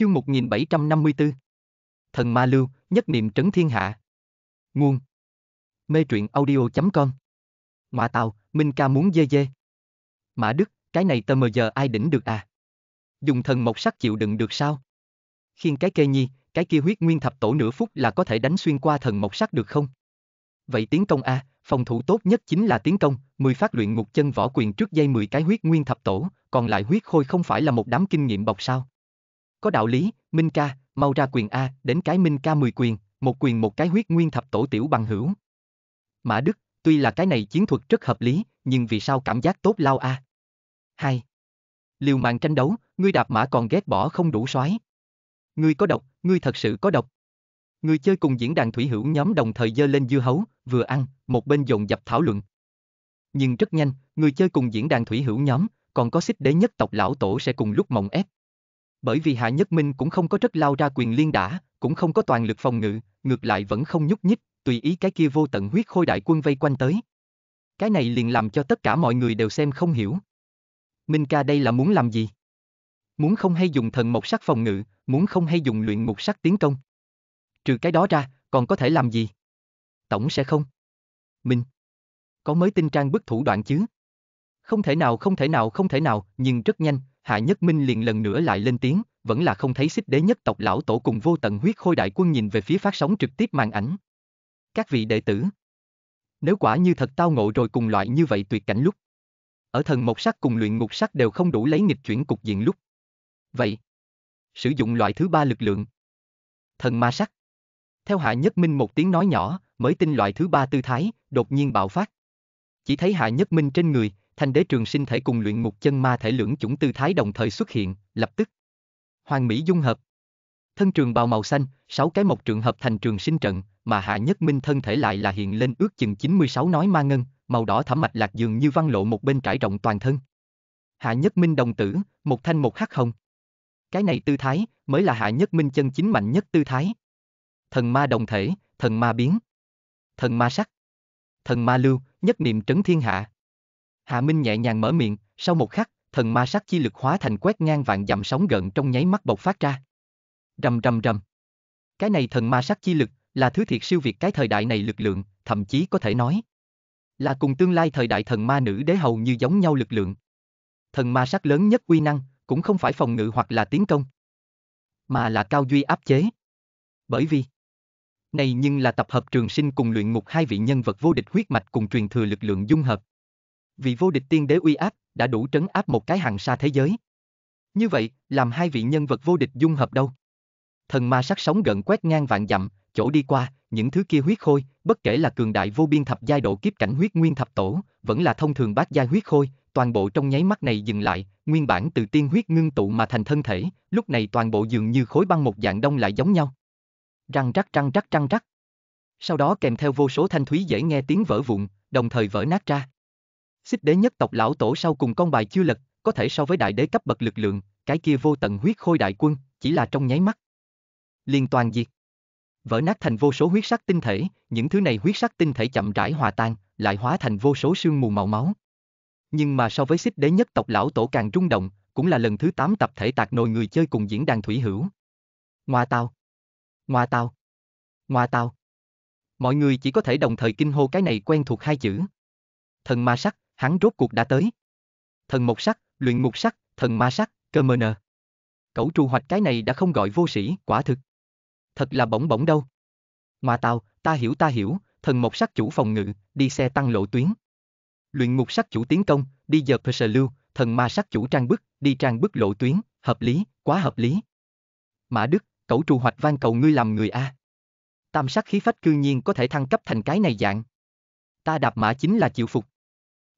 Chương 1754 Thần Ma Lưu, nhất niệm trấn thiên hạ Nguồn Mê truyện audio.com Mã tàu, Minh ca muốn dê dê Mã Đức, cái này tờ mờ giờ ai đỉnh được à? Dùng thần mộc sắc chịu đựng được sao? Khiên cái kê nhi, cái kia huyết nguyên thập tổ nửa phút là có thể đánh xuyên qua thần mộc sắc được không? Vậy tiến công a, phòng thủ tốt nhất chính là tiến công, 10 phát luyện ngục chân võ quyền trước dây 10 cái huyết nguyên thập tổ, còn lại huyết khôi không phải là một đám kinh nghiệm bọc sao? có đạo lý, Minh ca, mau ra quyền A, đến cái Minh ca 10 quyền, một quyền một cái huyết nguyên thập tổ tiểu bằng hữu. Mã Đức, tuy là cái này chiến thuật rất hợp lý, nhưng vì sao cảm giác tốt lao A? 2. Liều mạng tranh đấu, ngươi đạp mã còn ghét bỏ không đủ soái. Ngươi có độc, ngươi thật sự có độc. Ngươi chơi cùng diễn đàn thủy hữu nhóm đồng thời dơ lên dưa hấu, vừa ăn, một bên dồn dập thảo luận. Nhưng rất nhanh, người chơi cùng diễn đàn thủy hữu nhóm, còn có xích đế nhất tộc lão tổ sẽ cùng lúc mộng ép, bởi vì Hạ Nhất Minh cũng không có rất lao ra quyền liên đã, cũng không có toàn lực phòng ngự, ngược lại vẫn không nhúc nhích, tùy ý cái kia vô tận huyết khôi đại quân vây quanh tới. Cái này liền làm cho tất cả mọi người đều xem không hiểu. Minh ca đây là muốn làm gì? Muốn không hay dùng thần mộc sắc phòng ngự, muốn không hay dùng luyện ngục sắc tiến công. Trừ cái đó ra, còn có thể làm gì? Tổng sẽ không. Minh. Có mới tin trang bức thủ đoạn chứ? Không thể nào không thể nào không thể nào, nhưng rất nhanh, Hạ Nhất Minh liền lần nữa lại lên tiếng, vẫn là không thấy xích đế nhất tộc lão tổ cùng vô tận huyết khôi đại quân nhìn về phía phát sóng trực tiếp màn ảnh. Các vị đệ tử, nếu quả như thật tao ngộ rồi cùng loại như vậy tuyệt cảnh lúc, ở thần một sắc cùng luyện ngục sắc đều không đủ lấy nghịch chuyển cục diện lúc. Vậy, sử dụng loại thứ ba lực lượng. Thần ma sắc. Theo Hạ Nhất Minh một tiếng nói nhỏ, mới tin loại thứ ba tư thái, đột nhiên bạo phát. Chỉ thấy Hạ Nhất Minh trên người, thanh đế trường sinh thể cùng luyện ngục chân ma thể lưỡng chủng tư thái đồng thời xuất hiện, lập tức. Hoàng Mỹ dung hợp. Thân trường bào màu xanh, sáu cái mộc trường hợp thành trường sinh trận, mà Hạ Nhất Minh thân thể lại là hiện lên ước chừng 96 nói ma ngân, màu đỏ thẩm mạch lạc dường như văn lộ một bên trải rộng toàn thân. Hạ Nhất Minh đồng tử, một thanh một khắc hồng. Cái này tư thái, mới là Hạ Nhất Minh chân chính mạnh nhất tư thái. Thần ma đồng thể, thần ma biến. Thần ma sắc. Thần ma lưu, nhất niệm trấn thiên hạ. Hạ Minh nhẹ nhàng mở miệng, sau một khắc, thần ma sắc chi lực hóa thành quét ngang vạn dặm sóng gần trong nháy mắt bộc phát ra. Rầm rầm rầm. Cái này thần ma sắc chi lực là thứ thiệt siêu việt cái thời đại này lực lượng, thậm chí có thể nói là cùng tương lai thời đại thần ma nữ đế hầu như giống nhau lực lượng. Thần ma sắc lớn nhất uy năng cũng không phải phòng ngự hoặc là tiến công, mà là cao duy áp chế. Bởi vì này nhưng là tập hợp trường sinh cùng luyện ngục hai vị nhân vật vô địch huyết mạch cùng truyền thừa lực lượng dung hợp vị vô địch tiên đế uy áp, đã đủ trấn áp một cái hàng xa thế giới. Như vậy, làm hai vị nhân vật vô địch dung hợp đâu? Thần ma sắc sống gần quét ngang vạn dặm, chỗ đi qua, những thứ kia huyết khôi, bất kể là cường đại vô biên thập giai độ kiếp cảnh huyết nguyên thập tổ, vẫn là thông thường bát giai huyết khôi, toàn bộ trong nháy mắt này dừng lại, nguyên bản từ tiên huyết ngưng tụ mà thành thân thể, lúc này toàn bộ dường như khối băng một dạng đông lại giống nhau. Răng rắc răng rắc răng rắc. Sau đó kèm theo vô số thanh thúy dễ nghe tiếng vỡ vụn, đồng thời vỡ nát ra. Xích đế nhất tộc lão tổ sau cùng con bài chưa lật, có thể so với đại đế cấp bậc lực lượng, cái kia vô tận huyết khôi đại quân, chỉ là trong nháy mắt. Liên toàn diệt. Vỡ nát thành vô số huyết sắc tinh thể, những thứ này huyết sắc tinh thể chậm rãi hòa tan, lại hóa thành vô số sương mù màu máu. Nhưng mà so với xích đế nhất tộc lão tổ càng rung động, cũng là lần thứ 8 tập thể tạc nồi người chơi cùng diễn đàn thủy hữu. Ngoa tao. Ngoa tao. Ngoa tao. Mọi người chỉ có thể đồng thời kinh hô cái này quen thuộc hai chữ. Thần ma sắc, hắn rốt cuộc đã tới. Thần mộc sắc, luyện mục sắc, thần ma sắc, cơ mơ nờ. Cẩu trù hoạch cái này đã không gọi vô sĩ, quả thực. Thật là bỗng bỗng đâu. Ngoà tao, ta hiểu ta hiểu, thần mộc sắc chủ phòng ngự, đi xe tăng lộ tuyến. Luyện mục sắc chủ tiến công, đi giờ sờ lưu, thần ma sắc chủ trang bức, đi trang bức lộ tuyến, hợp lý, quá hợp lý. Mã Đức, cẩu trù hoạch van cầu ngươi làm người A. Tam sắc khí phách cư nhiên có thể thăng cấp thành cái này dạng. Ta đạp mã chính là chịu phục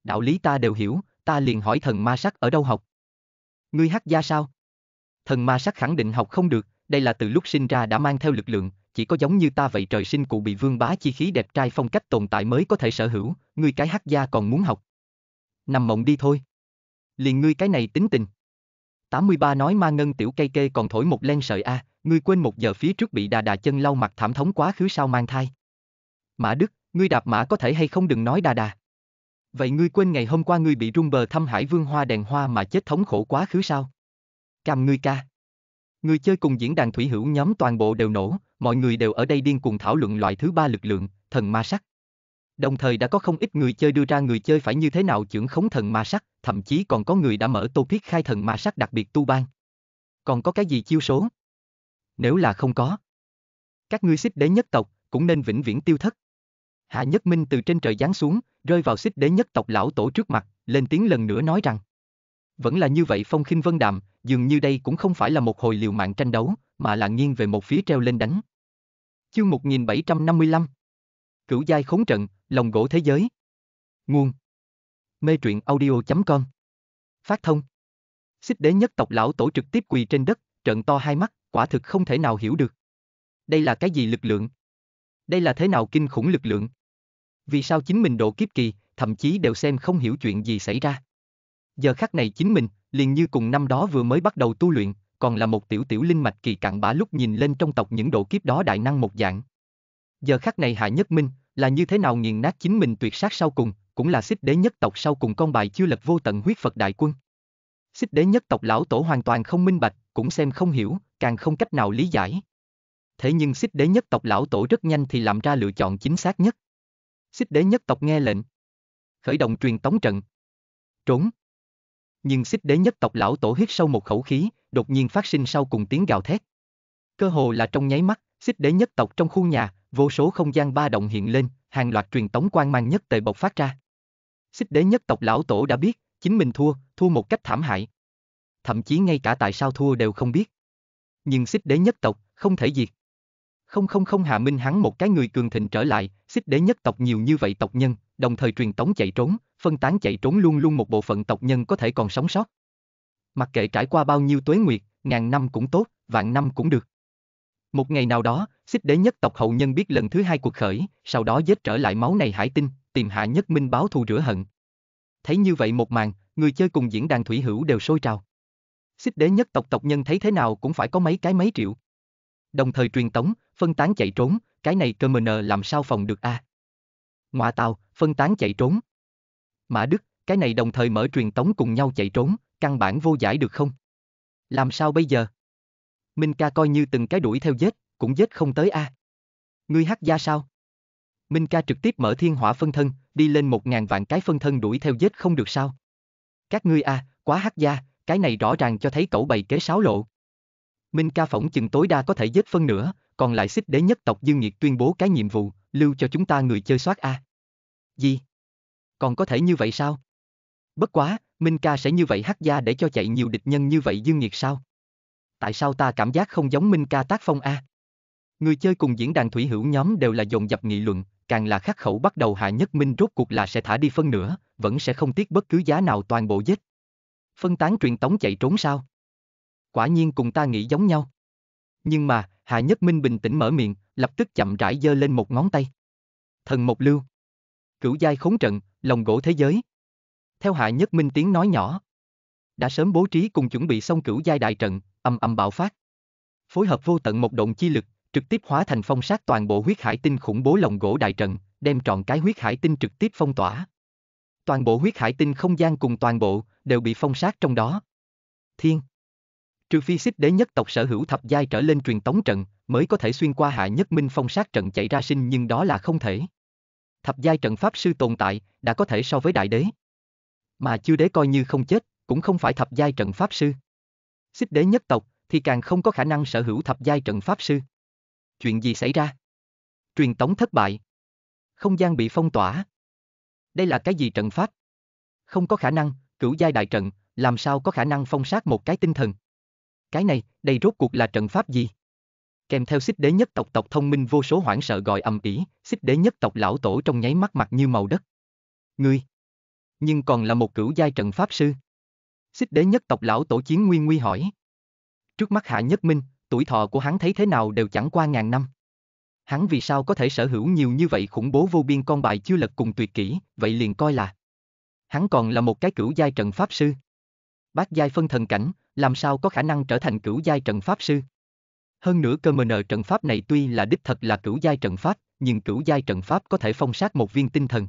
đạo lý ta đều hiểu, ta liền hỏi thần ma sắc ở đâu học. Ngươi hắc gia sao? Thần ma sắc khẳng định học không được, đây là từ lúc sinh ra đã mang theo lực lượng, chỉ có giống như ta vậy trời sinh cụ bị vương bá chi khí đẹp trai phong cách tồn tại mới có thể sở hữu, ngươi cái hắc gia còn muốn học. Nằm mộng đi thôi. Liền ngươi cái này tính tình. 83 nói ma ngân tiểu cây kê còn thổi một len sợi A, ngươi quên một giờ phía trước bị đà đà chân lau mặt thảm thống quá khứ sao mang thai. Mã Đức, ngươi đạp mã có thể hay không đừng nói đà đà. Vậy ngươi quên ngày hôm qua ngươi bị rung bờ thăm hải vương hoa đèn hoa mà chết thống khổ quá khứ sao? Cam ngươi ca. Người chơi cùng diễn đàn thủy hữu nhóm toàn bộ đều nổ, mọi người đều ở đây điên cuồng thảo luận loại thứ ba lực lượng, thần ma sắc. Đồng thời đã có không ít người chơi đưa ra người chơi phải như thế nào trưởng khống thần ma sắc, thậm chí còn có người đã mở thiết khai thần ma sắc đặc biệt tu ban. Còn có cái gì chiêu số? Nếu là không có, các ngươi xích đế nhất tộc cũng nên vĩnh viễn tiêu thất. Hạ Nhất Minh từ trên trời giáng xuống, rơi vào xích đế nhất tộc lão tổ trước mặt, lên tiếng lần nữa nói rằng. Vẫn là như vậy phong khinh vân đạm, dường như đây cũng không phải là một hồi liều mạng tranh đấu, mà là nghiêng về một phía treo lên đánh. Chương 1755 Cửu giai khốn trận, lòng gỗ thế giới. Nguồn Mê truyện audio.com Phát thông Xích đế nhất tộc lão tổ trực tiếp quỳ trên đất, trận to hai mắt, quả thực không thể nào hiểu được. Đây là cái gì lực lượng? Đây là thế nào kinh khủng lực lượng? vì sao chính mình độ kiếp kỳ, thậm chí đều xem không hiểu chuyện gì xảy ra. Giờ khắc này chính mình, liền như cùng năm đó vừa mới bắt đầu tu luyện, còn là một tiểu tiểu linh mạch kỳ cặn bã lúc nhìn lên trong tộc những độ kiếp đó đại năng một dạng. Giờ khắc này Hạ Nhất Minh, là như thế nào nghiền nát chính mình tuyệt sát sau cùng, cũng là xích đế nhất tộc sau cùng con bài chưa lật vô tận huyết Phật đại quân. Xích đế nhất tộc lão tổ hoàn toàn không minh bạch, cũng xem không hiểu, càng không cách nào lý giải. Thế nhưng xích đế nhất tộc lão tổ rất nhanh thì làm ra lựa chọn chính xác nhất xích đế nhất tộc nghe lệnh. Khởi động truyền tống trận. Trốn. Nhưng xích đế nhất tộc lão tổ hít sâu một khẩu khí, đột nhiên phát sinh sau cùng tiếng gào thét. Cơ hồ là trong nháy mắt, xích đế nhất tộc trong khu nhà, vô số không gian ba động hiện lên, hàng loạt truyền tống quan mang nhất tề bộc phát ra. Xích đế nhất tộc lão tổ đã biết, chính mình thua, thua một cách thảm hại. Thậm chí ngay cả tại sao thua đều không biết. Nhưng xích đế nhất tộc, không thể diệt. Không không không Hà Minh hắn một cái người cường thịnh trở lại, xích đế nhất tộc nhiều như vậy tộc nhân, đồng thời truyền tống chạy trốn, phân tán chạy trốn luôn luôn một bộ phận tộc nhân có thể còn sống sót. Mặc kệ trải qua bao nhiêu tuế nguyệt, ngàn năm cũng tốt, vạn năm cũng được. Một ngày nào đó, xích đế nhất tộc hậu nhân biết lần thứ hai cuộc khởi, sau đó giết trở lại máu này hải tinh, tìm hạ nhất minh báo thù rửa hận. Thấy như vậy một màn, người chơi cùng diễn đàn thủy hữu đều sôi trào. Xích đế nhất tộc tộc nhân thấy thế nào cũng phải có mấy cái mấy triệu. Đồng thời truyền tống, phân tán chạy trốn, cái này cơ nờ làm sao phòng được a? À? Ngoà tàu, phân tán chạy trốn. Mã Đức, cái này đồng thời mở truyền tống cùng nhau chạy trốn, căn bản vô giải được không? Làm sao bây giờ? Minh ca coi như từng cái đuổi theo giết, cũng giết không tới a. À? Ngươi hát gia sao? Minh ca trực tiếp mở thiên hỏa phân thân, đi lên một ngàn vạn cái phân thân đuổi theo giết không được sao? Các ngươi a, à, quá hát gia, cái này rõ ràng cho thấy cậu bày kế sáo lộ. Minh ca phỏng chừng tối đa có thể giết phân nữa còn lại xích đế nhất tộc Dương nghiệt tuyên bố cái nhiệm vụ, lưu cho chúng ta người chơi soát A. Gì? Còn có thể như vậy sao? Bất quá, Minh ca sẽ như vậy hắc gia để cho chạy nhiều địch nhân như vậy Dương nghiệt sao? Tại sao ta cảm giác không giống Minh ca tác phong A? Người chơi cùng diễn đàn thủy hữu nhóm đều là dồn dập nghị luận, càng là khắc khẩu bắt đầu hạ nhất minh rốt cuộc là sẽ thả đi phân nửa, vẫn sẽ không tiếc bất cứ giá nào toàn bộ giết. Phân tán truyền tống chạy trốn sao? Quả nhiên cùng ta nghĩ giống nhau. Nhưng mà, Hạ Nhất Minh bình tĩnh mở miệng, lập tức chậm rãi giơ lên một ngón tay. Thần một Lưu. Cửu giai khốn trận, lòng gỗ thế giới. Theo Hạ Nhất Minh tiếng nói nhỏ. Đã sớm bố trí cùng chuẩn bị xong cửu giai đại trận, âm âm bạo phát. Phối hợp vô tận một động chi lực, trực tiếp hóa thành phong sát toàn bộ huyết hải tinh khủng bố lòng gỗ đại trận, đem trọn cái huyết hải tinh trực tiếp phong tỏa. Toàn bộ huyết hải tinh không gian cùng toàn bộ đều bị phong sát trong đó. Thiên Trừ phi xích đế nhất tộc sở hữu thập giai trở lên truyền tống trận, mới có thể xuyên qua hạ nhất minh phong sát trận chạy ra sinh nhưng đó là không thể. Thập giai trận pháp sư tồn tại, đã có thể so với đại đế. Mà chư đế coi như không chết, cũng không phải thập giai trận pháp sư. Xích đế nhất tộc, thì càng không có khả năng sở hữu thập giai trận pháp sư. Chuyện gì xảy ra? Truyền tống thất bại. Không gian bị phong tỏa. Đây là cái gì trận pháp? Không có khả năng, cửu giai đại trận, làm sao có khả năng phong sát một cái tinh thần? Cái này, đây rốt cuộc là trận pháp gì? Kèm theo xích đế nhất tộc tộc thông minh vô số hoảng sợ gọi ầm ĩ, xích đế nhất tộc lão tổ trong nháy mắt mặt như màu đất. Ngươi! Nhưng còn là một cửu giai trận pháp sư. Xích đế nhất tộc lão tổ chiến nguyên nguy hỏi. Trước mắt hạ nhất minh, tuổi thọ của hắn thấy thế nào đều chẳng qua ngàn năm. Hắn vì sao có thể sở hữu nhiều như vậy khủng bố vô biên con bài chưa lật cùng tuyệt kỹ, vậy liền coi là. Hắn còn là một cái cửu giai trận pháp sư. Bác giai phân thần cảnh, làm sao có khả năng trở thành cửu giai trận pháp sư. Hơn nữa cơ mờ nợ trận pháp này tuy là đích thật là cửu giai trận pháp, nhưng cửu giai trận pháp có thể phong sát một viên tinh thần.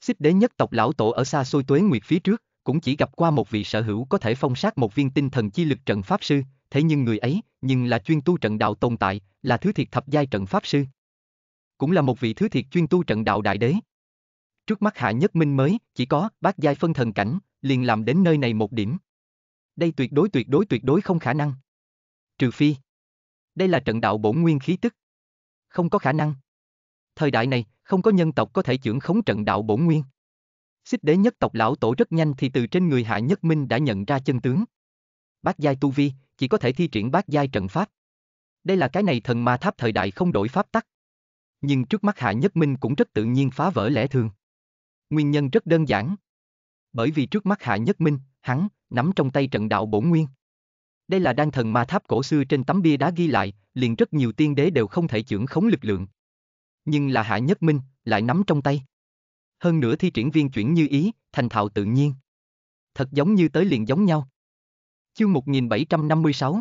Xích đế nhất tộc lão tổ ở xa xôi tuế nguyệt phía trước, cũng chỉ gặp qua một vị sở hữu có thể phong sát một viên tinh thần chi lực trận pháp sư, thế nhưng người ấy, nhưng là chuyên tu trận đạo tồn tại, là thứ thiệt thập giai trận pháp sư. Cũng là một vị thứ thiệt chuyên tu trận đạo đại đế. Trước mắt Hạ Nhất Minh mới, chỉ có bát giai phân thần cảnh, liền làm đến nơi này một điểm đây tuyệt đối tuyệt đối tuyệt đối không khả năng. Trừ phi. Đây là trận đạo bổn nguyên khí tức. Không có khả năng. Thời đại này, không có nhân tộc có thể trưởng khống trận đạo bổn nguyên. Xích đế nhất tộc lão tổ rất nhanh thì từ trên người Hạ Nhất Minh đã nhận ra chân tướng. Bác giai tu vi, chỉ có thể thi triển bác giai trận pháp. Đây là cái này thần ma tháp thời đại không đổi pháp tắc. Nhưng trước mắt Hạ Nhất Minh cũng rất tự nhiên phá vỡ lẽ thường. Nguyên nhân rất đơn giản. Bởi vì trước mắt Hạ Nhất Minh, hắn, nắm trong tay trận đạo bổn nguyên. Đây là đan thần ma tháp cổ xưa trên tấm bia đá ghi lại, liền rất nhiều tiên đế đều không thể chưởng khống lực lượng. Nhưng là Hạ Nhất Minh, lại nắm trong tay. Hơn nữa thi triển viên chuyển như ý, thành thạo tự nhiên. Thật giống như tới liền giống nhau. Chương 1756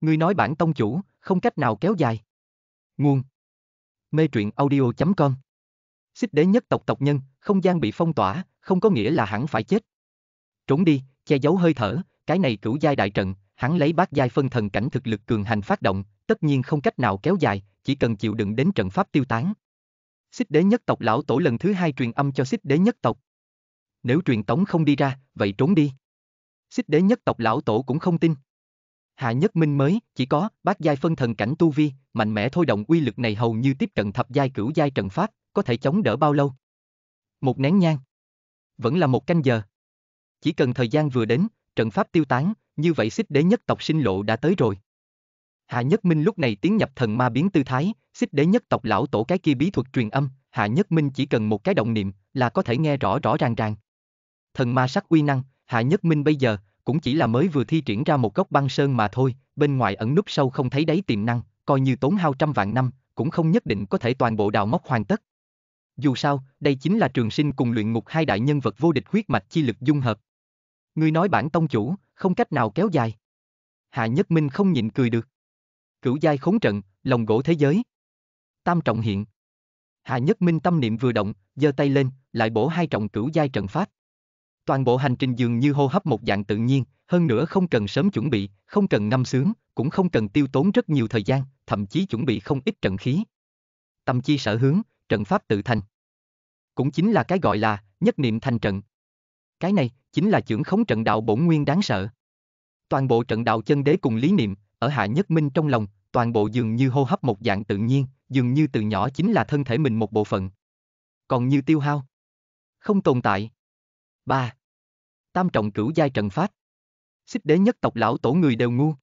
Người nói bản tông chủ, không cách nào kéo dài. Nguồn Mê truyện audio.com Xích đế nhất tộc tộc nhân, không gian bị phong tỏa, không có nghĩa là hẳn phải chết trốn đi, che giấu hơi thở, cái này cửu giai đại trận, hắn lấy bát giai phân thần cảnh thực lực cường hành phát động, tất nhiên không cách nào kéo dài, chỉ cần chịu đựng đến trận pháp tiêu tán. Xích đế nhất tộc lão tổ lần thứ hai truyền âm cho xích đế nhất tộc. Nếu truyền tống không đi ra, vậy trốn đi. Xích đế nhất tộc lão tổ cũng không tin. Hạ nhất minh mới, chỉ có, bát giai phân thần cảnh tu vi, mạnh mẽ thôi động uy lực này hầu như tiếp cận thập giai cửu giai trận pháp, có thể chống đỡ bao lâu. Một nén nhang. Vẫn là một canh giờ chỉ cần thời gian vừa đến, trận pháp tiêu tán, như vậy xích đế nhất tộc sinh lộ đã tới rồi. Hạ Nhất Minh lúc này tiến nhập thần ma biến tư thái, xích đế nhất tộc lão tổ cái kia bí thuật truyền âm, Hạ Nhất Minh chỉ cần một cái động niệm là có thể nghe rõ rõ ràng ràng. Thần ma sắc uy năng, Hạ Nhất Minh bây giờ cũng chỉ là mới vừa thi triển ra một góc băng sơn mà thôi, bên ngoài ẩn núp sâu không thấy đáy tiềm năng, coi như tốn hao trăm vạn năm, cũng không nhất định có thể toàn bộ đào móc hoàn tất. Dù sao, đây chính là trường sinh cùng luyện ngục hai đại nhân vật vô địch huyết mạch chi lực dung hợp, Ngươi nói bản tông chủ, không cách nào kéo dài. Hạ Nhất Minh không nhịn cười được. Cửu giai khốn trận, lòng gỗ thế giới. Tam trọng hiện. Hạ Nhất Minh tâm niệm vừa động, giơ tay lên, lại bổ hai trọng cửu giai trận pháp. Toàn bộ hành trình dường như hô hấp một dạng tự nhiên, hơn nữa không cần sớm chuẩn bị, không cần ngâm sướng, cũng không cần tiêu tốn rất nhiều thời gian, thậm chí chuẩn bị không ít trận khí. Tâm chi sở hướng, trận pháp tự thành. Cũng chính là cái gọi là nhất niệm thành trận. Cái này, chính là trưởng khống trận đạo bổn nguyên đáng sợ. Toàn bộ trận đạo chân đế cùng lý niệm, ở Hạ Nhất Minh trong lòng, toàn bộ dường như hô hấp một dạng tự nhiên, dường như từ nhỏ chính là thân thể mình một bộ phận. Còn như tiêu hao. Không tồn tại. 3. Tam trọng cửu giai trận pháp. Xích đế nhất tộc lão tổ người đều ngu.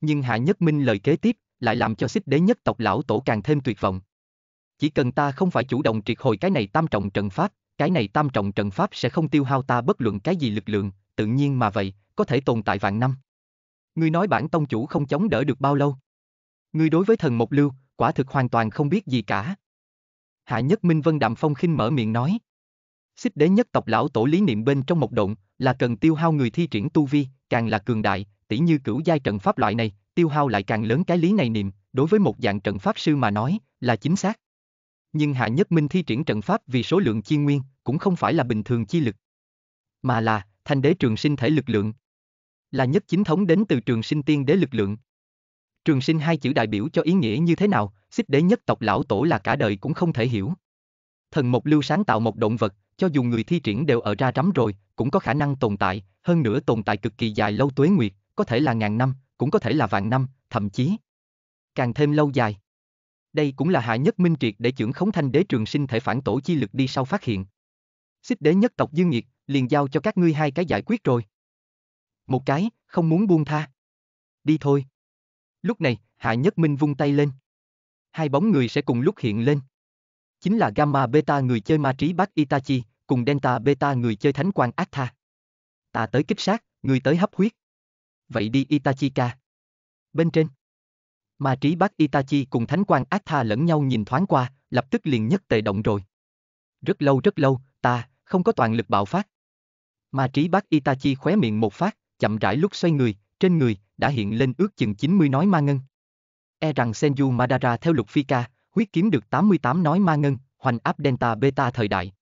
Nhưng Hạ Nhất Minh lời kế tiếp, lại làm cho xích đế nhất tộc lão tổ càng thêm tuyệt vọng. Chỉ cần ta không phải chủ động triệt hồi cái này tam trọng trận pháp, cái này tam trọng trận pháp sẽ không tiêu hao ta bất luận cái gì lực lượng, tự nhiên mà vậy, có thể tồn tại vạn năm. Ngươi nói bản tông chủ không chống đỡ được bao lâu. Ngươi đối với thần Mộc Lưu, quả thực hoàn toàn không biết gì cả. Hạ Nhất Minh Vân Đạm Phong khinh mở miệng nói. Xích đế nhất tộc lão tổ lý niệm bên trong một động, là cần tiêu hao người thi triển tu vi, càng là cường đại, tỉ như cửu giai trận pháp loại này, tiêu hao lại càng lớn cái lý này niệm, đối với một dạng trận pháp sư mà nói, là chính xác nhưng Hạ Nhất Minh thi triển trận pháp vì số lượng chi nguyên cũng không phải là bình thường chi lực, mà là thanh đế trường sinh thể lực lượng, là nhất chính thống đến từ trường sinh tiên đế lực lượng. Trường sinh hai chữ đại biểu cho ý nghĩa như thế nào, xích đế nhất tộc lão tổ là cả đời cũng không thể hiểu. Thần một lưu sáng tạo một động vật, cho dù người thi triển đều ở ra rắm rồi, cũng có khả năng tồn tại, hơn nữa tồn tại cực kỳ dài lâu tuế nguyệt, có thể là ngàn năm, cũng có thể là vạn năm, thậm chí càng thêm lâu dài. Đây cũng là hạ nhất minh triệt để trưởng khống thanh đế trường sinh thể phản tổ chi lực đi sau phát hiện. Xích đế nhất tộc dương nhiệt, liền giao cho các ngươi hai cái giải quyết rồi. Một cái, không muốn buông tha. Đi thôi. Lúc này, hạ nhất minh vung tay lên. Hai bóng người sẽ cùng lúc hiện lên. Chính là Gamma Beta người chơi ma trí bác Itachi, cùng Delta Beta người chơi thánh quan ác Ta tới kích sát, người tới hấp huyết. Vậy đi Itachi ca. Bên trên. Ma trí bác Itachi cùng thánh quan Atha lẫn nhau nhìn thoáng qua, lập tức liền nhất tệ động rồi. Rất lâu rất lâu, ta, không có toàn lực bạo phát. Ma trí bác Itachi khóe miệng một phát, chậm rãi lúc xoay người, trên người, đã hiện lên ước chừng 90 nói ma ngân. E rằng Senju Madara theo Lục phi ca, huyết kiếm được 88 nói ma ngân, hoành áp Delta Beta thời đại.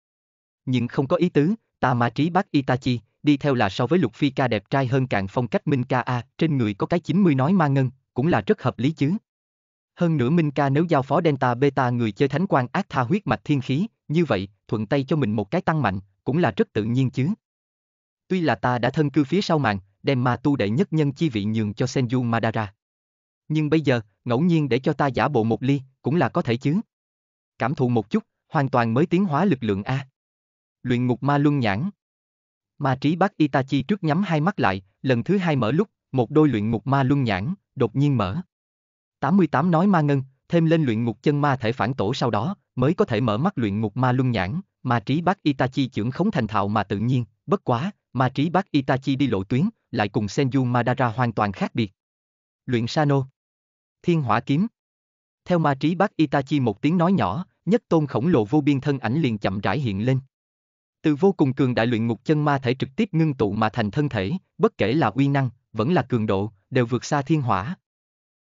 Nhưng không có ý tứ, ta ma trí bác Itachi, đi theo là so với Lục phi ca đẹp trai hơn cạn phong cách Minh ca A, trên người có cái 90 nói ma ngân, cũng là rất hợp lý chứ. Hơn nữa Minh Ca nếu giao phó Delta Beta người chơi thánh quan ác tha huyết mạch thiên khí, như vậy, thuận tay cho mình một cái tăng mạnh, cũng là rất tự nhiên chứ. Tuy là ta đã thân cư phía sau màn, đem ma tu đệ nhất nhân chi vị nhường cho Senju Madara. Nhưng bây giờ, ngẫu nhiên để cho ta giả bộ một ly, cũng là có thể chứ. Cảm thụ một chút, hoàn toàn mới tiến hóa lực lượng A. Luyện ngục ma luân nhãn. Ma trí bác Itachi trước nhắm hai mắt lại, lần thứ hai mở lúc, một đôi luyện ngục ma luân nhãn, đột nhiên mở. 88 nói ma ngân, thêm lên luyện ngục chân ma thể phản tổ sau đó, mới có thể mở mắt luyện ngục ma luân nhãn, ma trí bác Itachi trưởng khống thành thạo mà tự nhiên, bất quá, ma trí bác Itachi đi lộ tuyến, lại cùng Senju Madara hoàn toàn khác biệt. Luyện Sano Thiên hỏa kiếm Theo ma trí bác Itachi một tiếng nói nhỏ, nhất tôn khổng lồ vô biên thân ảnh liền chậm rãi hiện lên. Từ vô cùng cường đại luyện ngục chân ma thể trực tiếp ngưng tụ mà thành thân thể, bất kể là uy năng, vẫn là cường độ, đều vượt xa thiên hỏa.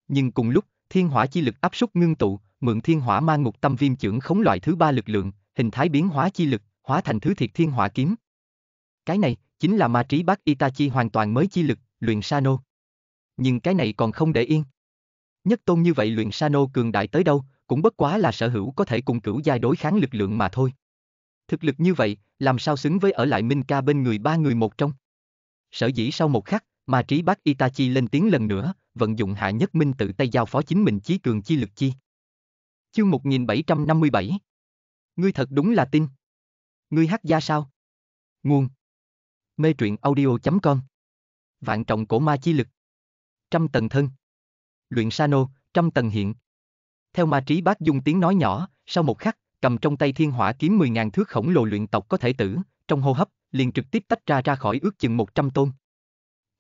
Nhưng cùng lúc, thiên hỏa chi lực áp suất ngưng tụ, mượn thiên hỏa ma ngục tâm viêm trưởng khống loại thứ ba lực lượng, hình thái biến hóa chi lực, hóa thành thứ thiệt thiên hỏa kiếm. Cái này chính là ma trí bác Itachi hoàn toàn mới chi lực, luyện Sano. Nhưng cái này còn không để yên. Nhất tôn như vậy luyện Sano cường đại tới đâu, cũng bất quá là sở hữu có thể cùng cửu giai đối kháng lực lượng mà thôi. Thực lực như vậy, làm sao xứng với ở lại Minh Ca bên người ba người một trong? Sở dĩ sau một khắc, mà trí bác Itachi lên tiếng lần nữa, vận dụng hạ nhất minh tự tay giao phó chính mình chí cường chi lực chi. Chương 1757 Ngươi thật đúng là tin. Ngươi hát ra sao? Nguồn Mê truyện audio.com Vạn trọng cổ ma chi lực Trăm tầng thân Luyện Sano, trăm tầng hiện Theo ma trí bác dung tiếng nói nhỏ, sau một khắc, cầm trong tay thiên hỏa kiếm 10.000 thước khổng lồ luyện tộc có thể tử, trong hô hấp, liền trực tiếp tách ra ra khỏi ước chừng 100 tôn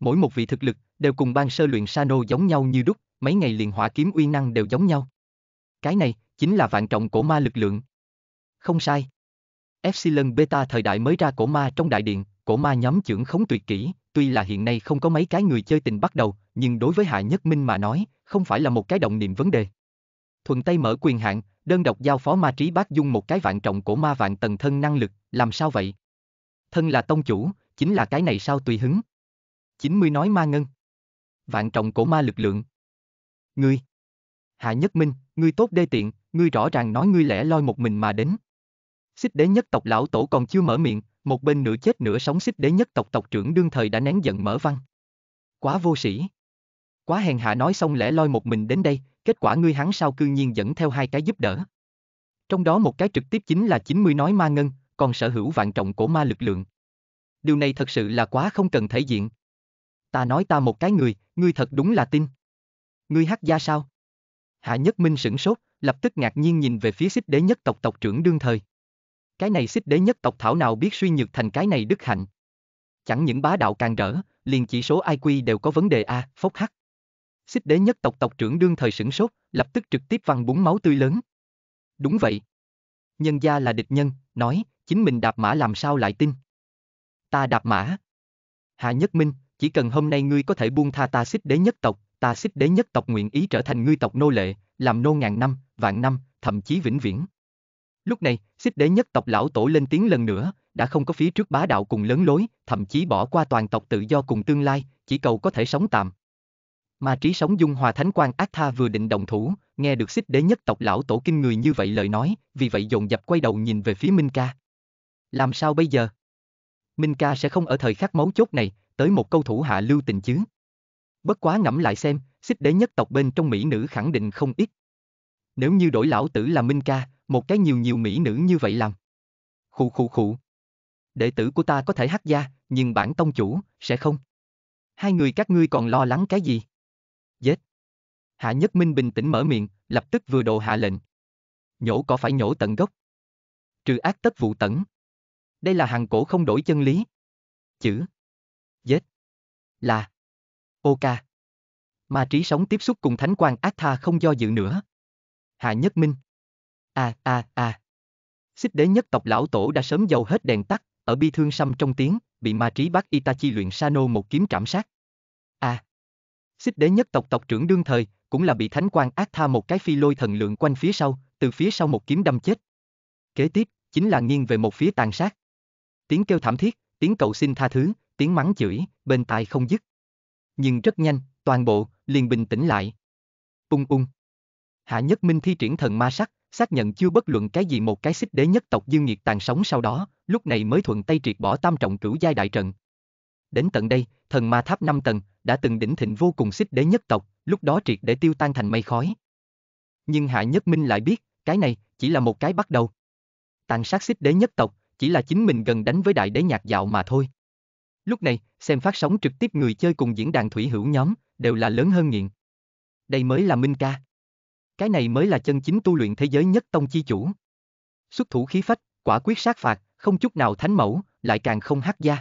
mỗi một vị thực lực đều cùng ban sơ luyện Sano giống nhau như đúc, mấy ngày liền hỏa kiếm uy năng đều giống nhau. Cái này chính là vạn trọng cổ ma lực lượng. Không sai. Epsilon Beta thời đại mới ra cổ ma trong đại điện, cổ ma nhóm trưởng khống tuyệt kỹ, tuy là hiện nay không có mấy cái người chơi tình bắt đầu, nhưng đối với Hạ Nhất Minh mà nói, không phải là một cái động niệm vấn đề. Thuận tay mở quyền hạn, đơn độc giao phó ma trí bác dung một cái vạn trọng cổ ma vạn tầng thân năng lực, làm sao vậy? Thân là tông chủ, chính là cái này sao tùy hứng. 90 nói ma ngân. Vạn trọng cổ ma lực lượng. Ngươi. Hạ Nhất Minh, ngươi tốt đê tiện, ngươi rõ ràng nói ngươi lẻ loi một mình mà đến. Xích đế nhất tộc lão tổ còn chưa mở miệng, một bên nửa chết nửa sống xích đế nhất tộc tộc trưởng đương thời đã nén giận mở văn. Quá vô sĩ. Quá hèn hạ nói xong lẻ loi một mình đến đây, kết quả ngươi hắn sao cư nhiên dẫn theo hai cái giúp đỡ. Trong đó một cái trực tiếp chính là 90 nói ma ngân, còn sở hữu vạn trọng cổ ma lực lượng. Điều này thật sự là quá không cần thể diện ta nói ta một cái người, ngươi thật đúng là tin. Ngươi hát gia sao? Hạ Nhất Minh sửng sốt, lập tức ngạc nhiên nhìn về phía xích đế nhất tộc tộc trưởng đương thời. Cái này xích đế nhất tộc thảo nào biết suy nhược thành cái này đức hạnh. Chẳng những bá đạo càng rỡ, liền chỉ số IQ đều có vấn đề A, phốc hắc. Xích đế nhất tộc tộc trưởng đương thời sửng sốt, lập tức trực tiếp văng búng máu tươi lớn. Đúng vậy. Nhân gia là địch nhân, nói, chính mình đạp mã làm sao lại tin. Ta đạp mã. Hạ Nhất Minh, chỉ cần hôm nay ngươi có thể buông tha ta xích đế nhất tộc, ta xích đế nhất tộc nguyện ý trở thành ngươi tộc nô lệ, làm nô ngàn năm, vạn năm, thậm chí vĩnh viễn. Lúc này, xích đế nhất tộc lão tổ lên tiếng lần nữa, đã không có phía trước bá đạo cùng lớn lối, thậm chí bỏ qua toàn tộc tự do cùng tương lai, chỉ cầu có thể sống tạm. Ma trí sống dung hòa thánh quan ác tha vừa định đồng thủ, nghe được xích đế nhất tộc lão tổ kinh người như vậy lời nói, vì vậy dồn dập quay đầu nhìn về phía Minh Ca. Làm sao bây giờ? Minh Ca sẽ không ở thời khắc mấu chốt này, tới một câu thủ hạ lưu tình chứ. Bất quá ngẫm lại xem, xích đế nhất tộc bên trong mỹ nữ khẳng định không ít. Nếu như đổi lão tử là Minh Ca, một cái nhiều nhiều mỹ nữ như vậy làm. Khụ khụ khụ. Đệ tử của ta có thể hát gia, nhưng bản tông chủ, sẽ không. Hai người các ngươi còn lo lắng cái gì? Dết. Hạ Nhất Minh bình tĩnh mở miệng, lập tức vừa đồ hạ lệnh. Nhổ có phải nhổ tận gốc. Trừ ác tất vụ tẩn. Đây là hàng cổ không đổi chân lý. Chữ. Giết. Là. Ô Ma trí sống tiếp xúc cùng thánh quan ác tha không do dự nữa. Hạ Nhất Minh. a a a, Xích đế nhất tộc lão tổ đã sớm dầu hết đèn tắt, ở bi thương xăm trong tiếng, bị ma trí bắt Itachi luyện Sano một kiếm trảm sát. a, Xích đế nhất tộc tộc trưởng đương thời, cũng là bị thánh quan ác tha một cái phi lôi thần lượng quanh phía sau, từ phía sau một kiếm đâm chết. Kế tiếp, chính là nghiêng về một phía tàn sát. Tiếng kêu thảm thiết, tiếng cầu xin tha thứ, tiếng mắng chửi, bên tai không dứt. Nhưng rất nhanh, toàn bộ, liền bình tĩnh lại. Ung ung. Hạ Nhất Minh thi triển thần ma sắc, xác nhận chưa bất luận cái gì một cái xích đế nhất tộc dương nghiệt tàn sống sau đó, lúc này mới thuận tay triệt bỏ tam trọng cửu giai đại trận. Đến tận đây, thần ma tháp 5 tầng, đã từng đỉnh thịnh vô cùng xích đế nhất tộc, lúc đó triệt để tiêu tan thành mây khói. Nhưng Hạ Nhất Minh lại biết, cái này chỉ là một cái bắt đầu. Tàn sát xích đế nhất tộc, chỉ là chính mình gần đánh với đại đế nhạc dạo mà thôi. Lúc này, xem phát sóng trực tiếp người chơi cùng diễn đàn thủy hữu nhóm, đều là lớn hơn nghiện. Đây mới là Minh ca. Cái này mới là chân chính tu luyện thế giới nhất tông chi chủ. Xuất thủ khí phách, quả quyết sát phạt, không chút nào thánh mẫu, lại càng không hát gia.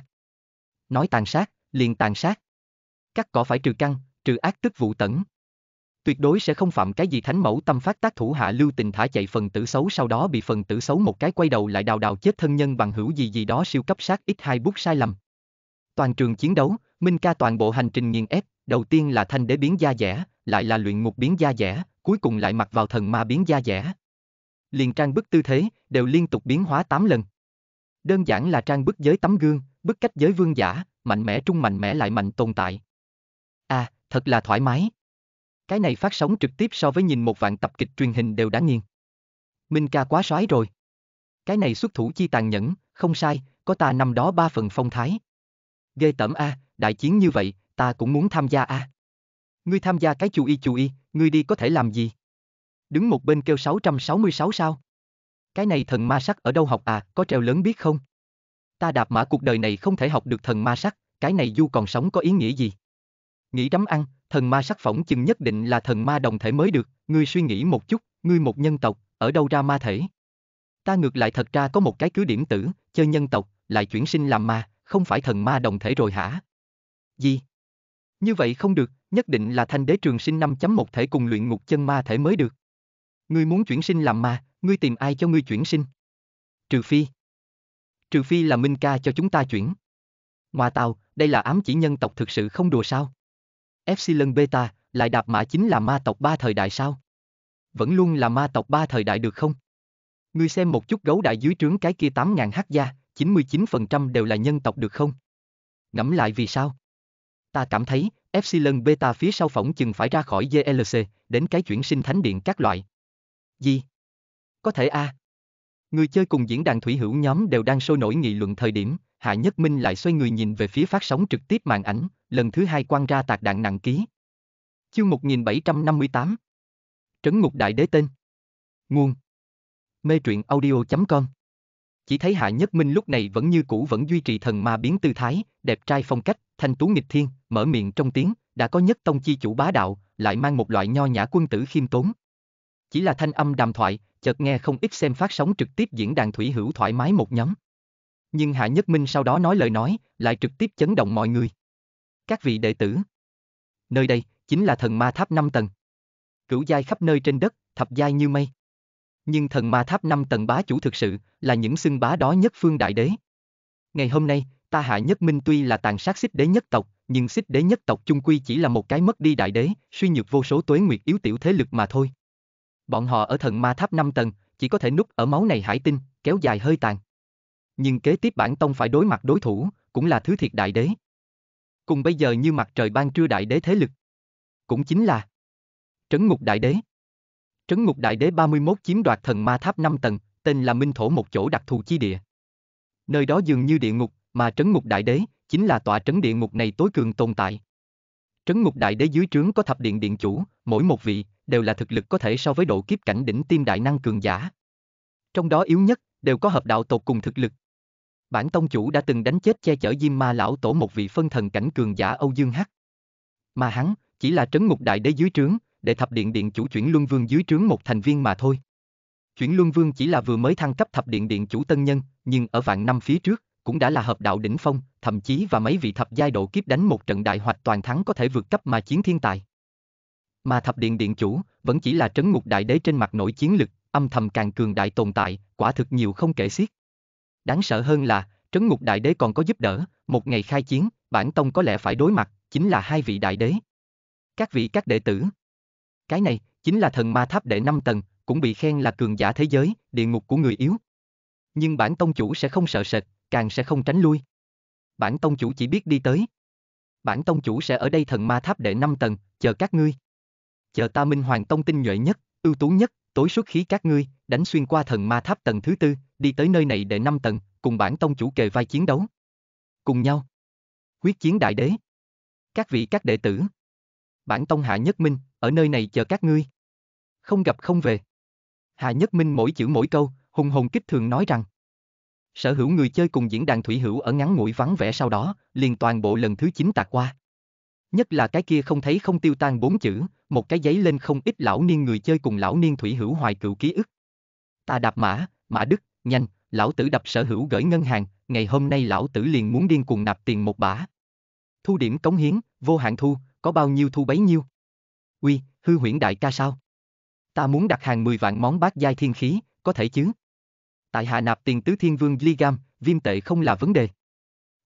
Nói tàn sát, liền tàn sát. Cắt cỏ phải trừ căng, trừ ác tức vụ tẩn. Tuyệt đối sẽ không phạm cái gì thánh mẫu tâm phát tác thủ hạ lưu tình thả chạy phần tử xấu sau đó bị phần tử xấu một cái quay đầu lại đào đào chết thân nhân bằng hữu gì gì đó siêu cấp sát ít hai bút sai lầm. Toàn trường chiến đấu, Minh Ca toàn bộ hành trình nghiền ép, đầu tiên là thanh đế biến da dẻ, lại là luyện ngục biến da dẻ, cuối cùng lại mặc vào thần ma biến da dẻ. Liền trang bức tư thế, đều liên tục biến hóa 8 lần. Đơn giản là trang bức giới tấm gương, bức cách giới vương giả, mạnh mẽ trung mạnh mẽ lại mạnh tồn tại. À, thật là thoải mái. Cái này phát sóng trực tiếp so với nhìn một vạn tập kịch truyền hình đều đã nghiền. Minh ca quá soái rồi. Cái này xuất thủ chi tàn nhẫn, không sai, có ta năm đó ba phần phong thái ghê tởm a, đại chiến như vậy, ta cũng muốn tham gia a. Ngươi tham gia cái chú y chú y, ngươi đi có thể làm gì? Đứng một bên kêu 666 sao? Cái này thần ma sắc ở đâu học à, có treo lớn biết không? Ta đạp mã cuộc đời này không thể học được thần ma sắc, cái này du còn sống có ý nghĩa gì? Nghĩ đắm ăn, thần ma sắc phỏng chừng nhất định là thần ma đồng thể mới được, ngươi suy nghĩ một chút, ngươi một nhân tộc, ở đâu ra ma thể? Ta ngược lại thật ra có một cái cứ điểm tử, chơi nhân tộc, lại chuyển sinh làm ma, không phải thần ma đồng thể rồi hả? Gì? Như vậy không được, nhất định là thanh đế trường sinh 5.1 thể cùng luyện ngục chân ma thể mới được. Ngươi muốn chuyển sinh làm ma, ngươi tìm ai cho ngươi chuyển sinh? Trừ phi. Trừ phi là Minh ca cho chúng ta chuyển. Ngoà tàu, đây là ám chỉ nhân tộc thực sự không đùa sao? Epsilon Beta, lại đạp mã chính là ma tộc ba thời đại sao? Vẫn luôn là ma tộc ba thời đại được không? Ngươi xem một chút gấu đại dưới trướng cái kia 8.000 hắc gia, 99% đều là nhân tộc được không? Ngẫm lại vì sao? Ta cảm thấy, Epsilon Beta phía sau phỏng chừng phải ra khỏi GLC, đến cái chuyển sinh thánh điện các loại. Gì? Có thể a. À? Người chơi cùng diễn đàn thủy hữu nhóm đều đang sôi nổi nghị luận thời điểm, Hạ Nhất Minh lại xoay người nhìn về phía phát sóng trực tiếp màn ảnh, lần thứ hai quan ra tạc đạn nặng ký. Chương 1758 Trấn Ngục Đại Đế Tên Nguồn Mê truyện audio.com chỉ thấy Hạ Nhất Minh lúc này vẫn như cũ vẫn duy trì thần ma biến tư thái, đẹp trai phong cách, thanh tú nghịch thiên, mở miệng trong tiếng, đã có nhất tông chi chủ bá đạo, lại mang một loại nho nhã quân tử khiêm tốn. Chỉ là thanh âm đàm thoại, chợt nghe không ít xem phát sóng trực tiếp diễn đàn thủy hữu thoải mái một nhóm. Nhưng Hạ Nhất Minh sau đó nói lời nói, lại trực tiếp chấn động mọi người. Các vị đệ tử, nơi đây chính là thần ma tháp 5 tầng. Cửu giai khắp nơi trên đất, thập giai như mây nhưng thần ma tháp năm tầng bá chủ thực sự là những xưng bá đó nhất phương đại đế. Ngày hôm nay, ta hạ nhất minh tuy là tàn sát xích đế nhất tộc, nhưng xích đế nhất tộc chung quy chỉ là một cái mất đi đại đế, suy nhược vô số tuế nguyệt yếu tiểu thế lực mà thôi. Bọn họ ở thần ma tháp năm tầng, chỉ có thể núp ở máu này hải tinh, kéo dài hơi tàn. Nhưng kế tiếp bản tông phải đối mặt đối thủ, cũng là thứ thiệt đại đế. Cùng bây giờ như mặt trời ban trưa đại đế thế lực. Cũng chính là Trấn Ngục Đại Đế. Trấn Ngục Đại Đế 31 chiếm đoạt thần ma tháp 5 tầng, tên là Minh Thổ một chỗ đặc thù chi địa. Nơi đó dường như địa ngục, mà Trấn Ngục Đại Đế chính là tòa trấn địa ngục này tối cường tồn tại. Trấn Ngục Đại Đế dưới trướng có thập điện điện chủ, mỗi một vị đều là thực lực có thể so với độ kiếp cảnh đỉnh tiêm đại năng cường giả. Trong đó yếu nhất đều có hợp đạo tột cùng thực lực. Bản tông chủ đã từng đánh chết che chở Diêm Ma lão tổ một vị phân thần cảnh cường giả Âu Dương Hắc. Mà hắn chỉ là trấn ngục đại đế dưới trướng, để thập điện điện chủ chuyển luân vương dưới trướng một thành viên mà thôi. Chuyển luân vương chỉ là vừa mới thăng cấp thập điện điện chủ tân nhân, nhưng ở vạn năm phía trước, cũng đã là hợp đạo đỉnh phong, thậm chí và mấy vị thập giai độ kiếp đánh một trận đại hoạch toàn thắng có thể vượt cấp mà chiến thiên tài. Mà thập điện điện chủ vẫn chỉ là trấn ngục đại đế trên mặt nổi chiến lực, âm thầm càng cường đại tồn tại, quả thực nhiều không kể xiết. Đáng sợ hơn là, trấn ngục đại đế còn có giúp đỡ, một ngày khai chiến, bản tông có lẽ phải đối mặt, chính là hai vị đại đế. Các vị các đệ tử cái này, chính là thần ma tháp đệ năm tầng, cũng bị khen là cường giả thế giới, địa ngục của người yếu. Nhưng bản tông chủ sẽ không sợ sệt, càng sẽ không tránh lui. Bản tông chủ chỉ biết đi tới. Bản tông chủ sẽ ở đây thần ma tháp đệ năm tầng, chờ các ngươi. Chờ ta minh hoàng tông tinh nhuệ nhất, ưu tú nhất, tối xuất khí các ngươi, đánh xuyên qua thần ma tháp tầng thứ tư, đi tới nơi này đệ năm tầng, cùng bản tông chủ kề vai chiến đấu. Cùng nhau. Quyết chiến đại đế. Các vị các đệ tử, bản tông Hạ Nhất Minh, ở nơi này chờ các ngươi. Không gặp không về. Hạ Nhất Minh mỗi chữ mỗi câu, hùng hồn kích thường nói rằng. Sở hữu người chơi cùng diễn đàn thủy hữu ở ngắn ngủi vắng vẻ sau đó, liền toàn bộ lần thứ 9 tạc qua. Nhất là cái kia không thấy không tiêu tan bốn chữ, một cái giấy lên không ít lão niên người chơi cùng lão niên thủy hữu hoài cựu ký ức. Ta đạp mã, mã đức, nhanh, lão tử đập sở hữu gửi ngân hàng, ngày hôm nay lão tử liền muốn điên cùng nạp tiền một bả. Thu điểm cống hiến, vô hạn thu, có bao nhiêu thu bấy nhiêu. Uy, hư huyễn đại ca sao? Ta muốn đặt hàng 10 vạn món bát giai thiên khí, có thể chứ? Tại hạ nạp tiền tứ thiên vương Ligam, viêm tệ không là vấn đề.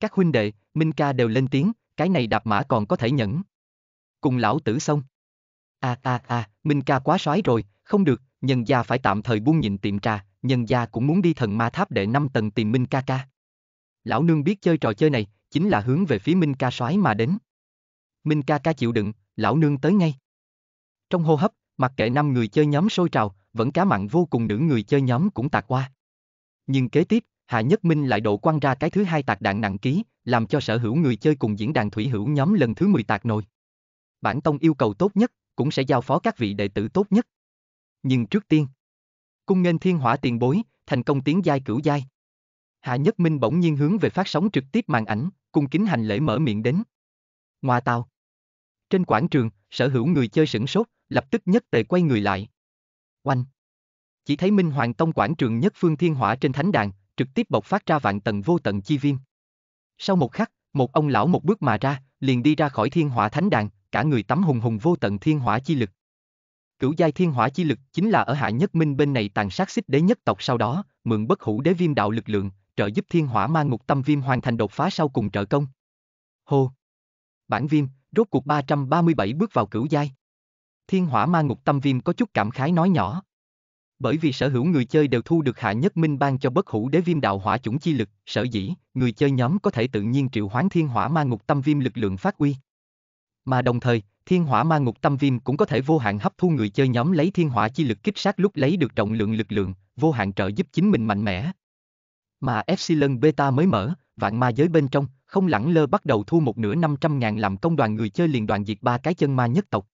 Các huynh đệ, Minh ca đều lên tiếng, cái này đạp mã còn có thể nhẫn. Cùng lão tử xong. A a a, Minh ca quá soái rồi, không được, nhân gia phải tạm thời buông nhịn tiệm trà, nhân gia cũng muốn đi thần ma tháp đệ 5 tầng tìm Minh ca ca. Lão nương biết chơi trò chơi này, chính là hướng về phía Minh ca soái mà đến. Minh ca ca chịu đựng, lão nương tới ngay. Trong hô hấp, mặc kệ năm người chơi nhóm sôi trào, vẫn cá mặn vô cùng nữ người chơi nhóm cũng tạc qua. Nhưng kế tiếp, Hạ Nhất Minh lại độ quăng ra cái thứ hai tạc đạn nặng ký, làm cho sở hữu người chơi cùng diễn đàn thủy hữu nhóm lần thứ 10 tạc nồi. Bản tông yêu cầu tốt nhất, cũng sẽ giao phó các vị đệ tử tốt nhất. Nhưng trước tiên, cung nghênh thiên hỏa tiền bối, thành công tiến giai cửu giai. Hạ Nhất Minh bỗng nhiên hướng về phát sóng trực tiếp màn ảnh, cung kính hành lễ mở miệng đến. Ngoa tào. Trên quảng trường, sở hữu người chơi sửng sốt, lập tức nhất tề quay người lại. Oanh! Chỉ thấy Minh Hoàng Tông quảng trường nhất phương thiên hỏa trên thánh đàn, trực tiếp bộc phát ra vạn tầng vô tận chi viêm. Sau một khắc, một ông lão một bước mà ra, liền đi ra khỏi thiên hỏa thánh đàn, cả người tắm hùng hùng vô tận thiên hỏa chi lực. Cửu giai thiên hỏa chi lực chính là ở hạ nhất minh bên này tàn sát xích đế nhất tộc sau đó, mượn bất hủ đế viêm đạo lực lượng, trợ giúp thiên hỏa mang ngục tâm viêm hoàn thành đột phá sau cùng trợ công. Hô! Bản viêm, rốt cuộc 337 bước vào cửu giai. Thiên hỏa ma ngục tâm viêm có chút cảm khái nói nhỏ. Bởi vì sở hữu người chơi đều thu được hạ nhất minh ban cho bất hủ đế viêm đạo hỏa chủng chi lực, sở dĩ, người chơi nhóm có thể tự nhiên triệu hoán thiên hỏa ma ngục tâm viêm lực lượng phát uy. Mà đồng thời, thiên hỏa ma ngục tâm viêm cũng có thể vô hạn hấp thu người chơi nhóm lấy thiên hỏa chi lực kích sát lúc lấy được trọng lượng lực lượng, vô hạn trợ giúp chính mình mạnh mẽ. Mà Epsilon Beta mới mở, vạn ma giới bên trong, không lẳng lơ bắt đầu thu một nửa 500 ngàn làm công đoàn người chơi liền đoàn diệt ba cái chân ma nhất tộc.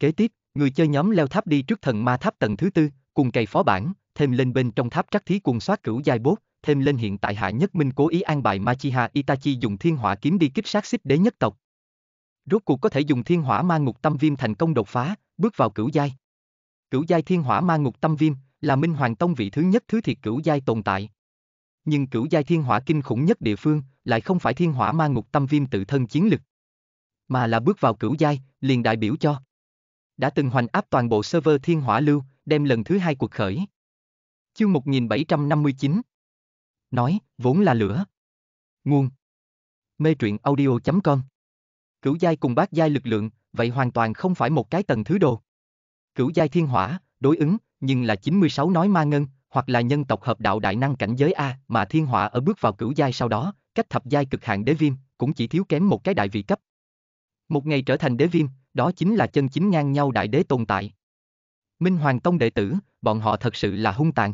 Kế tiếp, người chơi nhóm leo tháp đi trước thần ma tháp tầng thứ tư, cùng cày phó bản, thêm lên bên trong tháp trắc thí cùng soát cửu giai bốt, thêm lên hiện tại hạ nhất minh cố ý an bài Machiha Itachi dùng thiên hỏa kiếm đi kích sát xích đế nhất tộc. Rốt cuộc có thể dùng thiên hỏa ma ngục tâm viêm thành công đột phá, bước vào cửu giai. Cửu giai thiên hỏa ma ngục tâm viêm là minh hoàng tông vị thứ nhất thứ thiệt cửu giai tồn tại, nhưng cửu giai thiên hỏa kinh khủng nhất địa phương, lại không phải thiên hỏa ma ngục tâm viêm tự thân chiến lực, mà là bước vào cửu giai, liền đại biểu cho. Đã từng hoành áp toàn bộ server thiên hỏa lưu, đem lần thứ hai cuộc khởi. Chương 1759 Nói, vốn là lửa. Nguồn Mê truyện audio.com Cửu giai cùng bát giai lực lượng, vậy hoàn toàn không phải một cái tầng thứ đồ. Cửu giai thiên hỏa, đối ứng, nhưng là 96 nói ma ngân, hoặc là nhân tộc hợp đạo đại năng cảnh giới A mà thiên hỏa ở bước vào cửu giai sau đó, cách thập giai cực hạn đế viêm, cũng chỉ thiếu kém một cái đại vị cấp. Một ngày trở thành đế viêm, đó chính là chân chính ngang nhau đại đế tồn tại. Minh Hoàng Tông đệ tử, bọn họ thật sự là hung tàn.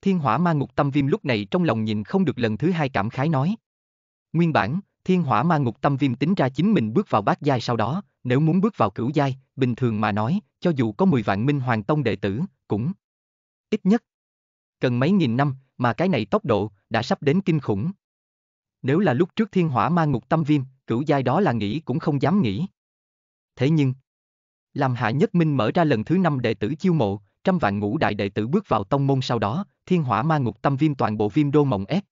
Thiên hỏa ma ngục tâm viêm lúc này trong lòng nhìn không được lần thứ hai cảm khái nói. Nguyên bản, thiên hỏa ma ngục tâm viêm tính ra chính mình bước vào bát giai sau đó, nếu muốn bước vào cửu giai, bình thường mà nói, cho dù có 10 vạn minh hoàng tông đệ tử, cũng ít nhất cần mấy nghìn năm, mà cái này tốc độ, đã sắp đến kinh khủng. Nếu là lúc trước thiên hỏa ma ngục tâm viêm, cửu giai đó là nghĩ cũng không dám nghĩ. Thế nhưng, làm Hạ Nhất Minh mở ra lần thứ năm đệ tử chiêu mộ, trăm vạn ngũ đại đệ tử bước vào tông môn sau đó, thiên hỏa ma ngục tâm viêm toàn bộ viêm đô mộng ép.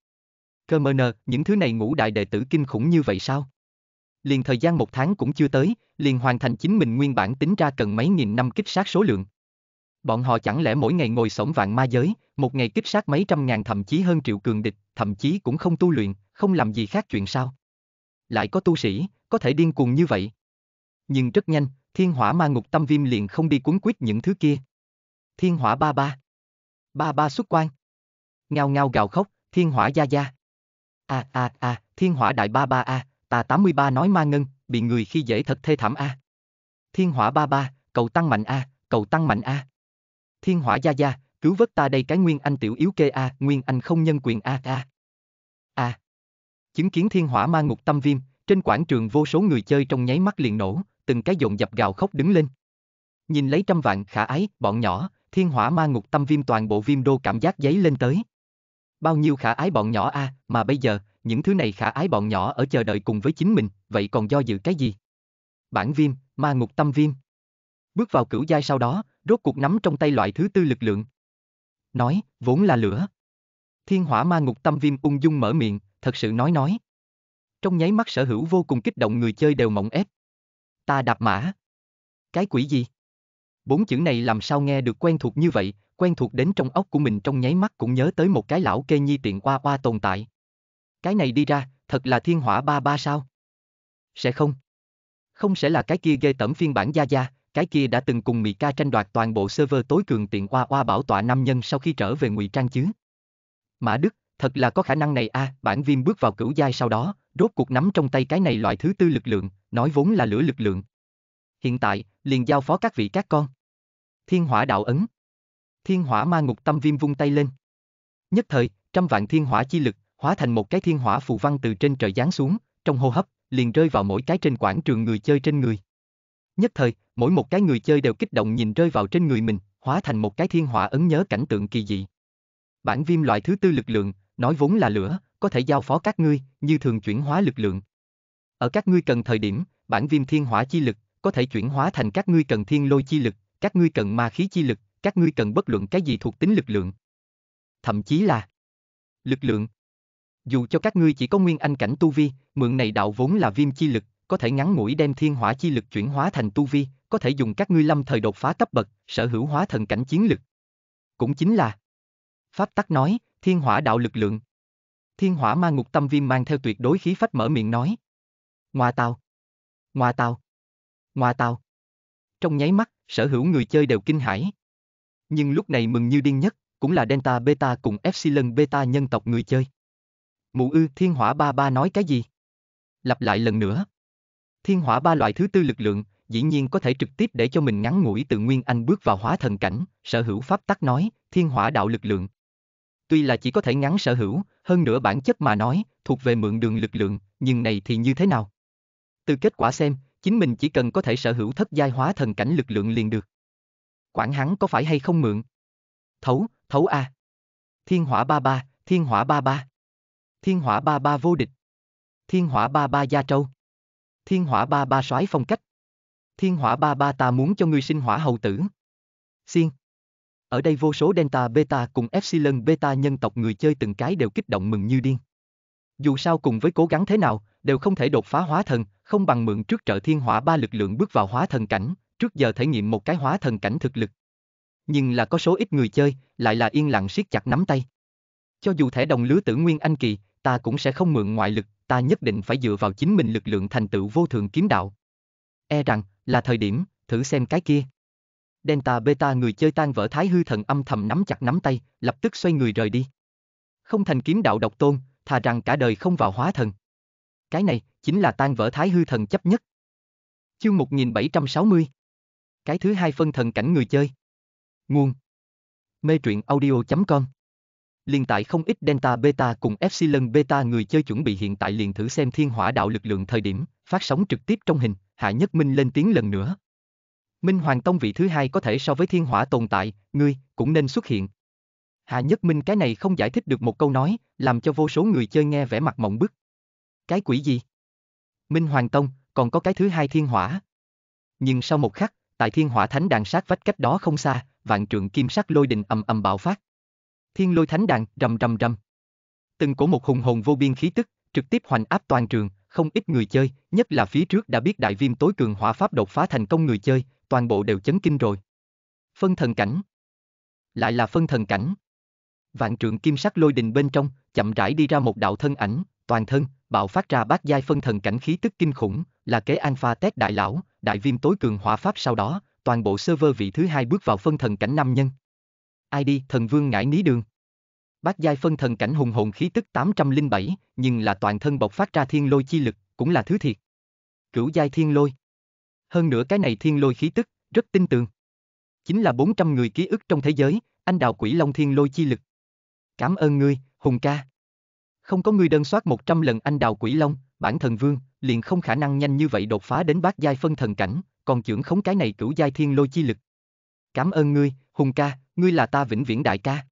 Cơ mơ nờ, những thứ này ngũ đại đệ tử kinh khủng như vậy sao? Liền thời gian một tháng cũng chưa tới, liền hoàn thành chính mình nguyên bản tính ra cần mấy nghìn năm kích sát số lượng. Bọn họ chẳng lẽ mỗi ngày ngồi sống vạn ma giới, một ngày kích sát mấy trăm ngàn thậm chí hơn triệu cường địch, thậm chí cũng không tu luyện, không làm gì khác chuyện sao? Lại có tu sĩ, có thể điên cuồng như vậy. Nhưng rất nhanh, thiên hỏa ma ngục tâm viêm liền không đi cuốn quýt những thứ kia. Thiên hỏa ba ba. Ba ba xuất quan. Ngao ngao gào khóc, thiên hỏa gia gia. A a a, thiên hỏa đại ba ba a, ta 83 nói ma ngân, bị người khi dễ thật thê thảm a. Thiên hỏa ba ba, cầu tăng mạnh a, cầu tăng mạnh a thiên hỏa gia gia, cứu vớt ta đây cái nguyên anh tiểu yếu kê a, à, nguyên anh không nhân quyền a a. A. Chứng kiến thiên hỏa ma ngục tâm viêm, trên quảng trường vô số người chơi trong nháy mắt liền nổ, từng cái dồn dập gào khóc đứng lên. Nhìn lấy trăm vạn khả ái, bọn nhỏ, thiên hỏa ma ngục tâm viêm toàn bộ viêm đô cảm giác giấy lên tới. Bao nhiêu khả ái bọn nhỏ a, à, mà bây giờ, những thứ này khả ái bọn nhỏ ở chờ đợi cùng với chính mình, vậy còn do dự cái gì? Bản viêm, ma ngục tâm viêm. Bước vào cửu giai sau đó, rốt cuộc nắm trong tay loại thứ tư lực lượng. Nói, vốn là lửa. Thiên hỏa ma ngục tâm viêm ung dung mở miệng, thật sự nói nói. Trong nháy mắt sở hữu vô cùng kích động người chơi đều mộng ép. Ta đạp mã. Cái quỷ gì? Bốn chữ này làm sao nghe được quen thuộc như vậy, quen thuộc đến trong óc của mình trong nháy mắt cũng nhớ tới một cái lão kê nhi tiện qua qua tồn tại. Cái này đi ra, thật là thiên hỏa ba ba sao? Sẽ không. Không sẽ là cái kia ghê tẩm phiên bản gia gia, cái kia đã từng cùng Mika tranh đoạt toàn bộ server tối cường tiện qua qua bảo tọa nam nhân sau khi trở về ngụy trang chứ. Mã Đức, thật là có khả năng này a, à, bản viêm bước vào cửu giai sau đó, rốt cuộc nắm trong tay cái này loại thứ tư lực lượng, nói vốn là lửa lực lượng. Hiện tại, liền giao phó các vị các con. Thiên hỏa đạo ấn. Thiên hỏa ma ngục tâm viêm vung tay lên. Nhất thời, trăm vạn thiên hỏa chi lực, hóa thành một cái thiên hỏa phù văn từ trên trời giáng xuống, trong hô hấp, liền rơi vào mỗi cái trên quảng trường người chơi trên người. Nhất thời, mỗi một cái người chơi đều kích động nhìn rơi vào trên người mình, hóa thành một cái thiên hỏa ấn nhớ cảnh tượng kỳ dị. Bản viêm loại thứ tư lực lượng, nói vốn là lửa, có thể giao phó các ngươi, như thường chuyển hóa lực lượng. Ở các ngươi cần thời điểm, bản viêm thiên hỏa chi lực, có thể chuyển hóa thành các ngươi cần thiên lôi chi lực, các ngươi cần ma khí chi lực, các ngươi cần bất luận cái gì thuộc tính lực lượng. Thậm chí là lực lượng. Dù cho các ngươi chỉ có nguyên anh cảnh tu vi, mượn này đạo vốn là viêm chi lực, có thể ngắn ngủi đem thiên hỏa chi lực chuyển hóa thành tu vi, có thể dùng các ngươi lâm thời đột phá cấp bậc, sở hữu hóa thần cảnh chiến lực. Cũng chính là Pháp tắc nói, thiên hỏa đạo lực lượng. Thiên hỏa ma ngục tâm viêm mang theo tuyệt đối khí phách mở miệng nói. Ngoà tào. Ngoà tào. Ngoà tào. Trong nháy mắt, sở hữu người chơi đều kinh hãi. Nhưng lúc này mừng như điên nhất, cũng là Delta Beta cùng Epsilon Beta nhân tộc người chơi. Mụ ư thiên hỏa ba ba nói cái gì? Lặp lại lần nữa thiên hỏa ba loại thứ tư lực lượng, dĩ nhiên có thể trực tiếp để cho mình ngắn ngủi từ Nguyên Anh bước vào hóa thần cảnh, sở hữu pháp tắc nói, thiên hỏa đạo lực lượng. Tuy là chỉ có thể ngắn sở hữu, hơn nữa bản chất mà nói, thuộc về mượn đường lực lượng, nhưng này thì như thế nào? Từ kết quả xem, chính mình chỉ cần có thể sở hữu thất giai hóa thần cảnh lực lượng liền được. Quản hắn có phải hay không mượn? Thấu, thấu A. Thiên hỏa ba ba, thiên hỏa ba ba. Thiên hỏa ba ba vô địch. Thiên hỏa ba ba gia trâu. Thiên hỏa ba ba soái phong cách. Thiên hỏa ba ba ta muốn cho ngươi sinh hỏa hầu tử. Xiên. Ở đây vô số Delta Beta cùng Epsilon Beta nhân tộc người chơi từng cái đều kích động mừng như điên. Dù sao cùng với cố gắng thế nào, đều không thể đột phá hóa thần, không bằng mượn trước trợ thiên hỏa ba lực lượng bước vào hóa thần cảnh, trước giờ thể nghiệm một cái hóa thần cảnh thực lực. Nhưng là có số ít người chơi, lại là yên lặng siết chặt nắm tay. Cho dù thẻ đồng lứa tử nguyên anh kỳ, ta cũng sẽ không mượn ngoại lực, ta nhất định phải dựa vào chính mình lực lượng thành tựu vô thượng kiếm đạo. E rằng, là thời điểm, thử xem cái kia. Delta Beta người chơi tan vỡ thái hư thần âm thầm nắm chặt nắm tay, lập tức xoay người rời đi. Không thành kiếm đạo độc tôn, thà rằng cả đời không vào hóa thần. Cái này, chính là tan vỡ thái hư thần chấp nhất. Chương 1760 Cái thứ hai phân thần cảnh người chơi Nguồn Mê truyện audio.com liên tại không ít Delta Beta cùng Epsilon Beta người chơi chuẩn bị hiện tại liền thử xem thiên hỏa đạo lực lượng thời điểm, phát sóng trực tiếp trong hình, Hạ Nhất Minh lên tiếng lần nữa. Minh Hoàng Tông vị thứ hai có thể so với thiên hỏa tồn tại, ngươi, cũng nên xuất hiện. Hạ Nhất Minh cái này không giải thích được một câu nói, làm cho vô số người chơi nghe vẻ mặt mộng bức. Cái quỷ gì? Minh Hoàng Tông, còn có cái thứ hai thiên hỏa. Nhưng sau một khắc, tại thiên hỏa thánh đàn sát vách cách đó không xa, vạn trượng kim sắc lôi đình ầm ầm bạo phát thiên lôi thánh Đàn, rầm rầm rầm. Từng cổ một hùng hồn vô biên khí tức, trực tiếp hoành áp toàn trường, không ít người chơi, nhất là phía trước đã biết đại viêm tối cường hỏa pháp đột phá thành công người chơi, toàn bộ đều chấn kinh rồi. Phân thần cảnh. Lại là phân thần cảnh. Vạn trượng kim sắc lôi đình bên trong, chậm rãi đi ra một đạo thân ảnh, toàn thân, bạo phát ra bát giai phân thần cảnh khí tức kinh khủng, là kế alpha test đại lão, đại viêm tối cường hỏa pháp sau đó, toàn bộ server vị thứ hai bước vào phân thần cảnh nam nhân. ID thần vương ngải ní đường. Bát giai phân thần cảnh hùng hồn khí tức 807, nhưng là toàn thân bộc phát ra thiên lôi chi lực, cũng là thứ thiệt. Cửu giai thiên lôi. Hơn nữa cái này thiên lôi khí tức, rất tin tường. Chính là 400 người ký ức trong thế giới, anh đào quỷ long thiên lôi chi lực. Cảm ơn ngươi, Hùng ca. Không có ngươi đơn soát 100 lần anh đào quỷ long, bản thần vương, liền không khả năng nhanh như vậy đột phá đến bát giai phân thần cảnh, còn trưởng khống cái này cửu giai thiên lôi chi lực. Cảm ơn ngươi, Hùng ca, ngươi là ta vĩnh viễn đại ca.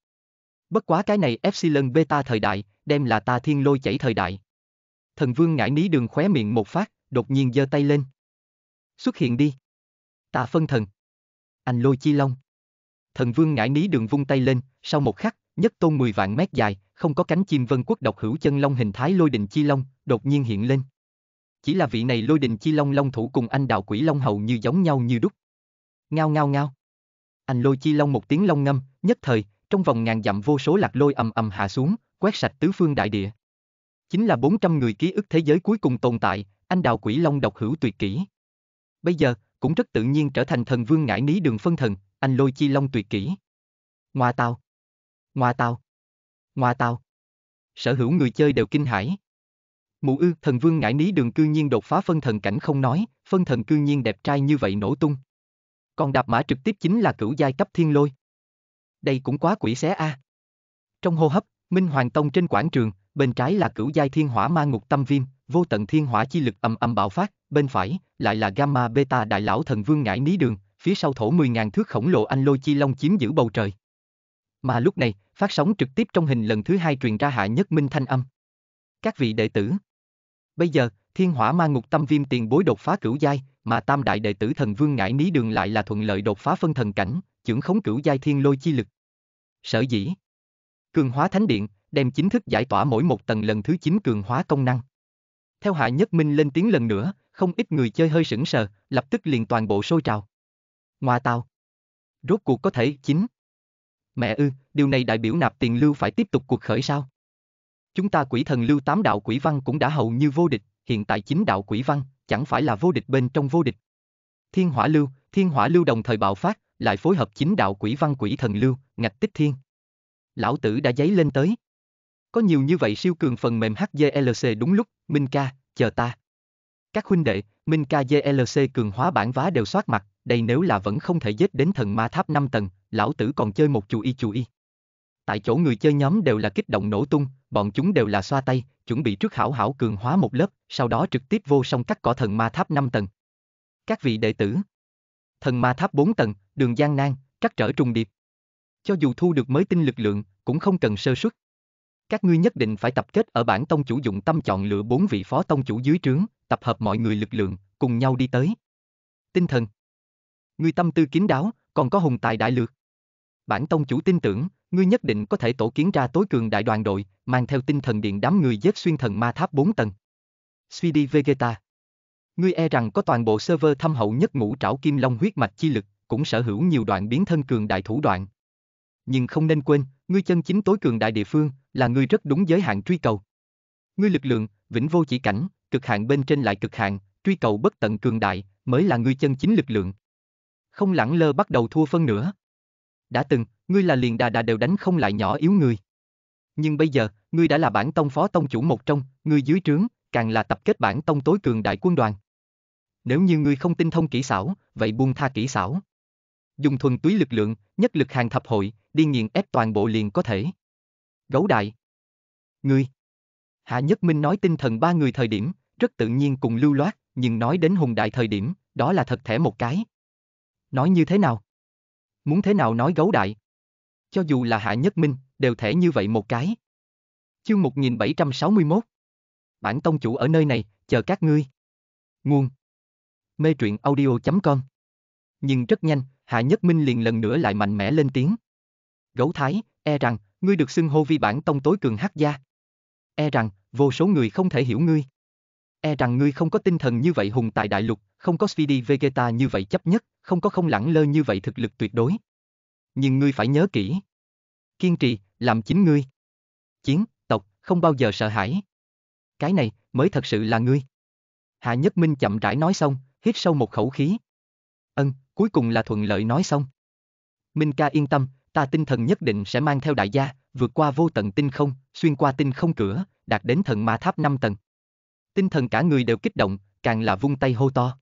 Bất quá cái này Epsilon Beta thời đại, đem là ta thiên lôi chảy thời đại. Thần vương ngải ní đường khóe miệng một phát, đột nhiên giơ tay lên. Xuất hiện đi. Ta phân thần. Anh lôi chi long. Thần vương ngải ní đường vung tay lên, sau một khắc, nhất tôn 10 vạn mét dài, không có cánh chim vân quốc độc hữu chân long hình thái lôi đình chi long, đột nhiên hiện lên. Chỉ là vị này lôi đình chi long long thủ cùng anh đạo quỷ long hầu như giống nhau như đúc. Ngao ngao ngao. Anh lôi chi long một tiếng long ngâm, nhất thời, trong vòng ngàn dặm vô số lạc lôi ầm ầm hạ xuống, quét sạch tứ phương đại địa. Chính là 400 người ký ức thế giới cuối cùng tồn tại, anh đào quỷ long độc hữu tuyệt kỹ. Bây giờ, cũng rất tự nhiên trở thành thần vương ngải ní đường phân thần, anh lôi chi long tuyệt kỹ. Ngoa tao. Ngoa tao. Ngoa tao. Sở hữu người chơi đều kinh hãi. Mụ ư, thần vương ngải ní đường cư nhiên đột phá phân thần cảnh không nói, phân thần cư nhiên đẹp trai như vậy nổ tung. Còn đạp mã trực tiếp chính là cửu giai cấp thiên lôi. Đây cũng quá quỷ xé a. À. Trong hô hấp, Minh Hoàng Tông trên quảng trường, bên trái là cửu giai thiên hỏa ma ngục tâm viêm, vô tận thiên hỏa chi lực ầm ầm bạo phát, bên phải lại là gamma beta đại lão thần vương ngải ní đường, phía sau thổ 10.000 thước khổng lồ anh lôi chi long chiếm giữ bầu trời. Mà lúc này, phát sóng trực tiếp trong hình lần thứ hai truyền ra hạ nhất minh thanh âm. Các vị đệ tử. Bây giờ, thiên hỏa ma ngục tâm viêm tiền bối đột phá cửu giai, mà tam đại đệ tử thần vương ngải ní đường lại là thuận lợi đột phá phân thần cảnh, trưởng khống cửu giai thiên lôi chi lực. Sở dĩ. Cường hóa thánh điện, đem chính thức giải tỏa mỗi một tầng lần thứ 9 cường hóa công năng. Theo Hạ Nhất Minh lên tiếng lần nữa, không ít người chơi hơi sững sờ, lập tức liền toàn bộ sôi trào. Ngoa tao. Rốt cuộc có thể chính. Mẹ ư, điều này đại biểu nạp tiền lưu phải tiếp tục cuộc khởi sao? Chúng ta quỷ thần lưu tám đạo quỷ văn cũng đã hầu như vô địch, hiện tại chính đạo quỷ văn, chẳng phải là vô địch bên trong vô địch. Thiên hỏa lưu, thiên hỏa lưu đồng thời bạo phát, lại phối hợp chính đạo quỷ văn quỷ thần lưu, ngạch tích thiên. Lão tử đã giấy lên tới. Có nhiều như vậy siêu cường phần mềm HGLC đúng lúc, Minh ca, chờ ta. Các huynh đệ, Minh ca GLC cường hóa bản vá đều soát mặt, đây nếu là vẫn không thể giết đến thần ma tháp 5 tầng, lão tử còn chơi một chù y chù y tại chỗ người chơi nhóm đều là kích động nổ tung, bọn chúng đều là xoa tay, chuẩn bị trước hảo hảo cường hóa một lớp, sau đó trực tiếp vô song cắt cỏ thần ma tháp 5 tầng. Các vị đệ tử Thần ma tháp 4 tầng, đường gian nan, cắt trở trùng điệp. Cho dù thu được mới tinh lực lượng, cũng không cần sơ suất. Các ngươi nhất định phải tập kết ở bản tông chủ dụng tâm chọn lựa bốn vị phó tông chủ dưới trướng, tập hợp mọi người lực lượng, cùng nhau đi tới. Tinh thần Ngươi tâm tư kín đáo, còn có hùng tài đại lược bản tông chủ tin tưởng, ngươi nhất định có thể tổ kiến ra tối cường đại đoàn đội, mang theo tinh thần điện đám người dết xuyên thần ma tháp 4 tầng. Suy đi Vegeta Ngươi e rằng có toàn bộ server thâm hậu nhất ngũ trảo kim long huyết mạch chi lực, cũng sở hữu nhiều đoạn biến thân cường đại thủ đoạn. Nhưng không nên quên, ngươi chân chính tối cường đại địa phương, là ngươi rất đúng giới hạn truy cầu. Ngươi lực lượng, vĩnh vô chỉ cảnh, cực hạn bên trên lại cực hạn, truy cầu bất tận cường đại, mới là ngươi chân chính lực lượng. Không lẳng lơ bắt đầu thua phân nữa đã từng, ngươi là liền đà đà đều đánh không lại nhỏ yếu người. Nhưng bây giờ, ngươi đã là bản tông phó tông chủ một trong, ngươi dưới trướng, càng là tập kết bản tông tối cường đại quân đoàn. Nếu như ngươi không tinh thông kỹ xảo, vậy buông tha kỹ xảo. Dùng thuần túy lực lượng, nhất lực hàng thập hội, đi nghiền ép toàn bộ liền có thể. Gấu đại. Ngươi. Hạ Nhất Minh nói tinh thần ba người thời điểm, rất tự nhiên cùng lưu loát, nhưng nói đến hùng đại thời điểm, đó là thật thể một cái. Nói như thế nào? Muốn thế nào nói gấu đại? Cho dù là Hạ Nhất Minh, đều thể như vậy một cái. Chương 1761 Bản tông chủ ở nơi này, chờ các ngươi. Nguồn Mê truyện audio.com Nhưng rất nhanh, Hạ Nhất Minh liền lần nữa lại mạnh mẽ lên tiếng. Gấu Thái, e rằng, ngươi được xưng hô vi bản tông tối cường hát gia. E rằng, vô số người không thể hiểu ngươi. E rằng ngươi không có tinh thần như vậy hùng tại đại lục, không có Speedy Vegeta như vậy chấp nhất, không có không lẳng lơ như vậy thực lực tuyệt đối. Nhưng ngươi phải nhớ kỹ. Kiên trì, làm chính ngươi. Chiến, tộc, không bao giờ sợ hãi. Cái này, mới thật sự là ngươi. Hạ Nhất Minh chậm rãi nói xong, hít sâu một khẩu khí. Ân, cuối cùng là thuận lợi nói xong. Minh ca yên tâm, ta tinh thần nhất định sẽ mang theo đại gia, vượt qua vô tận tinh không, xuyên qua tinh không cửa, đạt đến thần ma tháp 5 tầng. Tinh thần cả người đều kích động, càng là vung tay hô to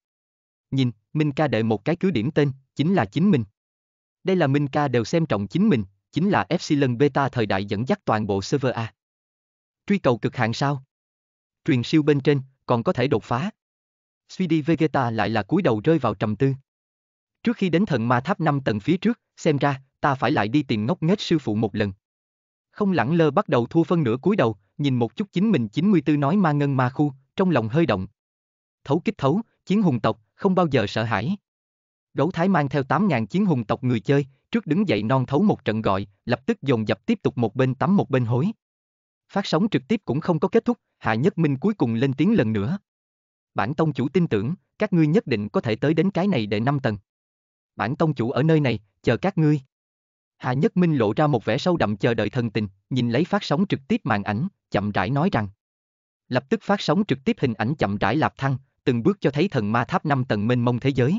nhìn, Minh Ca đợi một cái cứ điểm tên, chính là chính mình. Đây là Minh Ca đều xem trọng chính mình, chính là Epsilon Beta thời đại dẫn dắt toàn bộ server A. Truy cầu cực hạn sao? Truyền siêu bên trên, còn có thể đột phá. Speedy Vegeta lại là cúi đầu rơi vào trầm tư. Trước khi đến thần ma tháp 5 tầng phía trước, xem ra, ta phải lại đi tìm ngốc nghếch sư phụ một lần. Không lẳng lơ bắt đầu thua phân nửa cúi đầu, nhìn một chút chính mình 94 nói ma ngân ma khu, trong lòng hơi động. Thấu kích thấu, chiến hùng tộc, không bao giờ sợ hãi. Đấu Thái mang theo 8.000 chiến hùng tộc người chơi, trước đứng dậy non thấu một trận gọi, lập tức dồn dập tiếp tục một bên tắm một bên hối. Phát sóng trực tiếp cũng không có kết thúc, Hạ Nhất Minh cuối cùng lên tiếng lần nữa. Bản tông chủ tin tưởng, các ngươi nhất định có thể tới đến cái này để 5 tầng. Bản tông chủ ở nơi này, chờ các ngươi. Hạ Nhất Minh lộ ra một vẻ sâu đậm chờ đợi thần tình, nhìn lấy phát sóng trực tiếp màn ảnh, chậm rãi nói rằng. Lập tức phát sóng trực tiếp hình ảnh chậm rãi lạp thăng, từng bước cho thấy thần ma tháp năm tầng mênh mông thế giới.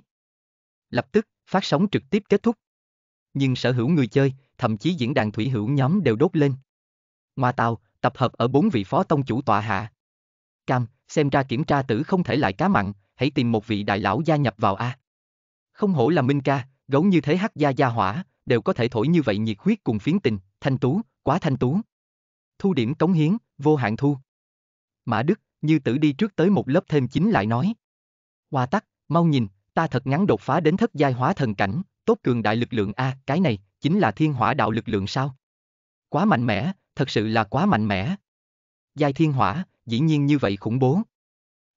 Lập tức, phát sóng trực tiếp kết thúc. Nhưng sở hữu người chơi, thậm chí diễn đàn thủy hữu nhóm đều đốt lên. Ngoa tàu, tập hợp ở bốn vị phó tông chủ tọa hạ. Cam, xem ra kiểm tra tử không thể lại cá mặn, hãy tìm một vị đại lão gia nhập vào a. Không hổ là Minh ca, gấu như thế hắc gia gia hỏa, đều có thể thổi như vậy nhiệt huyết cùng phiến tình, thanh tú, quá thanh tú. Thu điểm cống hiến, vô hạn thu. Mã Đức, như tử đi trước tới một lớp thêm chính lại nói. Hoa tắc, mau nhìn, ta thật ngắn đột phá đến thất giai hóa thần cảnh, tốt cường đại lực lượng A, cái này, chính là thiên hỏa đạo lực lượng sao? Quá mạnh mẽ, thật sự là quá mạnh mẽ. Giai thiên hỏa, dĩ nhiên như vậy khủng bố.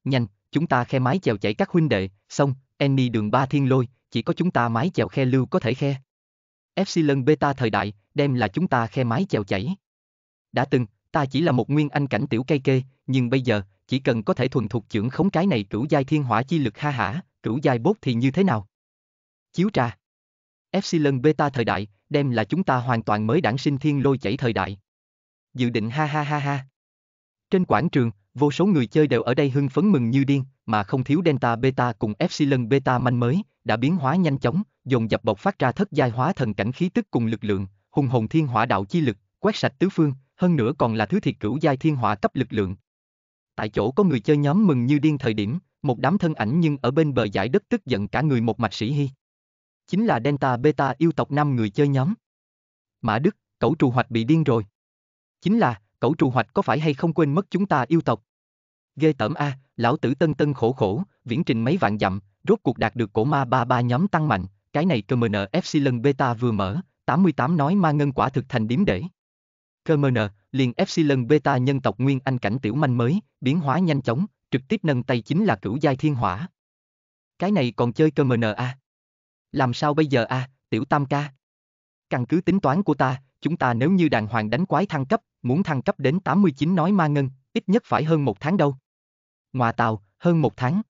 Nhanh, chúng ta khe mái chèo chảy các huynh đệ, xong, Annie đường ba thiên lôi, chỉ có chúng ta mái chèo khe lưu có thể khe. Epsilon Beta thời đại, đem là chúng ta khe mái chèo chảy. Đã từng, ta chỉ là một nguyên anh cảnh tiểu cây kê, nhưng bây giờ, chỉ cần có thể thuần thục trưởng khống cái này cửu giai thiên hỏa chi lực ha hả, cửu giai bốt thì như thế nào? Chiếu trà. Epsilon beta thời đại, đem là chúng ta hoàn toàn mới đản sinh thiên lôi chảy thời đại. Dự định ha ha ha ha. Trên quảng trường, vô số người chơi đều ở đây hưng phấn mừng như điên, mà không thiếu Delta Beta cùng Epsilon Beta manh mới, đã biến hóa nhanh chóng, dồn dập bộc phát ra thất giai hóa thần cảnh khí tức cùng lực lượng, hùng hồn thiên hỏa đạo chi lực, quét sạch tứ phương, hơn nữa còn là thứ thiệt cửu giai thiên hỏa cấp lực lượng. Tại chỗ có người chơi nhóm mừng như điên thời điểm, một đám thân ảnh nhưng ở bên bờ giải đất tức giận cả người một mạch sĩ hy. Chính là Delta Beta yêu tộc năm người chơi nhóm. Mã Đức, cậu trù hoạch bị điên rồi. Chính là, cậu trù hoạch có phải hay không quên mất chúng ta yêu tộc? Ghê tởm A, lão tử tân tân khổ khổ, viễn trình mấy vạn dặm, rốt cuộc đạt được cổ ma ba ba nhóm tăng mạnh, cái này cơ mờ nợ FC lần beta vừa mở, 88 nói ma ngân quả thực thành điếm để. KMN, liền Epsilon Beta nhân tộc Nguyên Anh cảnh tiểu manh mới, biến hóa nhanh chóng, trực tiếp nâng tay chính là cửu giai thiên hỏa. Cái này còn chơi KMN à? Làm sao bây giờ à, tiểu tam ca? Căn cứ tính toán của ta, chúng ta nếu như đàng hoàng đánh quái thăng cấp, muốn thăng cấp đến 89 nói ma ngân, ít nhất phải hơn một tháng đâu. Ngoà tàu, hơn một tháng.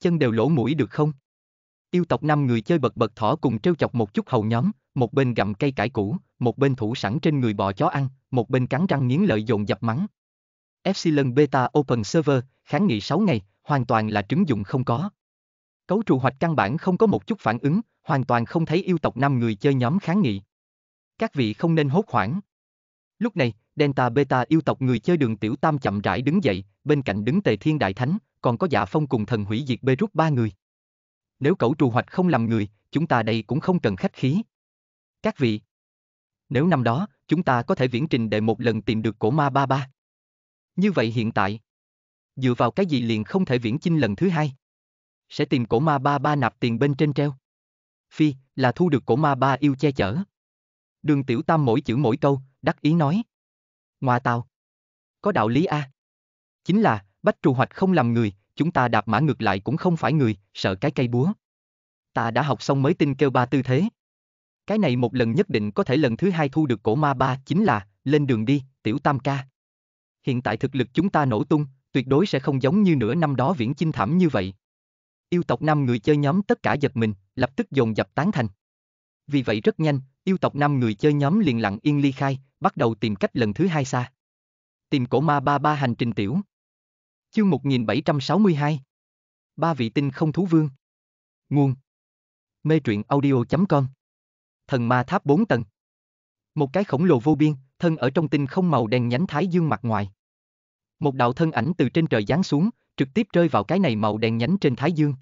Chân đều lỗ mũi được không? Yêu tộc năm người chơi bật bật thỏ cùng trêu chọc một chút hầu nhóm, một bên gặm cây cải cũ, một bên thủ sẵn trên người bò chó ăn, một bên cắn răng nghiến lợi dồn dập mắng. Epsilon Beta Open Server, kháng nghị 6 ngày, hoàn toàn là trứng dụng không có. Cấu trù hoạch căn bản không có một chút phản ứng, hoàn toàn không thấy yêu tộc năm người chơi nhóm kháng nghị. Các vị không nên hốt hoảng. Lúc này, Delta Beta yêu tộc người chơi đường Tiểu Tam chậm rãi đứng dậy, bên cạnh đứng Tề Thiên Đại Thánh, còn có dạ phong cùng thần hủy diệt bê rút ba người. Nếu cẩu trù hoạch không làm người, chúng ta đây cũng không cần khách khí. Các vị, nếu năm đó, chúng ta có thể viễn trình đệ một lần tìm được cổ ma ba ba. Như vậy hiện tại, dựa vào cái gì liền không thể viễn chinh lần thứ hai? Sẽ tìm cổ ma ba ba nạp tiền bên trên treo. Phi, là thu được cổ ma ba yêu che chở. Đường tiểu tam mỗi chữ mỗi câu, đắc ý nói. Ngoà tao. Có đạo lý A. Chính là, bách trù hoạch không làm người, chúng ta đạp mã ngược lại cũng không phải người, sợ cái cây búa. Ta đã học xong mới tin kêu ba tư thế. Cái này một lần nhất định có thể lần thứ hai thu được cổ ma ba chính là, lên đường đi, tiểu tam ca. Hiện tại thực lực chúng ta nổ tung, tuyệt đối sẽ không giống như nửa năm đó viễn chinh thảm như vậy. Yêu tộc năm người chơi nhóm tất cả giật mình, lập tức dồn dập tán thành. Vì vậy rất nhanh, yêu tộc năm người chơi nhóm liền lặng yên ly khai, bắt đầu tìm cách lần thứ hai xa. Tìm cổ ma ba ba hành trình tiểu. Chương 1762 Ba vị tinh không thú vương Nguồn Mê truyện audio.com thần ma tháp 4 tầng. Một cái khổng lồ vô biên, thân ở trong tinh không màu đen nhánh thái dương mặt ngoài. Một đạo thân ảnh từ trên trời giáng xuống, trực tiếp rơi vào cái này màu đen nhánh trên thái dương.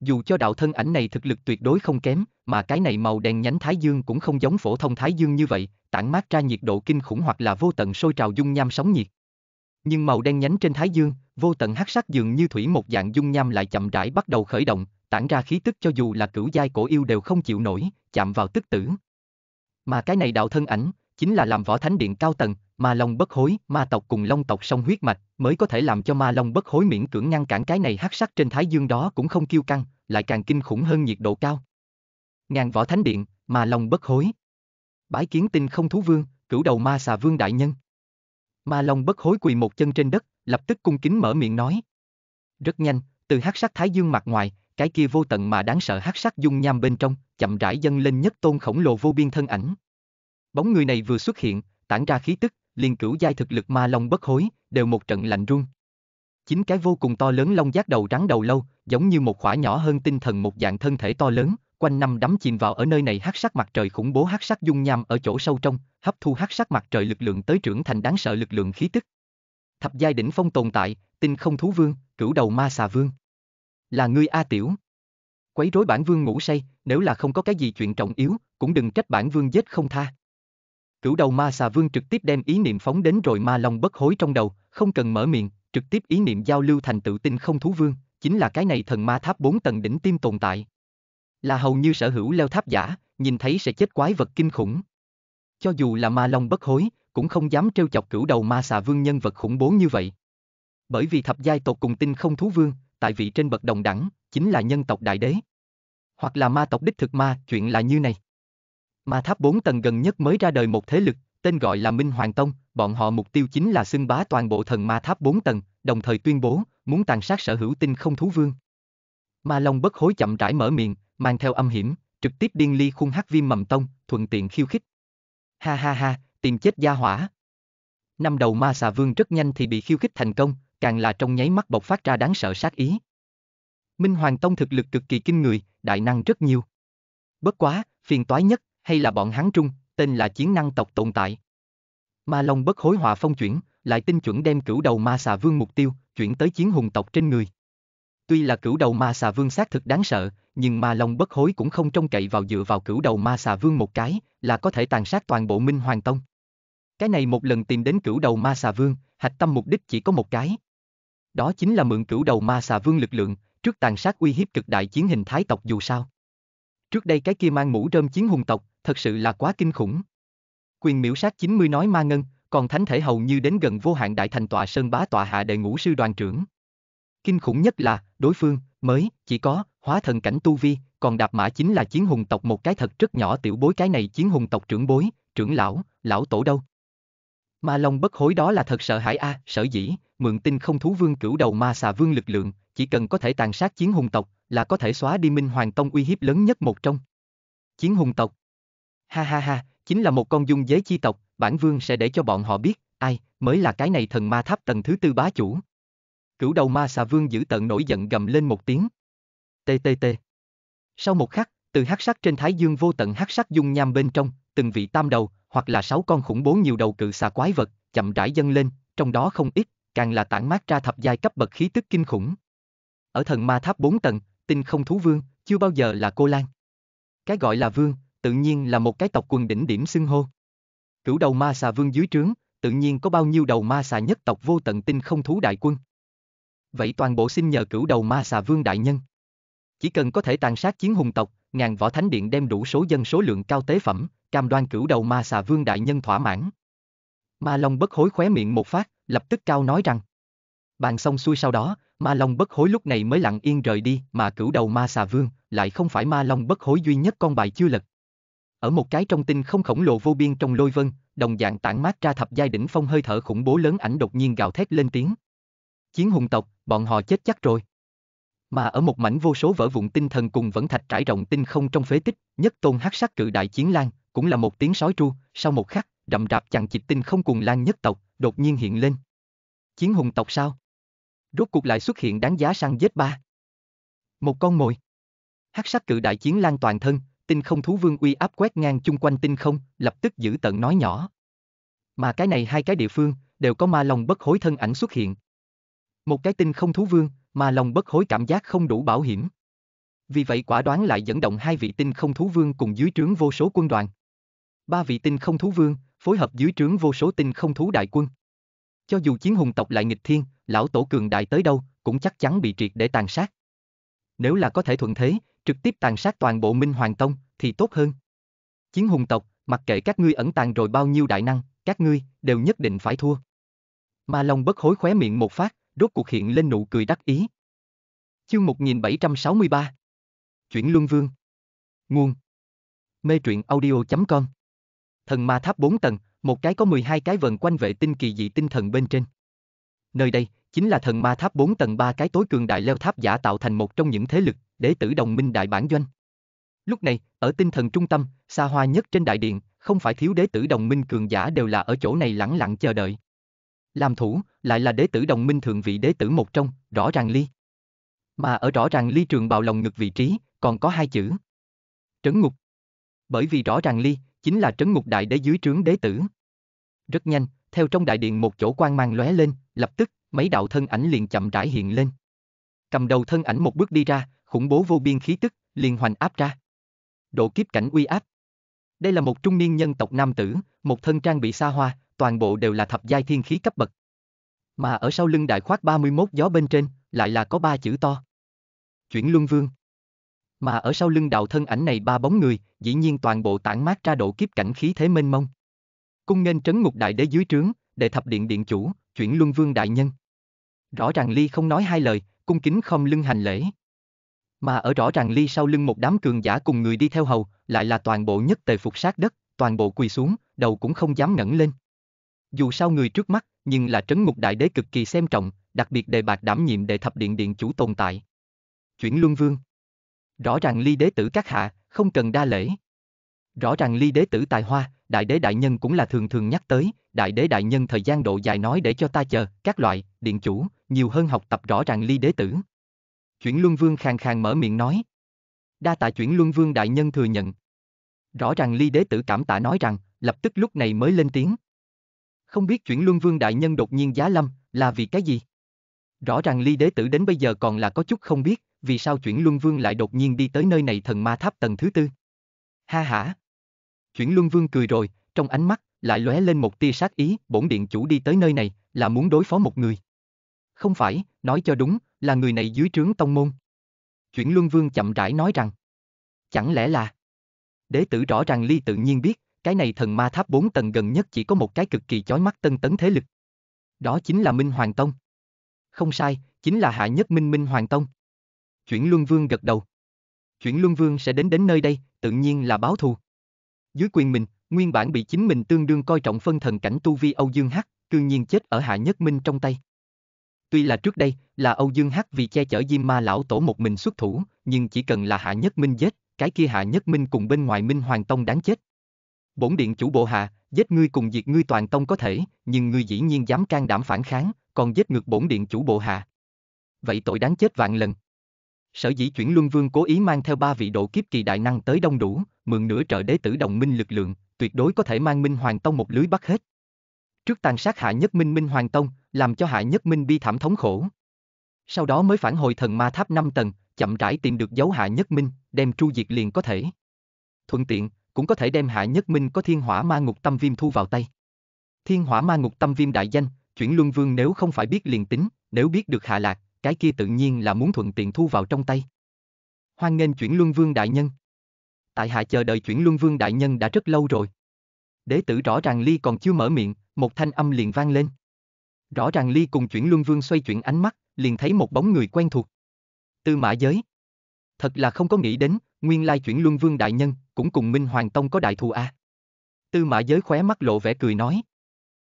Dù cho đạo thân ảnh này thực lực tuyệt đối không kém, mà cái này màu đen nhánh thái dương cũng không giống phổ thông thái dương như vậy, tản mát ra nhiệt độ kinh khủng hoặc là vô tận sôi trào dung nham sóng nhiệt. Nhưng màu đen nhánh trên thái dương, vô tận hắc sắc dường như thủy một dạng dung nham lại chậm rãi bắt đầu khởi động, tản ra khí tức cho dù là cửu giai cổ yêu đều không chịu nổi, chạm vào tức tử. Mà cái này đạo thân ảnh, chính là làm võ thánh điện cao tầng, ma long bất hối, ma tộc cùng long tộc song huyết mạch, mới có thể làm cho ma long bất hối miễn cưỡng ngăn cản cái này hắc sắc trên thái dương đó cũng không kiêu căng, lại càng kinh khủng hơn nhiệt độ cao. Ngàn võ thánh điện, ma long bất hối. Bái kiến tinh không thú vương, cửu đầu ma xà vương đại nhân. Ma long bất hối quỳ một chân trên đất, lập tức cung kính mở miệng nói. Rất nhanh, từ hắc sắc thái dương mặt ngoài, cái kia vô tận mà đáng sợ hắc sắc dung nham bên trong, chậm rãi dâng lên nhất tôn khổng lồ vô biên thân ảnh. Bóng người này vừa xuất hiện, tản ra khí tức, liền cửu giai thực lực ma long bất hối, đều một trận lạnh run. Chính cái vô cùng to lớn long giác đầu rắn đầu lâu, giống như một khỏa nhỏ hơn tinh thần một dạng thân thể to lớn, quanh năm đắm chìm vào ở nơi này hắc sắc mặt trời khủng bố hắc sắc dung nham ở chỗ sâu trong, hấp thu hắc sắc mặt trời lực lượng tới trưởng thành đáng sợ lực lượng khí tức. Thập giai đỉnh phong tồn tại, tinh không thú vương, cửu đầu ma xà vương là ngươi A Tiểu. Quấy rối bản vương ngủ say, nếu là không có cái gì chuyện trọng yếu, cũng đừng trách bản vương giết không tha. Cửu đầu ma xà vương trực tiếp đem ý niệm phóng đến rồi ma long bất hối trong đầu, không cần mở miệng, trực tiếp ý niệm giao lưu thành tự tin không thú vương, chính là cái này thần ma tháp bốn tầng đỉnh tim tồn tại. Là hầu như sở hữu leo tháp giả, nhìn thấy sẽ chết quái vật kinh khủng. Cho dù là ma long bất hối, cũng không dám trêu chọc cửu đầu ma xà vương nhân vật khủng bố như vậy. Bởi vì thập giai tột cùng tinh không thú vương, tại vị trên bậc đồng đẳng, chính là nhân tộc đại đế. Hoặc là ma tộc đích thực ma, chuyện là như này. Ma tháp 4 tầng gần nhất mới ra đời một thế lực, tên gọi là Minh Hoàng Tông, bọn họ mục tiêu chính là xưng bá toàn bộ thần ma tháp 4 tầng, đồng thời tuyên bố, muốn tàn sát sở hữu tinh không thú vương. Ma Long bất hối chậm rãi mở miệng, mang theo âm hiểm, trực tiếp điên ly khung hắc viêm mầm tông, thuận tiện khiêu khích. Ha ha ha, tìm chết gia hỏa. Năm đầu ma xà vương rất nhanh thì bị khiêu khích thành công, càng là trong nháy mắt bộc phát ra đáng sợ sát ý. Minh Hoàng Tông thực lực cực kỳ kinh người, đại năng rất nhiều. Bất quá, phiền toái nhất, hay là bọn hắn trung, tên là chiến năng tộc tồn tại. Ma Long bất hối hòa phong chuyển, lại tinh chuẩn đem cửu đầu ma xà vương mục tiêu, chuyển tới chiến hùng tộc trên người. Tuy là cửu đầu ma xà vương xác thực đáng sợ, nhưng Ma Long bất hối cũng không trông cậy vào dựa vào cửu đầu ma xà vương một cái, là có thể tàn sát toàn bộ Minh Hoàng Tông. Cái này một lần tìm đến cửu đầu ma xà vương, hạch tâm mục đích chỉ có một cái đó chính là mượn cửu đầu ma xà vương lực lượng, trước tàn sát uy hiếp cực đại chiến hình thái tộc dù sao. Trước đây cái kia mang mũ rơm chiến hùng tộc, thật sự là quá kinh khủng. Quyền miễu sát 90 nói ma ngân, còn thánh thể hầu như đến gần vô hạn đại thành tọa sơn bá tọa hạ đệ ngũ sư đoàn trưởng. Kinh khủng nhất là, đối phương, mới, chỉ có, hóa thần cảnh tu vi, còn đạp mã chính là chiến hùng tộc một cái thật rất nhỏ tiểu bối cái này chiến hùng tộc trưởng bối, trưởng lão, lão tổ đâu. Ma Long bất hối đó là thật sợ hãi a, à, sở dĩ, mượn tinh không thú vương cửu đầu ma xà vương lực lượng, chỉ cần có thể tàn sát chiến hùng tộc, là có thể xóa đi Minh Hoàng Tông uy hiếp lớn nhất một trong. Chiến hùng tộc. Ha ha ha, chính là một con dung giới chi tộc, bản vương sẽ để cho bọn họ biết, ai, mới là cái này thần ma tháp tầng thứ tư bá chủ. Cửu đầu ma xà vương giữ tận nổi giận gầm lên một tiếng. TTT. Sau một khắc, từ hắc sắc trên thái dương vô tận hắc sắc dung nham bên trong, từng vị tam đầu, hoặc là sáu con khủng bố nhiều đầu cự xà quái vật, chậm rãi dâng lên, trong đó không ít, càng là tản mát ra thập giai cấp bậc khí tức kinh khủng. Ở thần ma tháp 4 tầng, tinh không thú vương, chưa bao giờ là cô Lan. Cái gọi là vương, tự nhiên là một cái tộc quần đỉnh điểm xưng hô. Cửu đầu ma xà vương dưới trướng, tự nhiên có bao nhiêu đầu ma xà nhất tộc vô tận tinh không thú đại quân. Vậy toàn bộ xin nhờ cửu đầu ma xà vương đại nhân. Chỉ cần có thể tàn sát chiến hùng tộc, ngàn võ thánh điện đem đủ số dân số lượng cao tế phẩm, cam đoan cửu đầu ma xà vương đại nhân thỏa mãn. Ma Long bất hối khóe miệng một phát, lập tức cao nói rằng. Bàn xong xuôi sau đó, Ma Long bất hối lúc này mới lặng yên rời đi mà cửu đầu ma xà vương, lại không phải Ma Long bất hối duy nhất con bài chưa lật. Ở một cái trong tinh không khổng lồ vô biên trong lôi vân, đồng dạng tản mát ra thập giai đỉnh phong hơi thở khủng bố lớn ảnh đột nhiên gào thét lên tiếng. Chiến hùng tộc, bọn họ chết chắc rồi. Mà ở một mảnh vô số vỡ vụn tinh thần cùng vẫn thạch trải rộng tinh không trong phế tích, nhất tôn hắc sắc cự đại chiến lan, cũng là một tiếng sói tru, sau một khắc, rậm rạp chằng chịt tinh không cùng lan nhất tộc, đột nhiên hiện lên. Chiến hùng tộc sao? Rốt cuộc lại xuất hiện đáng giá săn giết ba. Một con mồi. Hắc sắc cự đại chiến lan toàn thân, tinh không thú vương uy áp quét ngang chung quanh tinh không, lập tức giữ tận nói nhỏ. Mà cái này hai cái địa phương, đều có ma lòng bất hối thân ảnh xuất hiện. Một cái tinh không thú vương, mà lòng bất hối cảm giác không đủ bảo hiểm. Vì vậy quả đoán lại dẫn động hai vị tinh không thú vương cùng dưới trướng vô số quân đoàn. Ba vị tinh không thú vương, phối hợp dưới trướng vô số tinh không thú đại quân. Cho dù chiến hùng tộc lại nghịch thiên, lão tổ cường đại tới đâu, cũng chắc chắn bị triệt để tàn sát. Nếu là có thể thuận thế, trực tiếp tàn sát toàn bộ Minh Hoàng Tông, thì tốt hơn. Chiến hùng tộc, mặc kệ các ngươi ẩn tàng rồi bao nhiêu đại năng, các ngươi đều nhất định phải thua. Ma Long bất hối khóe miệng một phát, rốt cuộc hiện lên nụ cười đắc ý. Chương 1763 Chuyển Luân Vương Nguồn Mê truyện audio.com thần ma tháp 4 tầng, một cái có 12 cái vần quanh vệ tinh kỳ dị tinh thần bên trên. Nơi đây, chính là thần ma tháp 4 tầng ba cái tối cường đại leo tháp giả tạo thành một trong những thế lực, đế tử đồng minh đại bản doanh. Lúc này, ở tinh thần trung tâm, xa hoa nhất trên đại điện, không phải thiếu đế tử đồng minh cường giả đều là ở chỗ này lẳng lặng chờ đợi. Làm thủ, lại là đế tử đồng minh thượng vị đế tử một trong, rõ ràng ly. Mà ở rõ ràng ly trường bào lòng ngực vị trí, còn có hai chữ. Trấn ngục. Bởi vì rõ ràng ly, chính là trấn ngục đại đế dưới trướng đế tử. Rất nhanh, theo trong đại điện một chỗ quang mang lóe lên, lập tức, mấy đạo thân ảnh liền chậm rãi hiện lên. Cầm đầu thân ảnh một bước đi ra, khủng bố vô biên khí tức, liền hoành áp ra. Độ kiếp cảnh uy áp. Đây là một trung niên nhân tộc nam tử, một thân trang bị xa hoa, toàn bộ đều là thập giai thiên khí cấp bậc. Mà ở sau lưng đại khoát 31 gió bên trên, lại là có ba chữ to. Chuyển Luân Vương. Mà ở sau lưng đạo thân ảnh này ba bóng người, dĩ nhiên toàn bộ tản mát ra độ kiếp cảnh khí thế mênh mông. Cung nghênh trấn ngục đại đế dưới trướng, đệ thập điện điện chủ, chuyển luân vương đại nhân. Rõ ràng Ly không nói hai lời, cung kính không lưng hành lễ. Mà ở rõ ràng Ly sau lưng một đám cường giả cùng người đi theo hầu, lại là toàn bộ nhất tề phục sát đất, toàn bộ quỳ xuống, đầu cũng không dám ngẩng lên. Dù sao người trước mắt, nhưng là trấn ngục đại đế cực kỳ xem trọng, đặc biệt đề bạc đảm nhiệm đệ thập điện điện chủ tồn tại. Chuyển Luân Vương Rõ ràng ly đế tử các hạ, không cần đa lễ. Rõ ràng ly đế tử tài hoa, đại đế đại nhân cũng là thường thường nhắc tới, đại đế đại nhân thời gian độ dài nói để cho ta chờ, các loại, điện chủ, nhiều hơn học tập rõ ràng ly đế tử. Chuyển Luân Vương khàn khàn mở miệng nói. Đa tạ chuyển Luân Vương đại nhân thừa nhận. Rõ ràng ly đế tử cảm tạ nói rằng, lập tức lúc này mới lên tiếng. Không biết chuyển Luân Vương đại nhân đột nhiên giá lâm, là vì cái gì? Rõ ràng ly đế tử đến bây giờ còn là có chút không biết, vì sao chuyển Luân Vương lại đột nhiên đi tới nơi này thần ma tháp tầng thứ tư? Ha hả! Chuyển Luân Vương cười rồi, trong ánh mắt, lại lóe lên một tia sát ý, bổn điện chủ đi tới nơi này, là muốn đối phó một người. Không phải, nói cho đúng, là người này dưới trướng tông môn. Chuyển Luân Vương chậm rãi nói rằng, chẳng lẽ là... Đế tử rõ ràng ly tự nhiên biết, cái này thần ma tháp bốn tầng gần nhất chỉ có một cái cực kỳ chói mắt tân tấn thế lực. Đó chính là Minh Hoàng Tông. Không sai, chính là Hạ Nhất Minh Minh Hoàng Tông. Chuyển Luân Vương gật đầu. Chuyển Luân Vương sẽ đến đến nơi đây, tự nhiên là báo thù. Dưới quyền mình, nguyên bản bị chính mình tương đương coi trọng phân thần cảnh tu vi Âu Dương Hắc, cư nhiên chết ở Hạ Nhất Minh trong tay. Tuy là trước đây, là Âu Dương Hắc vì che chở Diêm Ma lão tổ một mình xuất thủ, nhưng chỉ cần là Hạ Nhất Minh giết, cái kia Hạ Nhất Minh cùng bên ngoài Minh Hoàng Tông đáng chết. Bổn điện chủ bộ hạ, giết ngươi cùng diệt ngươi toàn tông có thể, nhưng ngươi dĩ nhiên dám can đảm phản kháng, còn giết ngược bổn điện chủ bộ hạ. Vậy tội đáng chết vạn lần. Sở dĩ chuyển Luân Vương cố ý mang theo ba vị độ kiếp kỳ đại năng tới đông đủ, mượn nửa trợ đế tử đồng minh lực lượng, tuyệt đối có thể mang Minh Hoàng Tông một lưới bắt hết. Trước tàn sát Hạ Nhất Minh Minh Hoàng Tông, làm cho Hạ Nhất Minh bi thảm thống khổ. Sau đó mới phản hồi thần ma tháp 5 tầng, chậm rãi tìm được dấu Hạ Nhất Minh, đem tru diệt liền có thể. Thuận tiện, cũng có thể đem Hạ Nhất Minh có thiên hỏa ma ngục tâm viêm thu vào tay. Thiên hỏa ma ngục tâm viêm đại danh, chuyển Luân Vương nếu không phải biết liền tính, nếu biết được Hạ Lạc, cái kia tự nhiên là muốn thuận tiện thu vào trong tay. Hoan nghênh chuyển luân vương đại nhân. Tại hạ chờ đợi chuyển luân vương đại nhân đã rất lâu rồi. Đế tử rõ ràng ly còn chưa mở miệng, một thanh âm liền vang lên. Rõ ràng ly cùng chuyển luân vương xoay chuyển ánh mắt, liền thấy một bóng người quen thuộc. Tư mã giới. Thật là không có nghĩ đến, nguyên lai chuyển luân vương đại nhân, cũng cùng Minh Hoàng Tông có đại thù a. Tư mã giới khóe mắt lộ vẻ cười nói.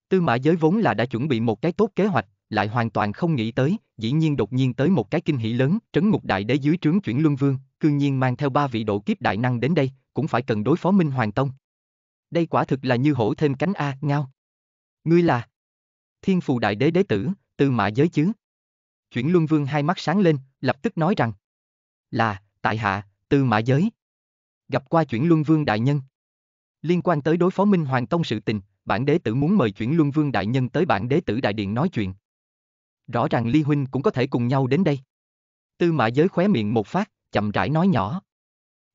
Tư mã giới vốn là đã chuẩn bị một cái tốt kế hoạch, lại hoàn toàn không nghĩ tới, dĩ nhiên đột nhiên tới một cái kinh hỷ lớn, trấn ngục đại đế dưới trướng chuyển luân vương, cương nhiên mang theo ba vị độ kiếp đại năng đến đây, cũng phải cần đối phó Minh Hoàng Tông. Đây quả thực là như hổ thêm cánh A, ngao. Ngươi là Thiên phù đại đế đế tử, từ Mã giới chứ. Chuyển luân vương hai mắt sáng lên, lập tức nói rằng là, tại hạ, từ Mã giới. Gặp qua chuyển luân vương đại nhân. Liên quan tới đối phó Minh Hoàng Tông sự tình, bản đế tử muốn mời chuyển luân vương đại nhân tới bản đế tử đại điện nói chuyện rõ ràng Ly Huynh cũng có thể cùng nhau đến đây. Tư mã giới khóe miệng một phát, chậm rãi nói nhỏ.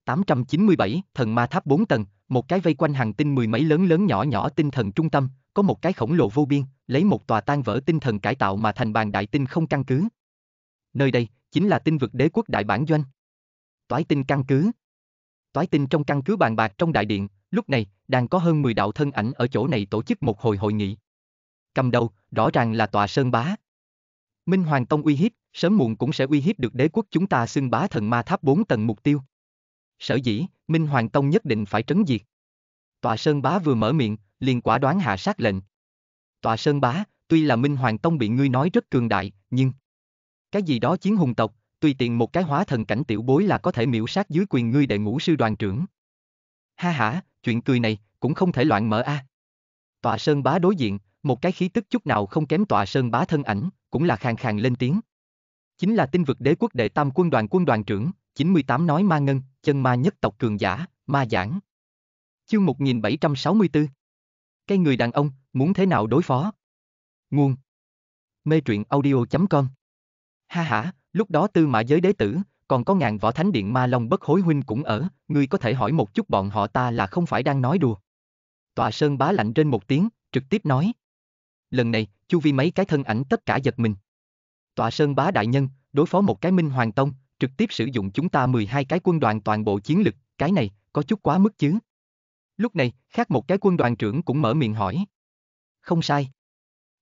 897, thần ma tháp 4 tầng, một cái vây quanh hàng tinh mười mấy lớn lớn nhỏ nhỏ tinh thần trung tâm, có một cái khổng lồ vô biên, lấy một tòa tan vỡ tinh thần cải tạo mà thành bàn đại tinh không căn cứ. Nơi đây, chính là tinh vực đế quốc đại bản doanh. Toái tinh căn cứ. Toái tinh trong căn cứ bàn bạc trong đại điện, lúc này, đang có hơn 10 đạo thân ảnh ở chỗ này tổ chức một hồi hội nghị. Cầm đầu, rõ ràng là tòa sơn bá. Minh Hoàng Tông uy hiếp, sớm muộn cũng sẽ uy hiếp được đế quốc chúng ta xưng bá thần ma tháp 4 tầng mục tiêu. Sở dĩ, Minh Hoàng Tông nhất định phải trấn diệt. Tòa Sơn Bá vừa mở miệng, liền quả đoán hạ sát lệnh. Tòa Sơn Bá, tuy là Minh Hoàng Tông bị ngươi nói rất cường đại, nhưng... Cái gì đó chiến hùng tộc, tùy tiện một cái hóa thần cảnh tiểu bối là có thể miễu sát dưới quyền ngươi đệ ngũ sư đoàn trưởng. Ha ha, chuyện cười này, cũng không thể loạn mở a. À. Tòa Sơn Bá đối diện, một cái khí tức chút nào không kém tọa sơn bá thân ảnh, cũng là khàn khàn lên tiếng. Chính là tinh vực đế quốc đệ tam quân đoàn quân đoàn trưởng, 98 nói ma ngân, chân ma nhất tộc cường giả, ma giảng. Chương 1764 Cái người đàn ông, muốn thế nào đối phó? Nguồn Mê truyện audio.com Ha ha, lúc đó tư mã giới đế tử, còn có ngàn võ thánh điện ma long bất hối huynh cũng ở, ngươi có thể hỏi một chút bọn họ ta là không phải đang nói đùa. Tòa sơn bá lạnh trên một tiếng, trực tiếp nói lần này, chu vi mấy cái thân ảnh tất cả giật mình. Tọa sơn bá đại nhân, đối phó một cái minh hoàng tông, trực tiếp sử dụng chúng ta 12 cái quân đoàn toàn bộ chiến lực, cái này, có chút quá mức chứ. Lúc này, khác một cái quân đoàn trưởng cũng mở miệng hỏi. Không sai.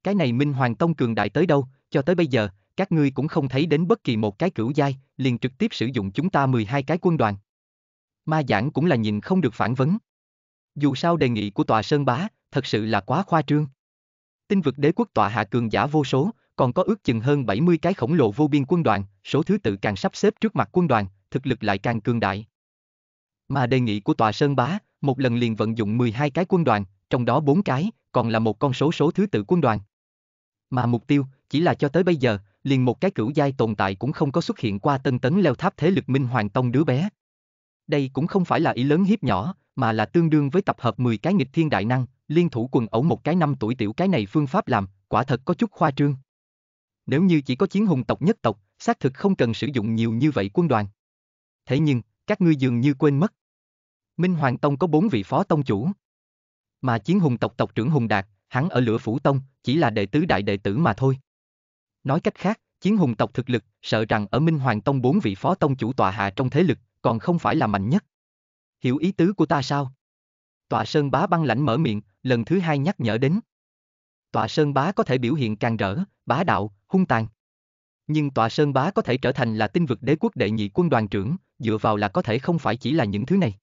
Cái này Minh Hoàng Tông cường đại tới đâu, cho tới bây giờ, các ngươi cũng không thấy đến bất kỳ một cái cửu giai, liền trực tiếp sử dụng chúng ta 12 cái quân đoàn. Ma giảng cũng là nhìn không được phản vấn. Dù sao đề nghị của tòa Sơn Bá, thật sự là quá khoa trương. Tinh vực đế quốc tọa hạ cường giả vô số, còn có ước chừng hơn 70 cái khổng lồ vô biên quân đoàn, số thứ tự càng sắp xếp trước mặt quân đoàn, thực lực lại càng cường đại. Mà đề nghị của tòa Sơn Bá, một lần liền vận dụng 12 cái quân đoàn, trong đó 4 cái, còn là một con số số thứ tự quân đoàn. Mà mục tiêu, chỉ là cho tới bây giờ, liền một cái cửu giai tồn tại cũng không có xuất hiện qua tân tấn leo tháp thế lực Minh Hoàng Tông đứa bé. Đây cũng không phải là ý lớn hiếp nhỏ, mà là tương đương với tập hợp 10 cái nghịch thiên đại năng, liên thủ quần ẩu một cái năm tuổi tiểu cái này phương pháp làm, quả thật có chút khoa trương. Nếu như chỉ có chiến hùng tộc nhất tộc, xác thực không cần sử dụng nhiều như vậy quân đoàn. Thế nhưng, các ngươi dường như quên mất. Minh Hoàng Tông có bốn vị phó tông chủ. Mà chiến hùng tộc tộc trưởng Hùng Đạt, hắn ở lửa phủ tông, chỉ là đệ tứ đại đệ tử mà thôi. Nói cách khác, chiến hùng tộc thực lực, sợ rằng ở Minh Hoàng Tông bốn vị phó tông chủ tòa hạ trong thế lực, còn không phải là mạnh nhất. Hiểu ý tứ của ta sao? Tọa Sơn Bá băng lãnh mở miệng, lần thứ hai nhắc nhở đến. Tọa Sơn Bá có thể biểu hiện càng rỡ, bá đạo, hung tàn. Nhưng Tọa Sơn Bá có thể trở thành là tinh vực đế quốc đệ nhị quân đoàn trưởng, dựa vào là có thể không phải chỉ là những thứ này.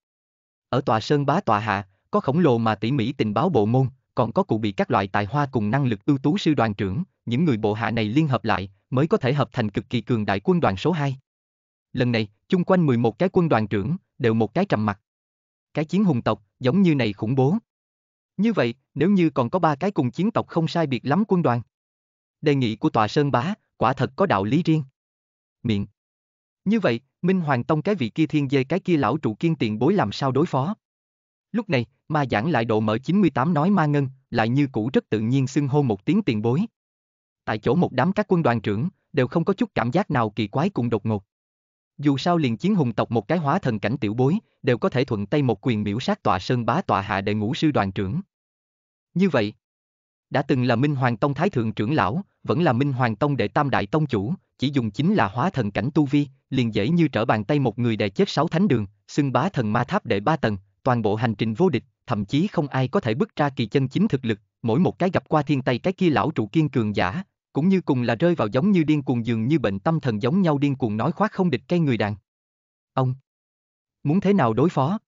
Ở Tọa Sơn Bá tọa hạ, có khổng lồ mà tỉ mỉ tình báo bộ môn, còn có cụ bị các loại tài hoa cùng năng lực ưu tú sư đoàn trưởng, những người bộ hạ này liên hợp lại mới có thể hợp thành cực kỳ cường đại quân đoàn số 2. Lần này, chung quanh 11 cái quân đoàn trưởng, đều một cái trầm mặt cái chiến hùng tộc, giống như này khủng bố. Như vậy, nếu như còn có ba cái cùng chiến tộc không sai biệt lắm quân đoàn. Đề nghị của tòa Sơn Bá, quả thật có đạo lý riêng. Miệng. Như vậy, Minh Hoàng Tông cái vị kia thiên dê cái kia lão trụ kiên tiện bối làm sao đối phó. Lúc này, ma giảng lại độ mở 98 nói ma ngân, lại như cũ rất tự nhiên xưng hô một tiếng tiền bối. Tại chỗ một đám các quân đoàn trưởng, đều không có chút cảm giác nào kỳ quái cùng đột ngột. Dù sao liền chiến hùng tộc một cái hóa thần cảnh tiểu bối, đều có thể thuận tay một quyền miễu sát tọa sơn bá tọa hạ đệ ngũ sư đoàn trưởng. Như vậy, đã từng là Minh Hoàng Tông Thái Thượng trưởng lão, vẫn là Minh Hoàng Tông đệ tam đại tông chủ, chỉ dùng chính là hóa thần cảnh tu vi, liền dễ như trở bàn tay một người đệ chết sáu thánh đường, xưng bá thần ma tháp đệ ba tầng, toàn bộ hành trình vô địch, thậm chí không ai có thể bước ra kỳ chân chính thực lực, mỗi một cái gặp qua thiên tay cái kia lão trụ kiên cường giả, cũng như cùng là rơi vào giống như điên cuồng dường như bệnh tâm thần giống nhau điên cuồng nói khoác không địch cây người đàn. Ông! Muốn thế nào đối phó?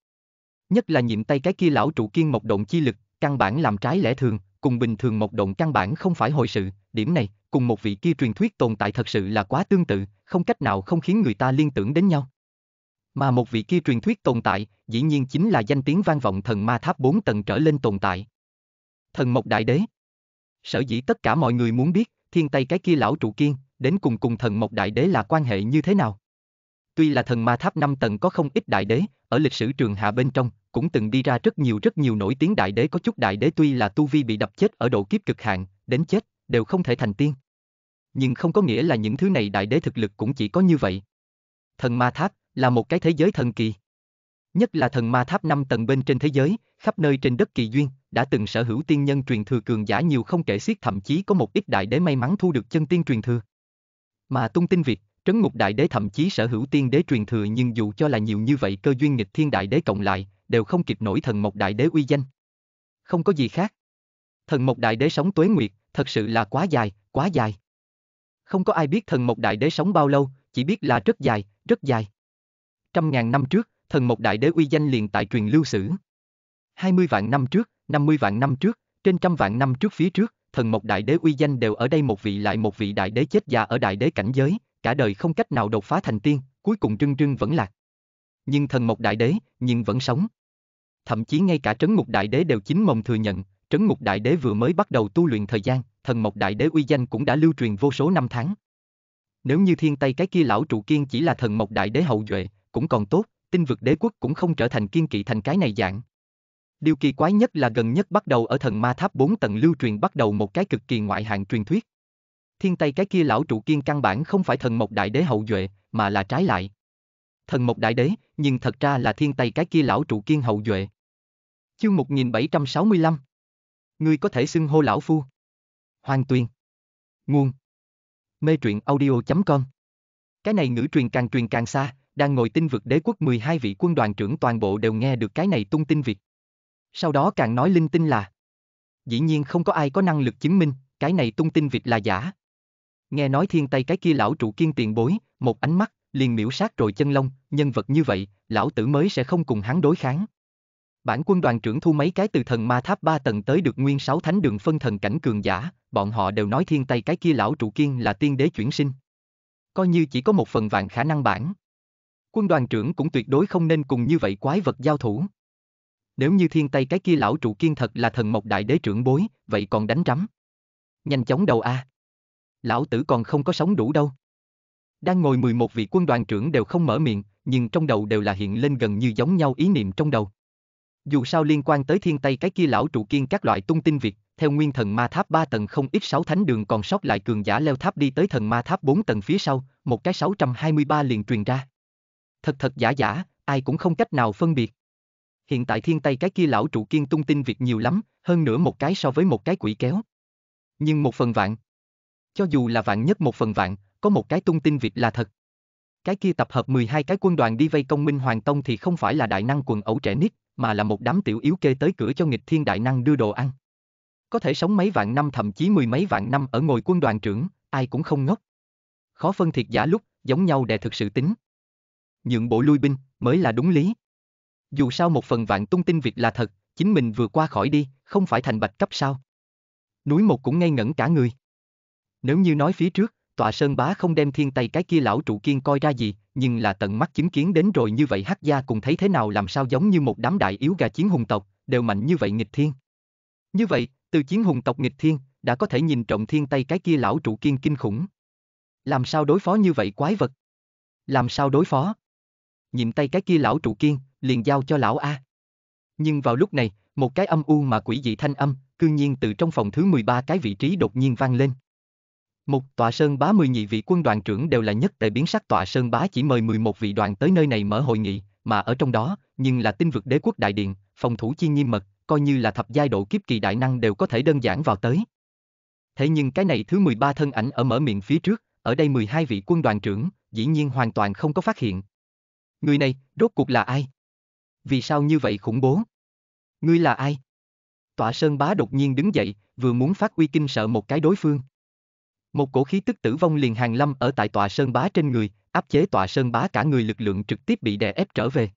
Nhất là nhịn tay cái kia lão trụ kiên một động chi lực, căn bản làm trái lẽ thường, cùng bình thường một động căn bản không phải hồi sự, điểm này, cùng một vị kia truyền thuyết tồn tại thật sự là quá tương tự, không cách nào không khiến người ta liên tưởng đến nhau. Mà một vị kia truyền thuyết tồn tại, dĩ nhiên chính là danh tiếng vang vọng thần ma tháp 4 tầng trở lên tồn tại. Thần Mộc Đại Đế Sở dĩ tất cả mọi người muốn biết, thiên Tây cái kia lão trụ kiên, đến cùng cùng thần mộc đại đế là quan hệ như thế nào? Tuy là thần ma tháp 5 tầng có không ít đại đế, ở lịch sử trường hạ bên trong, cũng từng đi ra rất nhiều rất nhiều nổi tiếng đại đế có chút đại đế tuy là tu vi bị đập chết ở độ kiếp cực hạn, đến chết, đều không thể thành tiên. Nhưng không có nghĩa là những thứ này đại đế thực lực cũng chỉ có như vậy. Thần ma tháp là một cái thế giới thần kỳ nhất là thần ma tháp năm tầng bên trên thế giới, khắp nơi trên đất kỳ duyên, đã từng sở hữu tiên nhân truyền thừa cường giả nhiều không kể xiết thậm chí có một ít đại đế may mắn thu được chân tiên truyền thừa. Mà tung tin Việt, trấn ngục đại đế thậm chí sở hữu tiên đế truyền thừa nhưng dù cho là nhiều như vậy cơ duyên nghịch thiên đại đế cộng lại, đều không kịp nổi thần mộc đại đế uy danh. Không có gì khác. Thần mộc đại đế sống tuế nguyệt, thật sự là quá dài, quá dài. Không có ai biết thần mộc đại đế sống bao lâu, chỉ biết là rất dài, rất dài. Trăm ngàn năm trước, thần mộc đại đế uy danh liền tại truyền lưu sử. 20 vạn năm trước, 50 vạn năm trước, trên trăm vạn năm trước phía trước, thần mộc đại đế uy danh đều ở đây một vị lại một vị đại đế chết già ở đại đế cảnh giới, cả đời không cách nào đột phá thành tiên, cuối cùng trưng trưng vẫn lạc. Nhưng thần mộc đại đế, nhưng vẫn sống. Thậm chí ngay cả trấn ngục đại đế đều chính mồm thừa nhận, trấn ngục đại đế vừa mới bắt đầu tu luyện thời gian, thần mộc đại đế uy danh cũng đã lưu truyền vô số năm tháng. Nếu như thiên tây cái kia lão trụ kiên chỉ là thần mộc đại đế hậu duệ, cũng còn tốt, tinh vực đế quốc cũng không trở thành kiên kỵ thành cái này dạng. Điều kỳ quái nhất là gần nhất bắt đầu ở thần ma tháp 4 tầng lưu truyền bắt đầu một cái cực kỳ ngoại hạng truyền thuyết. Thiên tây cái kia lão trụ kiên căn bản không phải thần mộc đại đế hậu duệ, mà là trái lại. Thần mộc đại đế, nhưng thật ra là thiên tây cái kia lão trụ kiên hậu duệ. Chương 1765 Ngươi có thể xưng hô lão phu. Hoàng tuyên. Nguồn. Mê truyện audio.com Cái này ngữ truyền càng truyền càng xa, đang ngồi tinh vực đế quốc 12 vị quân đoàn trưởng toàn bộ đều nghe được cái này tung tin việc. Sau đó càng nói linh tinh là Dĩ nhiên không có ai có năng lực chứng minh, cái này tung tin vịt là giả. Nghe nói thiên tây cái kia lão trụ kiên tiền bối, một ánh mắt, liền miễu sát rồi chân lông, nhân vật như vậy, lão tử mới sẽ không cùng hắn đối kháng. Bản quân đoàn trưởng thu mấy cái từ thần ma tháp ba tầng tới được nguyên sáu thánh đường phân thần cảnh cường giả, bọn họ đều nói thiên tây cái kia lão trụ kiên là tiên đế chuyển sinh. Coi như chỉ có một phần vạn khả năng bản quân đoàn trưởng cũng tuyệt đối không nên cùng như vậy quái vật giao thủ. Nếu như thiên tay cái kia lão trụ kiên thật là thần mộc đại đế trưởng bối, vậy còn đánh rắm. Nhanh chóng đầu a. Lão tử còn không có sống đủ đâu. Đang ngồi 11 vị quân đoàn trưởng đều không mở miệng, nhưng trong đầu đều là hiện lên gần như giống nhau ý niệm trong đầu. Dù sao liên quan tới thiên tay cái kia lão trụ kiên các loại tung tin việc, theo nguyên thần ma tháp 3 tầng không ít 6 thánh đường còn sót lại cường giả leo tháp đi tới thần ma tháp 4 tầng phía sau, một cái 623 liền truyền ra thật thật giả giả, ai cũng không cách nào phân biệt. Hiện tại thiên tây cái kia lão trụ kiên tung tin việc nhiều lắm, hơn nữa một cái so với một cái quỷ kéo. Nhưng một phần vạn, cho dù là vạn nhất một phần vạn, có một cái tung tin việc là thật. Cái kia tập hợp 12 cái quân đoàn đi vây công Minh Hoàng Tông thì không phải là đại năng quần ẩu trẻ nít, mà là một đám tiểu yếu kê tới cửa cho nghịch thiên đại năng đưa đồ ăn. Có thể sống mấy vạn năm thậm chí mười mấy vạn năm ở ngồi quân đoàn trưởng, ai cũng không ngốc. Khó phân thiệt giả lúc, giống nhau để thực sự tính nhượng bộ lui binh, mới là đúng lý. Dù sao một phần vạn tung tin việc là thật, chính mình vừa qua khỏi đi, không phải thành bạch cấp sao. Núi một cũng ngây ngẩn cả người. Nếu như nói phía trước, tòa sơn bá không đem thiên tay cái kia lão trụ kiên coi ra gì, nhưng là tận mắt chứng kiến đến rồi như vậy hắc gia cùng thấy thế nào làm sao giống như một đám đại yếu gà chiến hùng tộc, đều mạnh như vậy nghịch thiên. Như vậy, từ chiến hùng tộc nghịch thiên, đã có thể nhìn trọng thiên tay cái kia lão trụ kiên kinh khủng. Làm sao đối phó như vậy quái vật? Làm sao đối phó? nhìn tay cái kia lão trụ kiên, liền giao cho lão A. Nhưng vào lúc này, một cái âm u mà quỷ dị thanh âm, cương nhiên từ trong phòng thứ 13 cái vị trí đột nhiên vang lên. Một tòa sơn bá 10 nhị vị quân đoàn trưởng đều là nhất tại biến sắc tòa sơn bá chỉ mời 11 vị đoàn tới nơi này mở hội nghị, mà ở trong đó, nhưng là tinh vực đế quốc đại điện, phòng thủ chi nghiêm mật, coi như là thập giai độ kiếp kỳ đại năng đều có thể đơn giản vào tới. Thế nhưng cái này thứ 13 thân ảnh ở mở miệng phía trước, ở đây 12 vị quân đoàn trưởng, dĩ nhiên hoàn toàn không có phát hiện, Người này, rốt cuộc là ai? Vì sao như vậy khủng bố? Ngươi là ai? Tọa Sơn Bá đột nhiên đứng dậy, vừa muốn phát uy kinh sợ một cái đối phương. Một cổ khí tức tử vong liền hàng lâm ở tại tòa Sơn Bá trên người, áp chế tòa Sơn Bá cả người lực lượng trực tiếp bị đè ép trở về.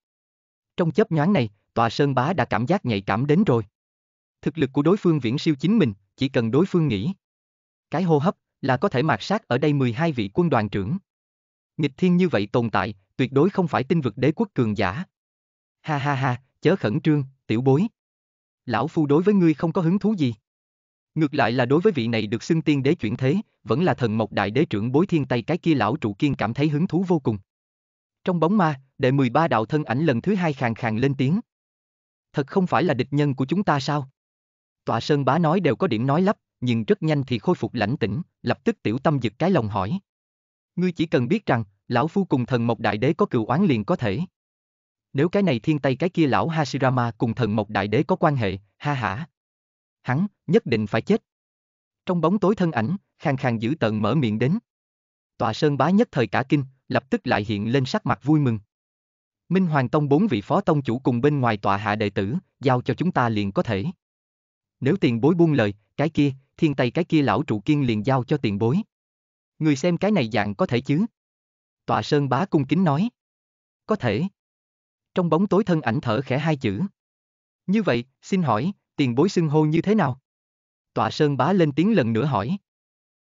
Trong chớp nhoáng này, tòa Sơn Bá đã cảm giác nhạy cảm đến rồi. Thực lực của đối phương viễn siêu chính mình, chỉ cần đối phương nghĩ. Cái hô hấp là có thể mạt sát ở đây 12 vị quân đoàn trưởng. Nghịch thiên như vậy tồn tại, tuyệt đối không phải tinh vực đế quốc cường giả. Ha ha ha, chớ khẩn trương, tiểu bối. Lão phu đối với ngươi không có hứng thú gì. Ngược lại là đối với vị này được xưng tiên đế chuyển thế, vẫn là thần mộc đại đế trưởng bối thiên tay cái kia lão trụ kiên cảm thấy hứng thú vô cùng. Trong bóng ma, đệ 13 đạo thân ảnh lần thứ hai khàn khàn lên tiếng. Thật không phải là địch nhân của chúng ta sao? Tọa Sơn Bá nói đều có điểm nói lắp, nhưng rất nhanh thì khôi phục lãnh tĩnh, lập tức tiểu tâm giật cái lòng hỏi. Ngươi chỉ cần biết rằng, lão phu cùng thần mộc đại đế có cựu oán liền có thể. Nếu cái này thiên tây cái kia lão Hashirama cùng thần mộc đại đế có quan hệ, ha hả. Hắn, nhất định phải chết. Trong bóng tối thân ảnh, khang khang giữ tận mở miệng đến. Tòa sơn bá nhất thời cả kinh, lập tức lại hiện lên sắc mặt vui mừng. Minh Hoàng Tông bốn vị phó tông chủ cùng bên ngoài tòa hạ đệ tử, giao cho chúng ta liền có thể. Nếu tiền bối buông lời, cái kia, thiên tây cái kia lão trụ kiên liền giao cho tiền bối. Người xem cái này dạng có thể chứ? Tọa Sơn Bá cung kính nói. Có thể. Trong bóng tối thân ảnh thở khẽ hai chữ. Như vậy, xin hỏi, tiền bối xưng hô như thế nào? Tọa Sơn Bá lên tiếng lần nữa hỏi.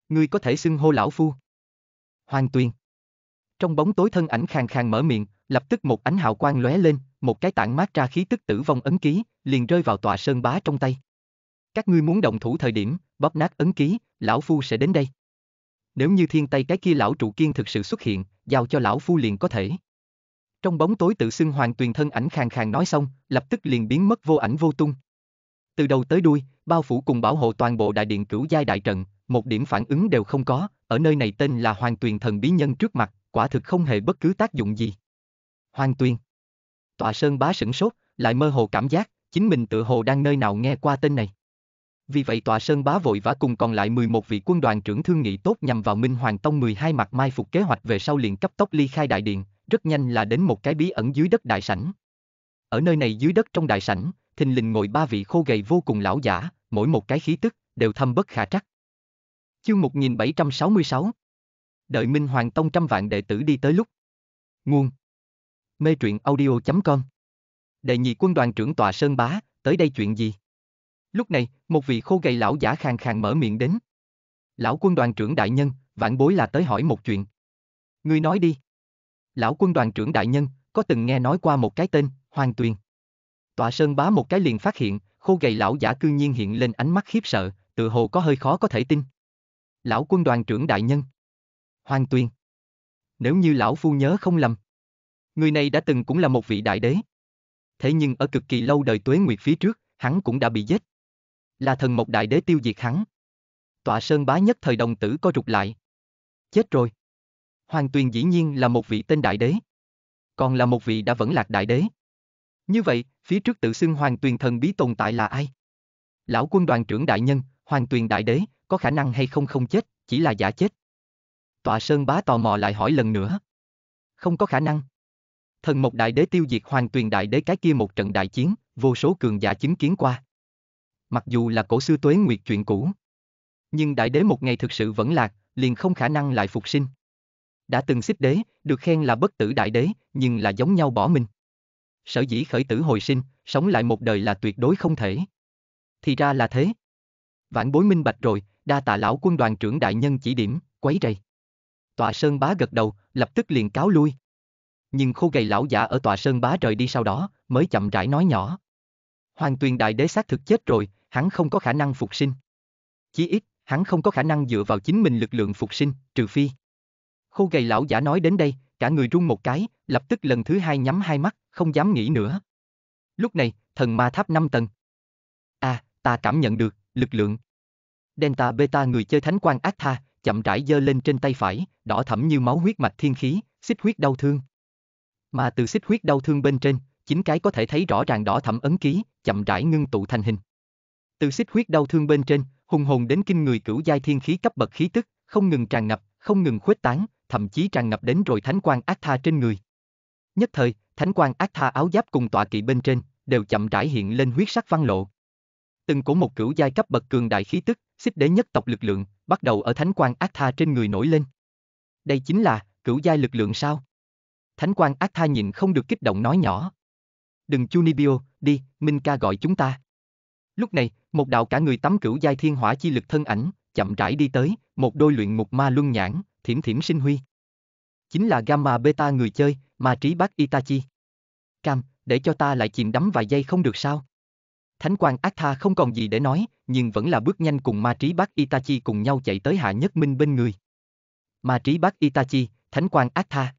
Ngươi có thể xưng hô lão phu. Hoàng tuyên. Trong bóng tối thân ảnh khàn khàn mở miệng, lập tức một ánh hào quang lóe lên, một cái tảng mát ra khí tức tử vong ấn ký, liền rơi vào tòa sơn bá trong tay. Các ngươi muốn động thủ thời điểm, bóp nát ấn ký, lão phu sẽ đến đây. Nếu như thiên tay cái kia lão trụ kiên thực sự xuất hiện, giao cho lão phu liền có thể. Trong bóng tối tự xưng hoàng tuyền thân ảnh khàn khàn nói xong, lập tức liền biến mất vô ảnh vô tung. Từ đầu tới đuôi, bao phủ cùng bảo hộ toàn bộ đại điện cửu giai đại trận, một điểm phản ứng đều không có, ở nơi này tên là hoàng tuyền thần bí nhân trước mặt, quả thực không hề bất cứ tác dụng gì. Hoàng tuyền Tọa sơn bá sửng sốt, lại mơ hồ cảm giác, chính mình tự hồ đang nơi nào nghe qua tên này. Vì vậy tòa Sơn Bá vội vã cùng còn lại 11 vị quân đoàn trưởng thương nghị tốt nhằm vào Minh Hoàng Tông 12 mặt mai phục kế hoạch về sau liền cấp tốc ly khai đại điện, rất nhanh là đến một cái bí ẩn dưới đất đại sảnh. Ở nơi này dưới đất trong đại sảnh, thình lình ngồi ba vị khô gầy vô cùng lão giả, mỗi một cái khí tức đều thâm bất khả trắc. Chương 1766 Đợi Minh Hoàng Tông trăm vạn đệ tử đi tới lúc. Nguồn Mê truyện audio.com Đệ nhị quân đoàn trưởng tòa Sơn Bá, tới đây chuyện gì? Lúc này, một vị khô gầy lão giả khàn khàn mở miệng đến. Lão quân đoàn trưởng đại nhân, vạn bối là tới hỏi một chuyện. Ngươi nói đi. Lão quân đoàn trưởng đại nhân, có từng nghe nói qua một cái tên, Hoàng Tuyền. Tọa Sơn bá một cái liền phát hiện, khô gầy lão giả cư nhiên hiện lên ánh mắt khiếp sợ, tự hồ có hơi khó có thể tin. Lão quân đoàn trưởng đại nhân. Hoàng Tuyền. Nếu như lão phu nhớ không lầm. Người này đã từng cũng là một vị đại đế. Thế nhưng ở cực kỳ lâu đời tuế nguyệt phía trước, hắn cũng đã bị giết là thần mộc đại đế tiêu diệt hắn. Tọa sơn bá nhất thời đồng tử co rụt lại. Chết rồi. Hoàng tuyền dĩ nhiên là một vị tên đại đế. Còn là một vị đã vẫn lạc đại đế. Như vậy, phía trước tự xưng hoàng tuyền thần bí tồn tại là ai? Lão quân đoàn trưởng đại nhân, hoàng tuyền đại đế, có khả năng hay không không chết, chỉ là giả chết. Tọa sơn bá tò mò lại hỏi lần nữa. Không có khả năng. Thần mộc đại đế tiêu diệt hoàng tuyền đại đế cái kia một trận đại chiến, vô số cường giả chứng kiến qua mặc dù là cổ xưa tuế nguyệt chuyện cũ. Nhưng đại đế một ngày thực sự vẫn lạc, liền không khả năng lại phục sinh. Đã từng xích đế, được khen là bất tử đại đế, nhưng là giống nhau bỏ mình. Sở dĩ khởi tử hồi sinh, sống lại một đời là tuyệt đối không thể. Thì ra là thế. Vãn bối minh bạch rồi, đa tạ lão quân đoàn trưởng đại nhân chỉ điểm, quấy rầy. Tòa sơn bá gật đầu, lập tức liền cáo lui. Nhưng khô gầy lão giả ở tòa sơn bá rời đi sau đó, mới chậm rãi nói nhỏ. Hoàng Tuyền Đại Đế xác thực chết rồi, hắn không có khả năng phục sinh. Chí ít, hắn không có khả năng dựa vào chính mình lực lượng phục sinh, trừ phi. Khô gầy lão giả nói đến đây, cả người run một cái, lập tức lần thứ hai nhắm hai mắt, không dám nghĩ nữa. Lúc này, thần ma tháp 5 tầng. À, ta cảm nhận được, lực lượng. Delta Beta người chơi thánh quan ác tha, chậm rãi giơ lên trên tay phải, đỏ thẫm như máu huyết mạch thiên khí, xích huyết đau thương. Mà từ xích huyết đau thương bên trên, chính cái có thể thấy rõ ràng đỏ thẫm ấn ký, chậm rãi ngưng tụ thành hình. Từ xích huyết đau thương bên trên, hùng hồn đến kinh người cửu giai thiên khí cấp bậc khí tức, không ngừng tràn ngập, không ngừng khuếch tán, thậm chí tràn ngập đến rồi thánh quan ác tha trên người. Nhất thời, thánh quan ác tha áo giáp cùng tọa kỵ bên trên, đều chậm rãi hiện lên huyết sắc văn lộ. Từng của một cửu giai cấp bậc cường đại khí tức, xích đế nhất tộc lực lượng, bắt đầu ở thánh quan ác tha trên người nổi lên. Đây chính là cửu giai lực lượng sao? Thánh quan ác tha nhìn không được kích động nói nhỏ đừng Chunibyo, đi, Minh ca gọi chúng ta. Lúc này, một đạo cả người tắm cửu giai thiên hỏa chi lực thân ảnh, chậm rãi đi tới, một đôi luyện mục ma luân nhãn, thiểm thiểm sinh huy. Chính là Gamma Beta người chơi, ma trí bác Itachi. Cam, để cho ta lại chìm đắm vài giây không được sao? Thánh quan ác tha không còn gì để nói, nhưng vẫn là bước nhanh cùng ma trí bác Itachi cùng nhau chạy tới hạ nhất minh bên người. Ma trí bác Itachi, thánh quan ác tha.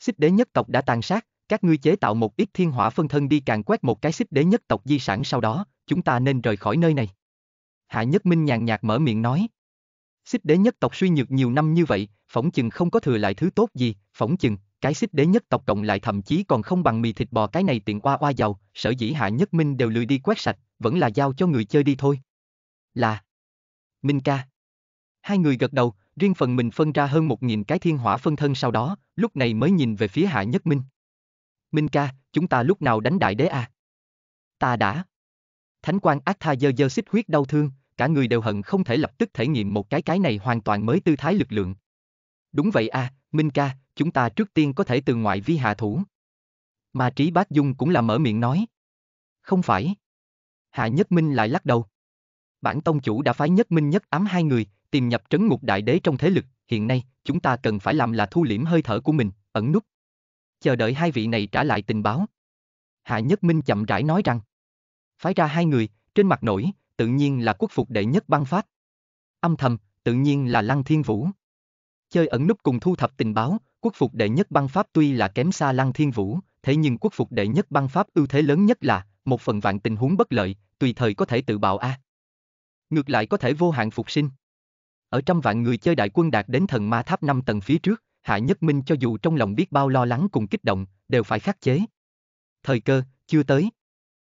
Xích đế nhất tộc đã tàn sát, các ngươi chế tạo một ít thiên hỏa phân thân đi càng quét một cái xích đế nhất tộc di sản sau đó, chúng ta nên rời khỏi nơi này. Hạ Nhất Minh nhàn nhạt mở miệng nói. Xích đế nhất tộc suy nhược nhiều năm như vậy, phỏng chừng không có thừa lại thứ tốt gì, phỏng chừng, cái xích đế nhất tộc cộng lại thậm chí còn không bằng mì thịt bò cái này tiện qua oa giàu, sở dĩ Hạ Nhất Minh đều lười đi quét sạch, vẫn là giao cho người chơi đi thôi. Là Minh ca Hai người gật đầu, riêng phần mình phân ra hơn một nghìn cái thiên hỏa phân thân sau đó, lúc này mới nhìn về phía Hạ Nhất Minh. Minh ca, chúng ta lúc nào đánh đại đế à? Ta đã. Thánh quan ác tha dơ dơ xích huyết đau thương, cả người đều hận không thể lập tức thể nghiệm một cái cái này hoàn toàn mới tư thái lực lượng. Đúng vậy à, Minh ca, chúng ta trước tiên có thể từ ngoại vi hạ thủ. Mà trí bác dung cũng là mở miệng nói. Không phải. Hạ Nhất Minh lại lắc đầu. Bản tông chủ đã phái Nhất Minh nhất ám hai người, tìm nhập trấn ngục đại đế trong thế lực, hiện nay, chúng ta cần phải làm là thu liễm hơi thở của mình, ẩn nút, chờ đợi hai vị này trả lại tình báo. Hạ Nhất Minh chậm rãi nói rằng, phái ra hai người, trên mặt nổi, tự nhiên là quốc phục đệ nhất băng phát. Âm thầm, tự nhiên là Lăng Thiên Vũ. Chơi ẩn núp cùng thu thập tình báo, quốc phục đệ nhất băng pháp tuy là kém xa Lăng Thiên Vũ, thế nhưng quốc phục đệ nhất băng pháp ưu thế lớn nhất là, một phần vạn tình huống bất lợi, tùy thời có thể tự bạo a. Ngược lại có thể vô hạn phục sinh. Ở trăm vạn người chơi đại quân đạt đến thần ma tháp 5 tầng phía trước, Hạ Nhất Minh cho dù trong lòng biết bao lo lắng cùng kích động, đều phải khắc chế. Thời cơ, chưa tới.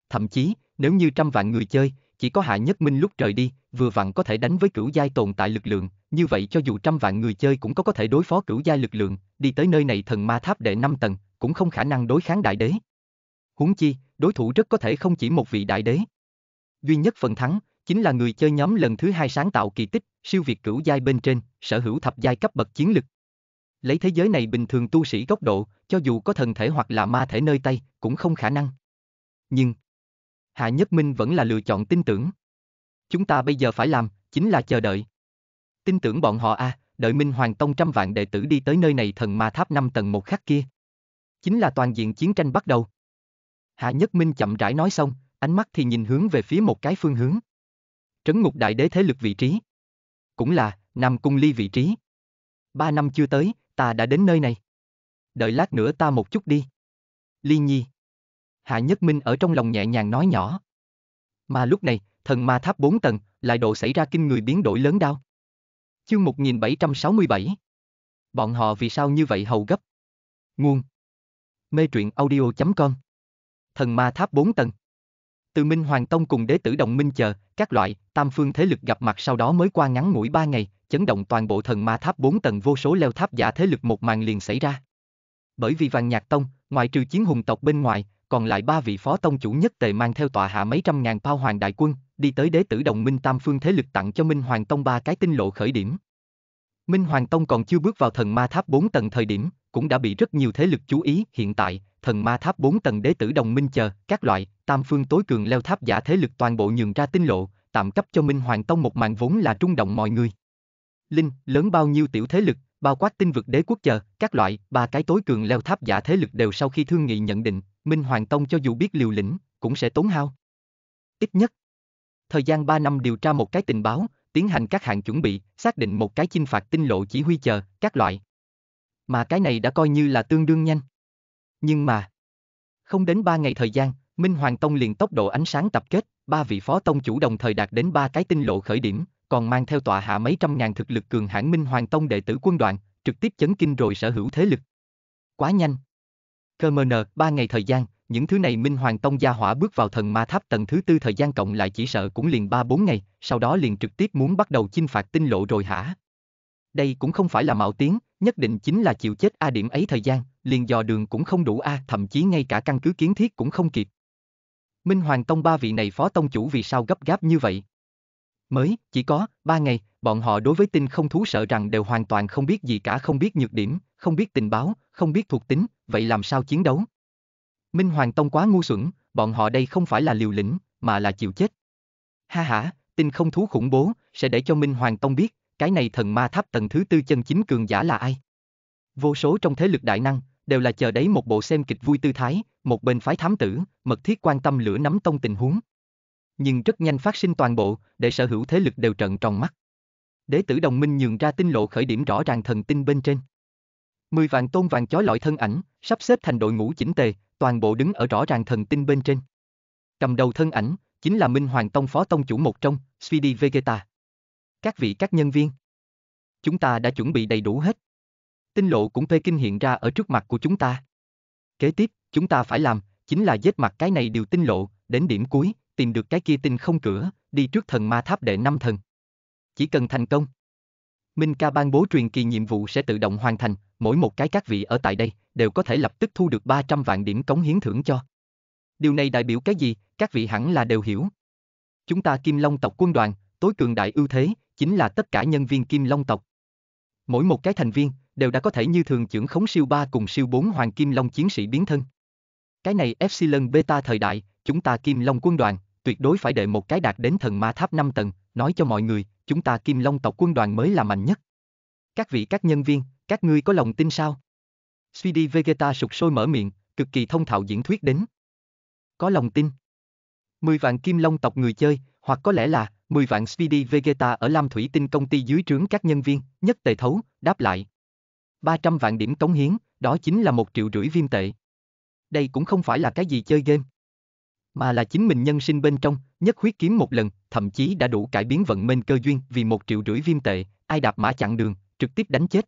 Thậm chí, nếu như trăm vạn người chơi, chỉ có Hạ Nhất Minh lúc trời đi, vừa vặn có thể đánh với cửu giai tồn tại lực lượng, như vậy cho dù trăm vạn người chơi cũng có có thể đối phó cửu giai lực lượng, đi tới nơi này thần ma tháp đệ 5 tầng, cũng không khả năng đối kháng đại đế. Huống chi, đối thủ rất có thể không chỉ một vị đại đế. Duy nhất phần thắng, chính là người chơi nhóm lần thứ hai sáng tạo kỳ tích, siêu việt cửu giai bên trên, sở hữu thập giai cấp bậc chiến lực lấy thế giới này bình thường tu sĩ góc độ, cho dù có thần thể hoặc là ma thể nơi tay, cũng không khả năng. Nhưng, Hạ Nhất Minh vẫn là lựa chọn tin tưởng. Chúng ta bây giờ phải làm, chính là chờ đợi. Tin tưởng bọn họ a, à, đợi Minh Hoàng Tông trăm vạn đệ tử đi tới nơi này thần ma tháp năm tầng một khắc kia. Chính là toàn diện chiến tranh bắt đầu. Hạ Nhất Minh chậm rãi nói xong, ánh mắt thì nhìn hướng về phía một cái phương hướng. Trấn ngục đại đế thế lực vị trí. Cũng là, Nam Cung Ly vị trí. Ba năm chưa tới, ta đã đến nơi này. Đợi lát nữa ta một chút đi. Ly Nhi. Hạ Nhất Minh ở trong lòng nhẹ nhàng nói nhỏ. Mà lúc này, thần ma tháp bốn tầng, lại độ xảy ra kinh người biến đổi lớn đau. Chương 1767 Bọn họ vì sao như vậy hầu gấp? Nguồn Mê truyện audio.com Thần ma tháp bốn tầng Từ Minh Hoàng Tông cùng đế tử Đồng Minh chờ, các loại, tam phương thế lực gặp mặt sau đó mới qua ngắn ngủi ba ngày, chấn động toàn bộ thần ma tháp 4 tầng vô số leo tháp giả thế lực một màn liền xảy ra. Bởi vì Vàng Nhạc Tông, ngoại trừ chiến hùng tộc bên ngoài, còn lại ba vị phó tông chủ nhất tề mang theo tọa hạ mấy trăm ngàn bao hoàng đại quân, đi tới đế tử đồng minh tam phương thế lực tặng cho Minh Hoàng Tông ba cái tinh lộ khởi điểm. Minh Hoàng Tông còn chưa bước vào thần ma tháp 4 tầng thời điểm, cũng đã bị rất nhiều thế lực chú ý, hiện tại, thần ma tháp 4 tầng đế tử đồng minh chờ, các loại, tam phương tối cường leo tháp giả thế lực toàn bộ nhường ra tinh lộ, tạm cấp cho Minh Hoàng Tông một màn vốn là trung động mọi người linh, lớn bao nhiêu tiểu thế lực, bao quát tinh vực đế quốc chờ, các loại, ba cái tối cường leo tháp giả thế lực đều sau khi thương nghị nhận định, Minh Hoàng Tông cho dù biết liều lĩnh, cũng sẽ tốn hao. Ít nhất, thời gian 3 năm điều tra một cái tình báo, tiến hành các hạng chuẩn bị, xác định một cái chinh phạt tinh lộ chỉ huy chờ, các loại. Mà cái này đã coi như là tương đương nhanh. Nhưng mà, không đến 3 ngày thời gian, Minh Hoàng Tông liền tốc độ ánh sáng tập kết, ba vị phó tông chủ đồng thời đạt đến ba cái tinh lộ khởi điểm, còn mang theo tọa hạ mấy trăm ngàn thực lực cường hãn minh hoàng tông đệ tử quân đoàn trực tiếp chấn kinh rồi sở hữu thế lực. Quá nhanh. Cơ mờ nờ, ba ngày thời gian, những thứ này Minh Hoàng Tông gia hỏa bước vào thần ma tháp tầng thứ tư thời gian cộng lại chỉ sợ cũng liền ba bốn ngày, sau đó liền trực tiếp muốn bắt đầu chinh phạt tinh lộ rồi hả? Đây cũng không phải là mạo tiếng, nhất định chính là chịu chết A điểm ấy thời gian, liền dò đường cũng không đủ A, thậm chí ngay cả căn cứ kiến thiết cũng không kịp. Minh Hoàng Tông ba vị này phó tông chủ vì sao gấp gáp như vậy? Mới, chỉ có, ba ngày, bọn họ đối với tinh không thú sợ rằng đều hoàn toàn không biết gì cả không biết nhược điểm, không biết tình báo, không biết thuộc tính, vậy làm sao chiến đấu? Minh Hoàng Tông quá ngu xuẩn, bọn họ đây không phải là liều lĩnh, mà là chịu chết. Ha ha, tinh không thú khủng bố, sẽ để cho Minh Hoàng Tông biết, cái này thần ma tháp tầng thứ tư chân chính cường giả là ai. Vô số trong thế lực đại năng, đều là chờ đấy một bộ xem kịch vui tư thái, một bên phái thám tử, mật thiết quan tâm lửa nắm tông tình huống nhưng rất nhanh phát sinh toàn bộ, để sở hữu thế lực đều trận tròn mắt. Đế tử đồng minh nhường ra tinh lộ khởi điểm rõ ràng thần tinh bên trên. Mười vạn tôn vàng chói lọi thân ảnh, sắp xếp thành đội ngũ chỉnh tề, toàn bộ đứng ở rõ ràng thần tinh bên trên. Cầm đầu thân ảnh, chính là Minh Hoàng Tông Phó Tông chủ một trong, Svidi Vegeta. Các vị các nhân viên, chúng ta đã chuẩn bị đầy đủ hết. Tinh lộ cũng phê kinh hiện ra ở trước mặt của chúng ta. Kế tiếp, chúng ta phải làm, chính là giết mặt cái này điều tinh lộ, đến điểm cuối, tìm được cái kia tinh không cửa, đi trước thần ma tháp đệ năm thần. Chỉ cần thành công. Minh ca ban bố truyền kỳ nhiệm vụ sẽ tự động hoàn thành, mỗi một cái các vị ở tại đây đều có thể lập tức thu được 300 vạn điểm cống hiến thưởng cho. Điều này đại biểu cái gì, các vị hẳn là đều hiểu. Chúng ta Kim Long tộc quân đoàn, tối cường đại ưu thế, chính là tất cả nhân viên Kim Long tộc. Mỗi một cái thành viên, đều đã có thể như thường trưởng khống siêu 3 cùng siêu 4 hoàng Kim Long chiến sĩ biến thân. Cái này Epsilon Beta thời đại, chúng ta Kim Long quân đoàn, tuyệt đối phải đợi một cái đạt đến thần ma tháp 5 tầng, nói cho mọi người, chúng ta Kim Long tộc quân đoàn mới là mạnh nhất. Các vị các nhân viên, các ngươi có lòng tin sao? CD Vegeta sụt sôi mở miệng, cực kỳ thông thạo diễn thuyết đến. Có lòng tin. 10 vạn Kim Long tộc người chơi, hoặc có lẽ là 10 vạn Speedy Vegeta ở Lam Thủy Tinh công ty dưới trướng các nhân viên, nhất tề thấu, đáp lại. 300 vạn điểm cống hiến, đó chính là một triệu rưỡi viêm tệ. Đây cũng không phải là cái gì chơi game mà là chính mình nhân sinh bên trong, nhất huyết kiếm một lần, thậm chí đã đủ cải biến vận mệnh cơ duyên vì một triệu rưỡi viêm tệ, ai đạp mã chặn đường, trực tiếp đánh chết.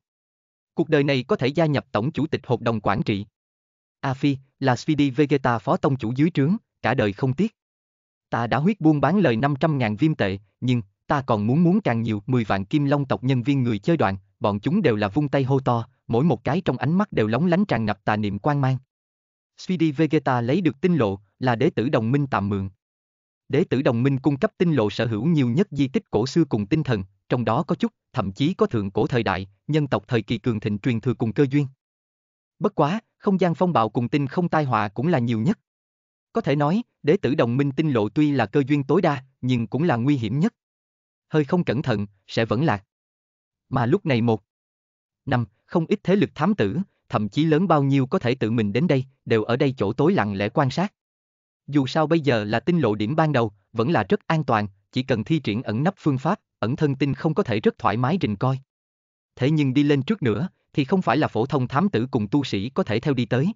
Cuộc đời này có thể gia nhập tổng chủ tịch hội đồng quản trị. A Phi, là Speedy Vegeta phó tông chủ dưới trướng, cả đời không tiếc. Ta đã huyết buôn bán lời 500.000 viêm tệ, nhưng, ta còn muốn muốn càng nhiều 10 vạn kim long tộc nhân viên người chơi đoàn, bọn chúng đều là vung tay hô to, mỗi một cái trong ánh mắt đều lóng lánh tràn ngập tà niệm quan mang. Speedy Vegeta lấy được tinh lộ, là đế tử đồng minh tạm mượn. Đế tử đồng minh cung cấp tinh lộ sở hữu nhiều nhất di tích cổ xưa cùng tinh thần, trong đó có chút, thậm chí có thượng cổ thời đại, nhân tộc thời kỳ cường thịnh truyền thừa cùng cơ duyên. Bất quá, không gian phong bạo cùng tinh không tai họa cũng là nhiều nhất. Có thể nói, đế tử đồng minh tinh lộ tuy là cơ duyên tối đa, nhưng cũng là nguy hiểm nhất. Hơi không cẩn thận, sẽ vẫn lạc. Mà lúc này một, năm, không ít thế lực thám tử, thậm chí lớn bao nhiêu có thể tự mình đến đây, đều ở đây chỗ tối lặng lẽ quan sát. Dù sao bây giờ là tinh lộ điểm ban đầu, vẫn là rất an toàn, chỉ cần thi triển ẩn nấp phương pháp, ẩn thân tinh không có thể rất thoải mái rình coi. Thế nhưng đi lên trước nữa, thì không phải là phổ thông thám tử cùng tu sĩ có thể theo đi tới.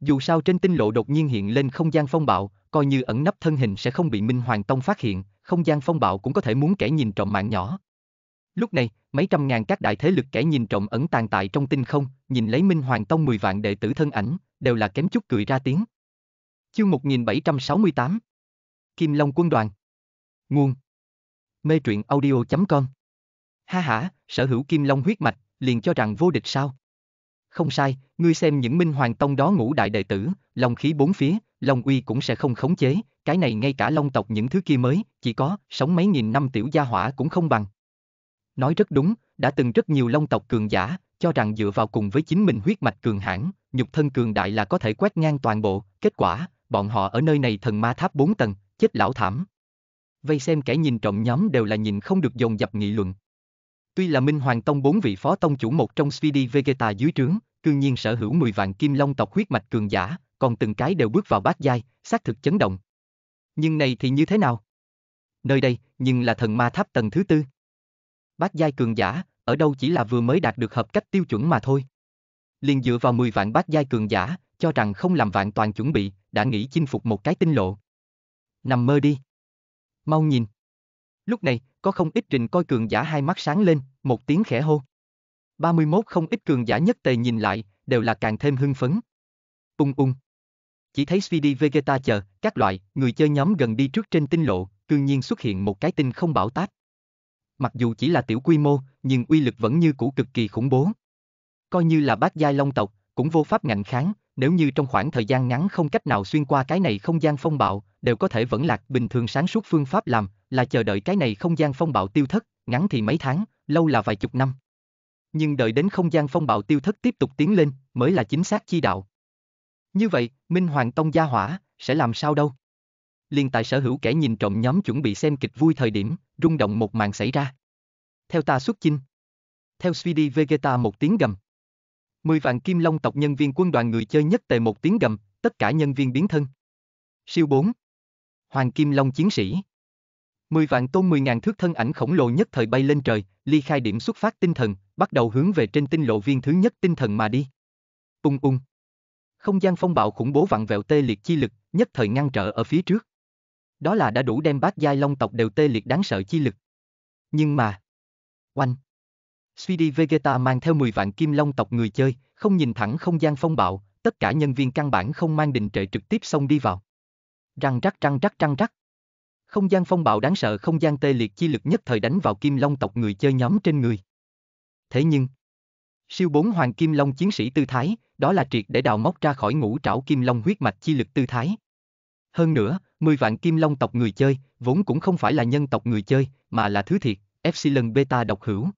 Dù sao trên tinh lộ đột nhiên hiện lên không gian phong bạo, coi như ẩn nấp thân hình sẽ không bị Minh Hoàng Tông phát hiện, không gian phong bạo cũng có thể muốn kẻ nhìn trộm mạng nhỏ. Lúc này, mấy trăm ngàn các đại thế lực kẻ nhìn trộm ẩn tàn tại trong tinh không, nhìn lấy Minh Hoàng Tông 10 vạn đệ tử thân ảnh, đều là kém chút cười ra tiếng. Chương 1768 Kim Long Quân Đoàn Nguồn Mê truyện audio.com Ha ha, sở hữu Kim Long huyết mạch, liền cho rằng vô địch sao? Không sai, ngươi xem những minh hoàng tông đó ngũ đại đệ tử, Long khí bốn phía, Long uy cũng sẽ không khống chế, cái này ngay cả long tộc những thứ kia mới, chỉ có, sống mấy nghìn năm tiểu gia hỏa cũng không bằng. Nói rất đúng, đã từng rất nhiều long tộc cường giả, cho rằng dựa vào cùng với chính mình huyết mạch cường hãn, nhục thân cường đại là có thể quét ngang toàn bộ, kết quả, bọn họ ở nơi này thần ma tháp 4 tầng, chết lão thảm. Vây xem kẻ nhìn trộm nhóm đều là nhìn không được dồn dập nghị luận. Tuy là Minh Hoàng Tông bốn vị phó tông chủ một trong speedy Vegeta dưới trướng, cương nhiên sở hữu 10 vạn kim long tộc huyết mạch cường giả, còn từng cái đều bước vào bát giai, xác thực chấn động. Nhưng này thì như thế nào? Nơi đây, nhưng là thần ma tháp tầng thứ tư. Bát giai cường giả, ở đâu chỉ là vừa mới đạt được hợp cách tiêu chuẩn mà thôi. Liền dựa vào 10 vạn bát giai cường giả, cho rằng không làm vạn toàn chuẩn bị, đã nghĩ chinh phục một cái tinh lộ. Nằm mơ đi. Mau nhìn. Lúc này, có không ít trình coi cường giả hai mắt sáng lên, một tiếng khẽ hô. 31 không ít cường giả nhất tề nhìn lại, đều là càng thêm hưng phấn. Ung ung. Chỉ thấy Speedy Vegeta chờ, các loại, người chơi nhóm gần đi trước trên tinh lộ, cương nhiên xuất hiện một cái tinh không bảo tát. Mặc dù chỉ là tiểu quy mô, nhưng uy lực vẫn như cũ cực kỳ khủng bố. Coi như là bát giai long tộc, cũng vô pháp ngạnh kháng, nếu như trong khoảng thời gian ngắn không cách nào xuyên qua cái này không gian phong bạo, đều có thể vẫn lạc bình thường sáng suốt phương pháp làm, là chờ đợi cái này không gian phong bạo tiêu thất, ngắn thì mấy tháng, lâu là vài chục năm. Nhưng đợi đến không gian phong bạo tiêu thất tiếp tục tiến lên, mới là chính xác chi đạo. Như vậy, Minh Hoàng Tông gia hỏa, sẽ làm sao đâu? Liên tại sở hữu kẻ nhìn trộm nhóm chuẩn bị xem kịch vui thời điểm, rung động một màn xảy ra. Theo ta xuất chinh. Theo Speedy Vegeta một tiếng gầm. 10 vạn kim long tộc nhân viên quân đoàn người chơi nhất tề một tiếng gầm, tất cả nhân viên biến thân. Siêu 4. Hoàng kim long chiến sĩ. 10 vạn tôn 10 ngàn thước thân ảnh khổng lồ nhất thời bay lên trời, ly khai điểm xuất phát tinh thần, bắt đầu hướng về trên tinh lộ viên thứ nhất tinh thần mà đi. Ung ung. Không gian phong bạo khủng bố vặn vẹo tê liệt chi lực, nhất thời ngăn trở ở phía trước. Đó là đã đủ đem bát giai long tộc đều tê liệt đáng sợ chi lực. Nhưng mà... Oanh! Speedy Vegeta mang theo 10 vạn kim long tộc người chơi, không nhìn thẳng không gian phong bạo, tất cả nhân viên căn bản không mang đình trệ trực tiếp xông đi vào. Răng rắc răng rắc răng rắc. Không gian phong bạo đáng sợ không gian tê liệt chi lực nhất thời đánh vào kim long tộc người chơi nhóm trên người. Thế nhưng, siêu bốn hoàng kim long chiến sĩ tư thái, đó là triệt để đào móc ra khỏi ngũ trảo kim long huyết mạch chi lực tư thái. Hơn nữa, 10 vạn kim long tộc người chơi, vốn cũng không phải là nhân tộc người chơi, mà là thứ thiệt, Epsilon Beta độc hữu,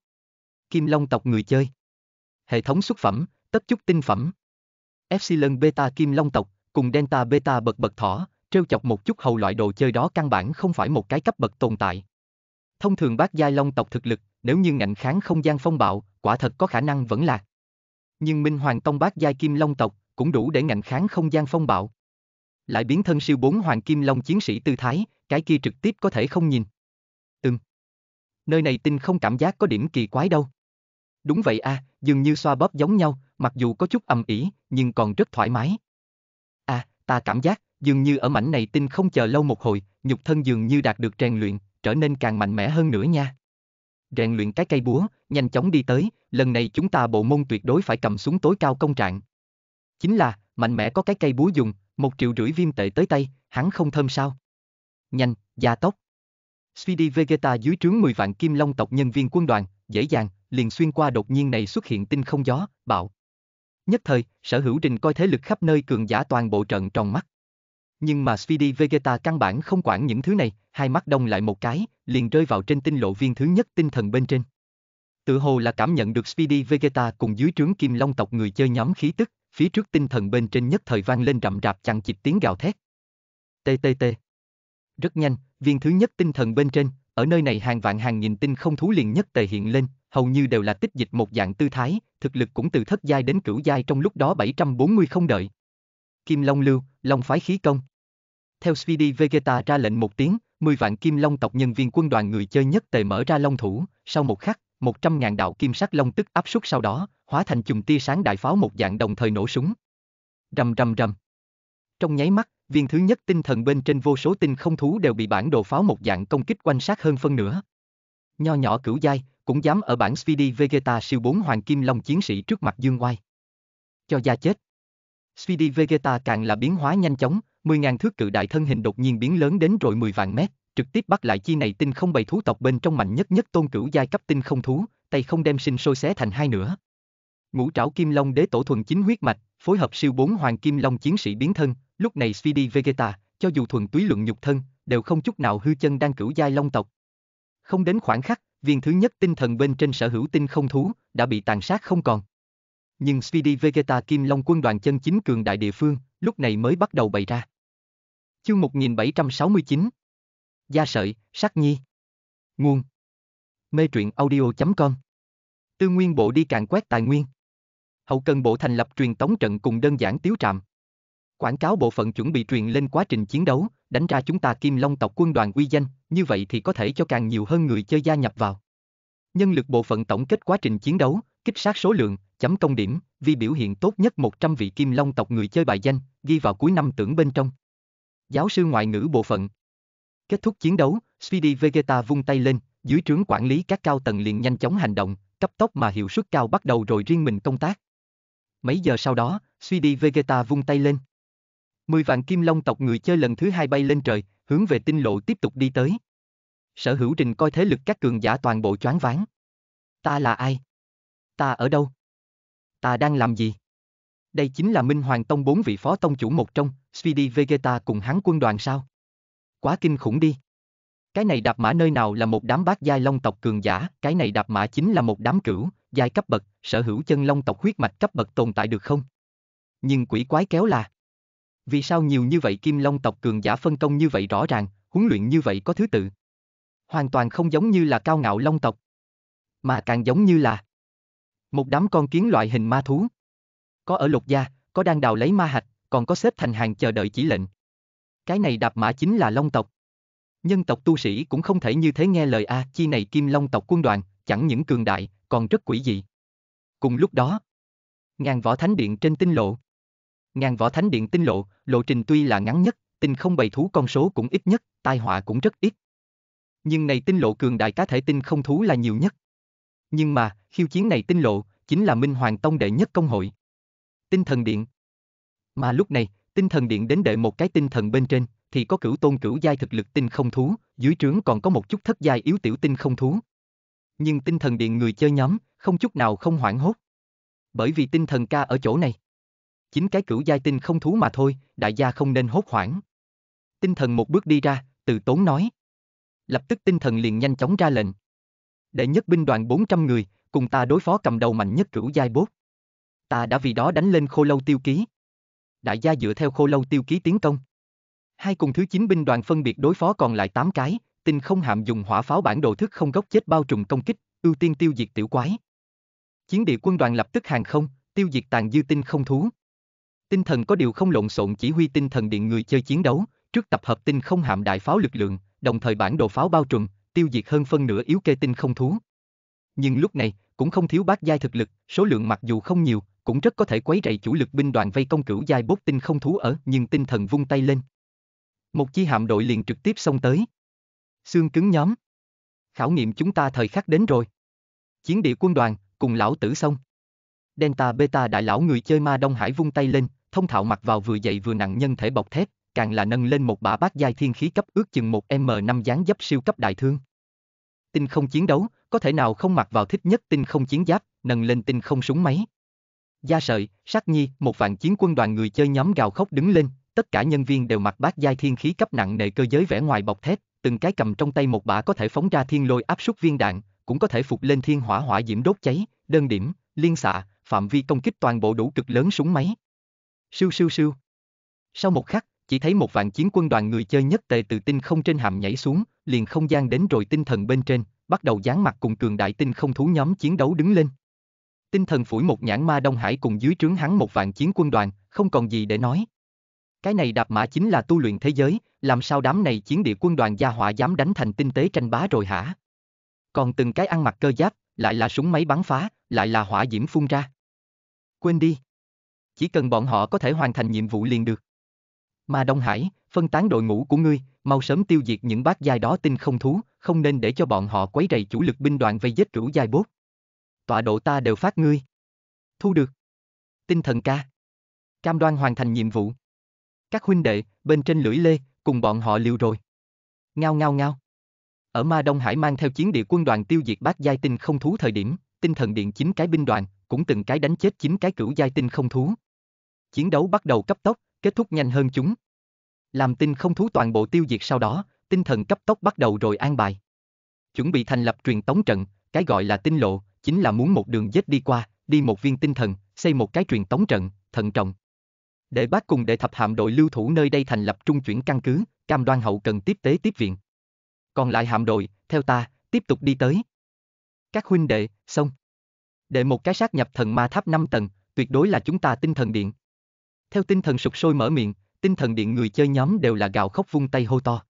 Kim Long tộc người chơi. Hệ thống xuất phẩm, tất chút tinh phẩm. Epsilon Beta Kim Long tộc, cùng Delta Beta bật bật thỏ, trêu chọc một chút hầu loại đồ chơi đó căn bản không phải một cái cấp bậc tồn tại. Thông thường bác giai long tộc thực lực, nếu như ngạnh kháng không gian phong bạo, quả thật có khả năng vẫn lạc. Nhưng Minh Hoàng Tông bác giai kim long tộc cũng đủ để ngạnh kháng không gian phong bạo. Lại biến thân siêu bốn hoàng kim long chiến sĩ tư thái, cái kia trực tiếp có thể không nhìn. Ừm. Nơi này tinh không cảm giác có điểm kỳ quái đâu. Đúng vậy a, à, dường như xoa bóp giống nhau, mặc dù có chút ầm ĩ, nhưng còn rất thoải mái. A, à, ta cảm giác, dường như ở mảnh này tinh không chờ lâu một hồi, nhục thân dường như đạt được rèn luyện, trở nên càng mạnh mẽ hơn nữa nha. Rèn luyện cái cây búa, nhanh chóng đi tới, lần này chúng ta bộ môn tuyệt đối phải cầm xuống tối cao công trạng. Chính là, mạnh mẽ có cái cây búa dùng, một triệu rưỡi viêm tệ tới tay, hắn không thơm sao. Nhanh, gia tốc. Speedy Vegeta dưới trướng 10 vạn kim long tộc nhân viên quân đoàn, dễ dàng, liền xuyên qua đột nhiên này xuất hiện tinh không gió, bạo. Nhất thời, sở hữu trình coi thế lực khắp nơi cường giả toàn bộ trận tròn mắt. Nhưng mà Speedy Vegeta căn bản không quản những thứ này, hai mắt đông lại một cái, liền rơi vào trên tinh lộ viên thứ nhất tinh thần bên trên. Tự hồ là cảm nhận được Speedy Vegeta cùng dưới trướng kim long tộc người chơi nhóm khí tức, phía trước tinh thần bên trên nhất thời vang lên rậm rạp chằng chịt tiếng gào thét. TTT. Rất nhanh, viên thứ nhất tinh thần bên trên, ở nơi này hàng vạn hàng nghìn tinh không thú liền nhất tề hiện lên, hầu như đều là tích dịch một dạng tư thái, thực lực cũng từ thất giai đến cửu giai trong lúc đó 740 không đợi. Kim Long Lưu, Long phái khí công. Theo Speedy Vegeta ra lệnh một tiếng, 10 vạn Kim Long tộc nhân viên quân đoàn người chơi nhất tề mở ra Long thủ, sau một khắc, 100.000 đạo kim sắc long tức áp suất sau đó, hóa thành chùm tia sáng đại pháo một dạng đồng thời nổ súng. Rầm rầm rầm. Trong nháy mắt, viên thứ nhất tinh thần bên trên vô số tinh không thú đều bị bản đồ pháo một dạng công kích quanh sát hơn phân nửa. Nho nhỏ cửu giai, cũng dám ở bản Speedy Vegeta siêu 4 hoàng kim long chiến sĩ trước mặt Dương Oai. Cho ra chết. Speedy Vegeta càng là biến hóa nhanh chóng, 10.000 thước cự đại thân hình đột nhiên biến lớn đến rồi 10 vạn mét, trực tiếp bắt lại chi này tinh không bầy thú tộc bên trong mạnh nhất nhất tôn cửu giai cấp tinh không thú, tay không đem sinh sôi xé thành hai nữa Ngũ trảo kim long đế tổ thuần chính huyết mạch, phối hợp siêu bốn hoàng kim long chiến sĩ biến thân, lúc này Speedy Vegeta, cho dù thuần túy luận nhục thân, đều không chút nào hư chân đang cửu giai long tộc. Không đến khoảng khắc, viên thứ nhất tinh thần bên trên sở hữu tinh không thú, đã bị tàn sát không còn. Nhưng Speedy Vegeta Kim Long quân đoàn chân chính cường đại địa phương, lúc này mới bắt đầu bày ra. Chương 1769 Gia sợi, sắc nhi Nguồn Mê truyện audio.com Tư nguyên bộ đi càn quét tài nguyên Hậu cần bộ thành lập truyền tống trận cùng đơn giản tiếu trạm Quảng cáo bộ phận chuẩn bị truyền lên quá trình chiến đấu, đánh ra chúng ta Kim Long tộc quân đoàn uy danh, như vậy thì có thể cho càng nhiều hơn người chơi gia nhập vào. Nhân lực bộ phận tổng kết quá trình chiến đấu, kích sát số lượng, chấm công điểm, vì biểu hiện tốt nhất 100 vị Kim Long tộc người chơi bài danh, ghi vào cuối năm tưởng bên trong. Giáo sư ngoại ngữ bộ phận. Kết thúc chiến đấu, Speedy Vegeta vung tay lên, dưới trướng quản lý các cao tầng liền nhanh chóng hành động, cấp tốc mà hiệu suất cao bắt đầu rồi riêng mình công tác. Mấy giờ sau đó, Speedy Vegeta vung tay lên. Mười vạn kim long tộc người chơi lần thứ hai bay lên trời, hướng về tinh lộ tiếp tục đi tới. Sở hữu trình coi thế lực các cường giả toàn bộ choáng váng. Ta là ai? Ta ở đâu? Ta đang làm gì? Đây chính là Minh Hoàng Tông bốn vị phó tông chủ một trong, Speedy Vegeta cùng hắn quân đoàn sao? Quá kinh khủng đi. Cái này đạp mã nơi nào là một đám bát giai long tộc cường giả, cái này đạp mã chính là một đám cửu, giai cấp bậc, sở hữu chân long tộc huyết mạch cấp bậc tồn tại được không? Nhưng quỷ quái kéo là vì sao nhiều như vậy kim long tộc cường giả phân công như vậy rõ ràng, huấn luyện như vậy có thứ tự. Hoàn toàn không giống như là cao ngạo long tộc, mà càng giống như là một đám con kiến loại hình ma thú. Có ở lục gia, có đang đào lấy ma hạch, còn có xếp thành hàng chờ đợi chỉ lệnh. Cái này đạp mã chính là long tộc. Nhân tộc tu sĩ cũng không thể như thế nghe lời A chi này kim long tộc quân đoàn, chẳng những cường đại, còn rất quỷ dị. Cùng lúc đó, ngàn võ thánh điện trên tinh lộ. Ngàn võ thánh điện tinh lộ, lộ trình tuy là ngắn nhất, tinh không bày thú con số cũng ít nhất, tai họa cũng rất ít. Nhưng này tinh lộ cường đại cá thể tinh không thú là nhiều nhất. Nhưng mà, khiêu chiến này tinh lộ, chính là Minh Hoàng Tông đệ nhất công hội. Tinh thần điện. Mà lúc này, tinh thần điện đến đệ một cái tinh thần bên trên, thì có cửu tôn cửu giai thực lực tinh không thú, dưới trướng còn có một chút thất giai yếu tiểu tinh không thú. Nhưng tinh thần điện người chơi nhóm, không chút nào không hoảng hốt. Bởi vì tinh thần ca ở chỗ này chính cái cửu giai tinh không thú mà thôi, đại gia không nên hốt hoảng. Tinh thần một bước đi ra, từ tốn nói. Lập tức tinh thần liền nhanh chóng ra lệnh. để nhất binh đoàn 400 người, cùng ta đối phó cầm đầu mạnh nhất cửu giai bốt. Ta đã vì đó đánh lên khô lâu tiêu ký. Đại gia dựa theo khô lâu tiêu ký tiến công. Hai cùng thứ 9 binh đoàn phân biệt đối phó còn lại 8 cái, tinh không hạm dùng hỏa pháo bản đồ thức không gốc chết bao trùm công kích, ưu tiên tiêu diệt tiểu quái. Chiến địa quân đoàn lập tức hàng không, tiêu diệt tàn dư tinh không thú. Tinh thần có điều không lộn xộn chỉ huy tinh thần điện người chơi chiến đấu, trước tập hợp tinh không hạm đại pháo lực lượng, đồng thời bản đồ pháo bao trùm, tiêu diệt hơn phân nửa yếu kê tinh không thú. Nhưng lúc này, cũng không thiếu bác giai thực lực, số lượng mặc dù không nhiều, cũng rất có thể quấy rầy chủ lực binh đoàn vây công cửu giai bốt tinh không thú ở, nhưng tinh thần vung tay lên. Một chi hạm đội liền trực tiếp xông tới. Xương cứng nhóm. Khảo nghiệm chúng ta thời khắc đến rồi. Chiến địa quân đoàn, cùng lão tử xong. Delta Beta đại lão người chơi ma Đông Hải vung tay lên, thông thạo mặc vào vừa dậy vừa nặng nhân thể bọc thép, càng là nâng lên một bả bát giai thiên khí cấp ước chừng một M5 dáng dấp siêu cấp đại thương. Tinh không chiến đấu, có thể nào không mặc vào thích nhất tinh không chiến giáp, nâng lên tinh không súng máy. Gia sợi, sát nhi, một vạn chiến quân đoàn người chơi nhóm gào khóc đứng lên, tất cả nhân viên đều mặc bát giai thiên khí cấp nặng nề cơ giới vẻ ngoài bọc thép, từng cái cầm trong tay một bả có thể phóng ra thiên lôi áp suất viên đạn, cũng có thể phục lên thiên hỏa hỏa diễm đốt cháy, đơn điểm, liên xạ, phạm vi công kích toàn bộ đủ cực lớn súng máy. Siêu siêu siêu. Sau một khắc, chỉ thấy một vạn chiến quân đoàn người chơi nhất tề từ tinh không trên hàm nhảy xuống, liền không gian đến rồi tinh thần bên trên, bắt đầu dán mặt cùng cường đại tinh không thú nhóm chiến đấu đứng lên. Tinh thần phủi một nhãn ma Đông Hải cùng dưới trướng hắn một vạn chiến quân đoàn, không còn gì để nói. Cái này đạp mã chính là tu luyện thế giới, làm sao đám này chiến địa quân đoàn gia hỏa dám đánh thành tinh tế tranh bá rồi hả? Còn từng cái ăn mặc cơ giáp, lại là súng máy bắn phá, lại là hỏa diễm phun ra. Quên đi chỉ cần bọn họ có thể hoàn thành nhiệm vụ liền được. Mà Đông Hải, phân tán đội ngũ của ngươi, mau sớm tiêu diệt những bác giai đó tinh không thú, không nên để cho bọn họ quấy rầy chủ lực binh đoàn vây giết rủ giai bốt. Tọa độ ta đều phát ngươi. Thu được. Tinh thần ca. Cam đoan hoàn thành nhiệm vụ. Các huynh đệ, bên trên lưỡi lê, cùng bọn họ liều rồi. Ngao ngao ngao. Ở Ma Đông Hải mang theo chiến địa quân đoàn tiêu diệt bác giai tinh không thú thời điểm, tinh thần điện chính cái binh đoàn, cũng từng cái đánh chết chính cái cửu giai tinh không thú, chiến đấu bắt đầu cấp tốc, kết thúc nhanh hơn chúng. Làm tinh không thú toàn bộ tiêu diệt sau đó, tinh thần cấp tốc bắt đầu rồi an bài. Chuẩn bị thành lập truyền tống trận, cái gọi là tinh lộ, chính là muốn một đường dết đi qua, đi một viên tinh thần, xây một cái truyền tống trận, thận trọng. Để bác cùng để thập hạm đội lưu thủ nơi đây thành lập trung chuyển căn cứ, cam đoan hậu cần tiếp tế tiếp viện. Còn lại hạm đội, theo ta, tiếp tục đi tới. Các huynh đệ, xong. Để một cái sát nhập thần ma tháp 5 tầng, tuyệt đối là chúng ta tinh thần điện, theo tinh thần sụp sôi mở miệng, tinh thần điện người chơi nhóm đều là gào khóc vung tay hô to.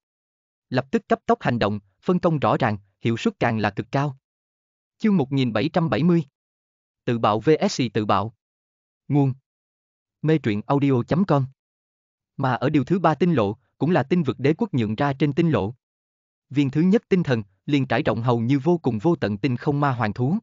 Lập tức cấp tốc hành động, phân công rõ ràng, hiệu suất càng là cực cao. Chương 1770 Tự bạo VSC tự bạo Nguồn Mê truyện audio.com Mà ở điều thứ ba tinh lộ, cũng là tinh vực đế quốc nhượng ra trên tinh lộ. Viên thứ nhất tinh thần, liền trải rộng hầu như vô cùng vô tận tinh không ma hoàng thú.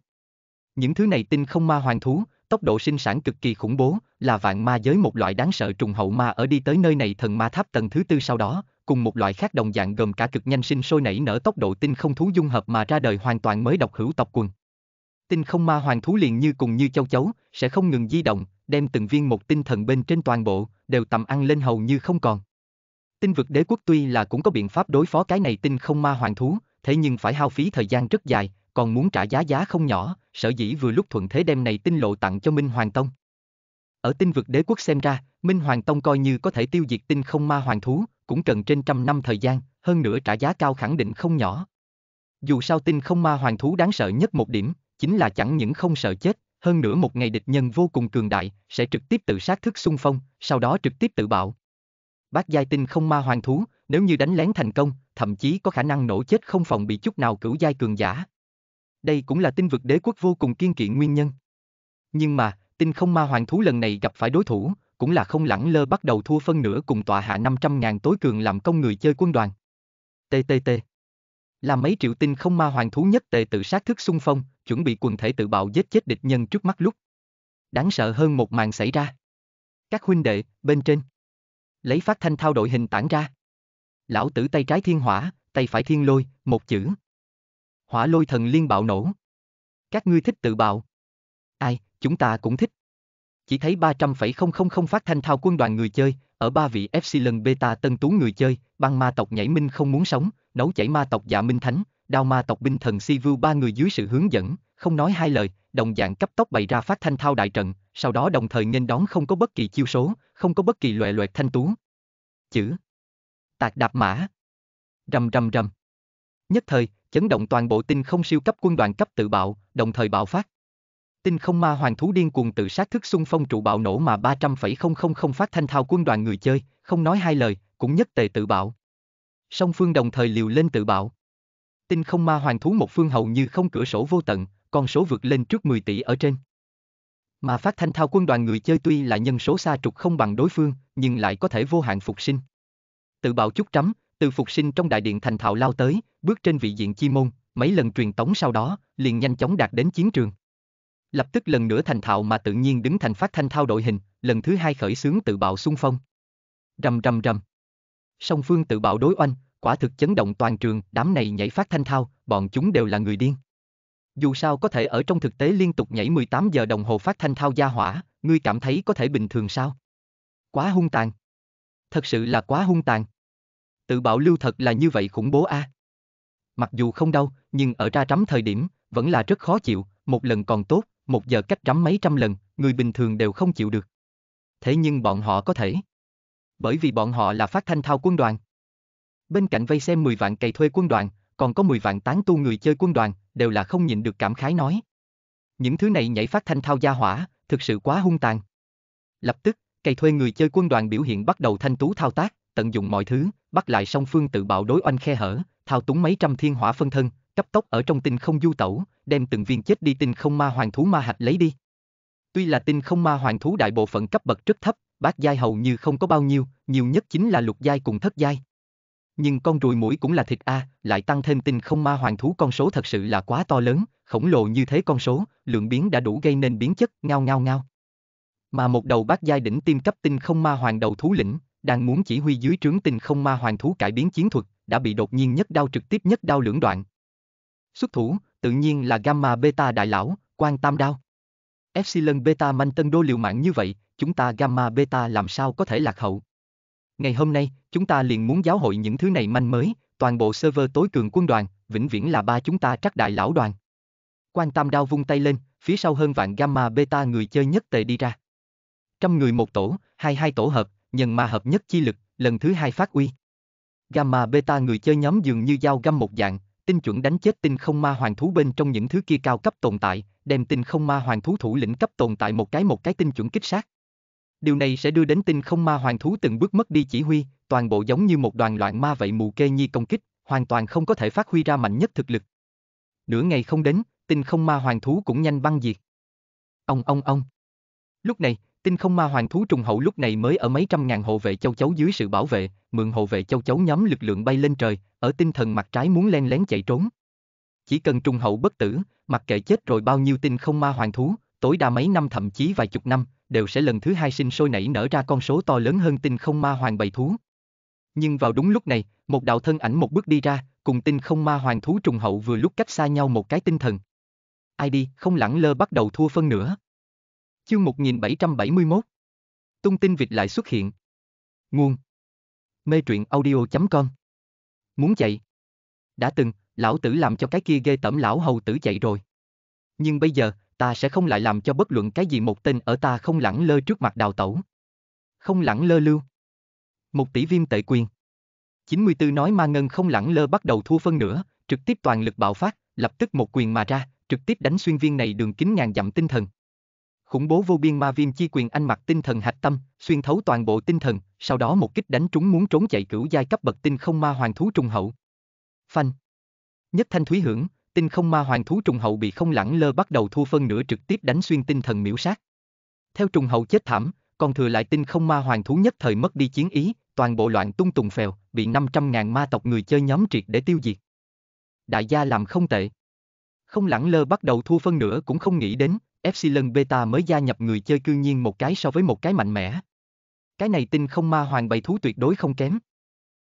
Những thứ này tinh không ma hoàng thú, tốc độ sinh sản cực kỳ khủng bố, là vạn ma giới một loại đáng sợ trùng hậu ma ở đi tới nơi này thần ma tháp tầng thứ tư sau đó, cùng một loại khác đồng dạng gồm cả cực nhanh sinh sôi nảy nở tốc độ tinh không thú dung hợp mà ra đời hoàn toàn mới độc hữu tộc quần. Tinh không ma hoàng thú liền như cùng như châu chấu, sẽ không ngừng di động, đem từng viên một tinh thần bên trên toàn bộ, đều tầm ăn lên hầu như không còn. Tinh vực đế quốc tuy là cũng có biện pháp đối phó cái này tinh không ma hoàng thú, thế nhưng phải hao phí thời gian rất dài, còn muốn trả giá giá không nhỏ, sở dĩ vừa lúc thuận thế đem này tinh lộ tặng cho Minh Hoàng Tông. Ở tinh vực đế quốc xem ra, Minh Hoàng Tông coi như có thể tiêu diệt tinh không ma hoàng thú, cũng cần trên trăm năm thời gian, hơn nữa trả giá cao khẳng định không nhỏ. Dù sao tinh không ma hoàng thú đáng sợ nhất một điểm, chính là chẳng những không sợ chết, hơn nữa một ngày địch nhân vô cùng cường đại, sẽ trực tiếp tự sát thức xung phong, sau đó trực tiếp tự bạo. Bác giai tinh không ma hoàng thú, nếu như đánh lén thành công, thậm chí có khả năng nổ chết không phòng bị chút nào cửu giai cường giả. Đây cũng là tinh vực đế quốc vô cùng kiên kỵ nguyên nhân. Nhưng mà, tinh không ma hoàng thú lần này gặp phải đối thủ, cũng là không lẳng lơ bắt đầu thua phân nửa cùng tọa hạ 500.000 tối cường làm công người chơi quân đoàn. TTT Là mấy triệu tinh không ma hoàng thú nhất tề tự sát thức xung phong, chuẩn bị quần thể tự bạo giết chết địch nhân trước mắt lúc. Đáng sợ hơn một màn xảy ra. Các huynh đệ, bên trên. Lấy phát thanh thao đội hình tản ra. Lão tử tay trái thiên hỏa, tay phải thiên lôi, một chữ hỏa lôi thần liên bạo nổ. Các ngươi thích tự bạo. Ai, chúng ta cũng thích. Chỉ thấy 300,000 phát thanh thao quân đoàn người chơi, ở ba vị Epsilon Beta tân tú người chơi, băng ma tộc nhảy minh không muốn sống, nấu chảy ma tộc dạ minh thánh, đao ma tộc binh thần si vu ba người dưới sự hướng dẫn, không nói hai lời, đồng dạng cấp tốc bày ra phát thanh thao đại trận, sau đó đồng thời nghênh đón không có bất kỳ chiêu số, không có bất kỳ loại loại thanh tú. Chữ. Tạc đạp mã. Rầm rầm rầm. Nhất thời, chấn động toàn bộ tinh không siêu cấp quân đoàn cấp tự bạo, đồng thời bạo phát. Tinh không ma hoàng thú điên cuồng tự sát thức xung phong trụ bạo nổ mà 300,000 phát thanh thao quân đoàn người chơi, không nói hai lời, cũng nhất tề tự bạo. Song phương đồng thời liều lên tự bạo. Tinh không ma hoàng thú một phương hầu như không cửa sổ vô tận, con số vượt lên trước 10 tỷ ở trên. Mà phát thanh thao quân đoàn người chơi tuy là nhân số xa trục không bằng đối phương, nhưng lại có thể vô hạn phục sinh. Tự bạo chút trắm, từ phục sinh trong đại điện thành thạo lao tới, bước trên vị diện chi môn, mấy lần truyền tống sau đó, liền nhanh chóng đạt đến chiến trường. Lập tức lần nữa thành thạo mà tự nhiên đứng thành phát thanh thao đội hình, lần thứ hai khởi xướng tự bạo xung phong. Rầm rầm rầm. Song phương tự bạo đối oanh, quả thực chấn động toàn trường, đám này nhảy phát thanh thao, bọn chúng đều là người điên. Dù sao có thể ở trong thực tế liên tục nhảy 18 giờ đồng hồ phát thanh thao gia hỏa, ngươi cảm thấy có thể bình thường sao? Quá hung tàn. Thật sự là quá hung tàn tự bảo lưu thật là như vậy khủng bố a. À? Mặc dù không đau, nhưng ở ra trắm thời điểm, vẫn là rất khó chịu, một lần còn tốt, một giờ cách trắm mấy trăm lần, người bình thường đều không chịu được. Thế nhưng bọn họ có thể. Bởi vì bọn họ là phát thanh thao quân đoàn. Bên cạnh vây xem 10 vạn cày thuê quân đoàn, còn có 10 vạn tán tu người chơi quân đoàn, đều là không nhịn được cảm khái nói. Những thứ này nhảy phát thanh thao gia hỏa, thực sự quá hung tàn. Lập tức, cày thuê người chơi quân đoàn biểu hiện bắt đầu thanh tú thao tác tận dụng mọi thứ, bắt lại song phương tự bạo đối oanh khe hở, thao túng mấy trăm thiên hỏa phân thân, cấp tốc ở trong tinh không du tẩu, đem từng viên chết đi tinh không ma hoàng thú ma hạch lấy đi. Tuy là tinh không ma hoàng thú đại bộ phận cấp bậc rất thấp, bát giai hầu như không có bao nhiêu, nhiều nhất chính là lục giai cùng thất giai. Nhưng con ruồi mũi cũng là thịt A, lại tăng thêm tinh không ma hoàng thú con số thật sự là quá to lớn, khổng lồ như thế con số, lượng biến đã đủ gây nên biến chất, ngao ngao ngao. Mà một đầu bát giai đỉnh tiêm cấp tinh không ma hoàng đầu thú lĩnh, đang muốn chỉ huy dưới trướng tinh không ma hoàng thú cải biến chiến thuật, đã bị đột nhiên nhất đao trực tiếp nhất đao lưỡng đoạn. Xuất thủ, tự nhiên là Gamma Beta đại lão, quan tam đao. Epsilon Beta manh tân đô liều mạng như vậy, chúng ta Gamma Beta làm sao có thể lạc hậu. Ngày hôm nay, chúng ta liền muốn giáo hội những thứ này manh mới, toàn bộ server tối cường quân đoàn, vĩnh viễn là ba chúng ta trắc đại lão đoàn. Quan tam đao vung tay lên, phía sau hơn vạn Gamma Beta người chơi nhất tề đi ra. Trăm người một tổ, hai hai tổ hợp, nhân ma hợp nhất chi lực, lần thứ hai phát uy. Gamma beta người chơi nhóm dường như dao găm một dạng, tinh chuẩn đánh chết tinh không ma hoàng thú bên trong những thứ kia cao cấp tồn tại, đem tinh không ma hoàng thú thủ lĩnh cấp tồn tại một cái một cái tinh chuẩn kích sát. Điều này sẽ đưa đến tinh không ma hoàng thú từng bước mất đi chỉ huy, toàn bộ giống như một đoàn loạn ma vậy mù kê nhi công kích, hoàn toàn không có thể phát huy ra mạnh nhất thực lực. Nửa ngày không đến, tinh không ma hoàng thú cũng nhanh băng diệt. Ông ông ông. Lúc này, Tinh không ma hoàng thú trùng hậu lúc này mới ở mấy trăm ngàn hộ vệ châu chấu dưới sự bảo vệ, mượn hộ vệ châu chấu nhóm lực lượng bay lên trời, ở tinh thần mặt trái muốn len lén chạy trốn. Chỉ cần trùng hậu bất tử, mặc kệ chết rồi bao nhiêu tinh không ma hoàng thú, tối đa mấy năm thậm chí vài chục năm, đều sẽ lần thứ hai sinh sôi nảy nở ra con số to lớn hơn tinh không ma hoàng bầy thú. Nhưng vào đúng lúc này, một đạo thân ảnh một bước đi ra, cùng tinh không ma hoàng thú trùng hậu vừa lúc cách xa nhau một cái tinh thần. Ai đi, không lẳng lơ bắt đầu thua phân nữa. Chương 1771 Tung tin vịt lại xuất hiện Nguồn Mê truyện audio.com Muốn chạy Đã từng, lão tử làm cho cái kia ghê tẩm lão hầu tử chạy rồi Nhưng bây giờ, ta sẽ không lại làm cho bất luận cái gì một tên ở ta không lẳng lơ trước mặt đào tẩu Không lẳng lơ lưu Một tỷ viêm tệ quyền 94 nói ma ngân không lẳng lơ bắt đầu thua phân nữa, trực tiếp toàn lực bạo phát, lập tức một quyền mà ra, trực tiếp đánh xuyên viên này đường kính ngàn dặm tinh thần Khủng bố vô biên ma viêm chi quyền anh mặc tinh thần hạch tâm, xuyên thấu toàn bộ tinh thần, sau đó một kích đánh trúng muốn trốn chạy cửu giai cấp bậc tinh không ma hoàng thú trùng hậu. Phanh. Nhất thanh thúy hưởng, tinh không ma hoàng thú trùng hậu bị không lẳng lơ bắt đầu thua phân nửa trực tiếp đánh xuyên tinh thần miễu sát. Theo trùng hậu chết thảm, còn thừa lại tinh không ma hoàng thú nhất thời mất đi chiến ý, toàn bộ loạn tung tùng phèo, bị 500.000 ma tộc người chơi nhóm triệt để tiêu diệt. Đại gia làm không tệ. Không lẳng lơ bắt đầu thua phân nửa cũng không nghĩ đến, Epsilon Beta mới gia nhập người chơi cương nhiên một cái so với một cái mạnh mẽ. Cái này tinh không ma hoàng bày thú tuyệt đối không kém.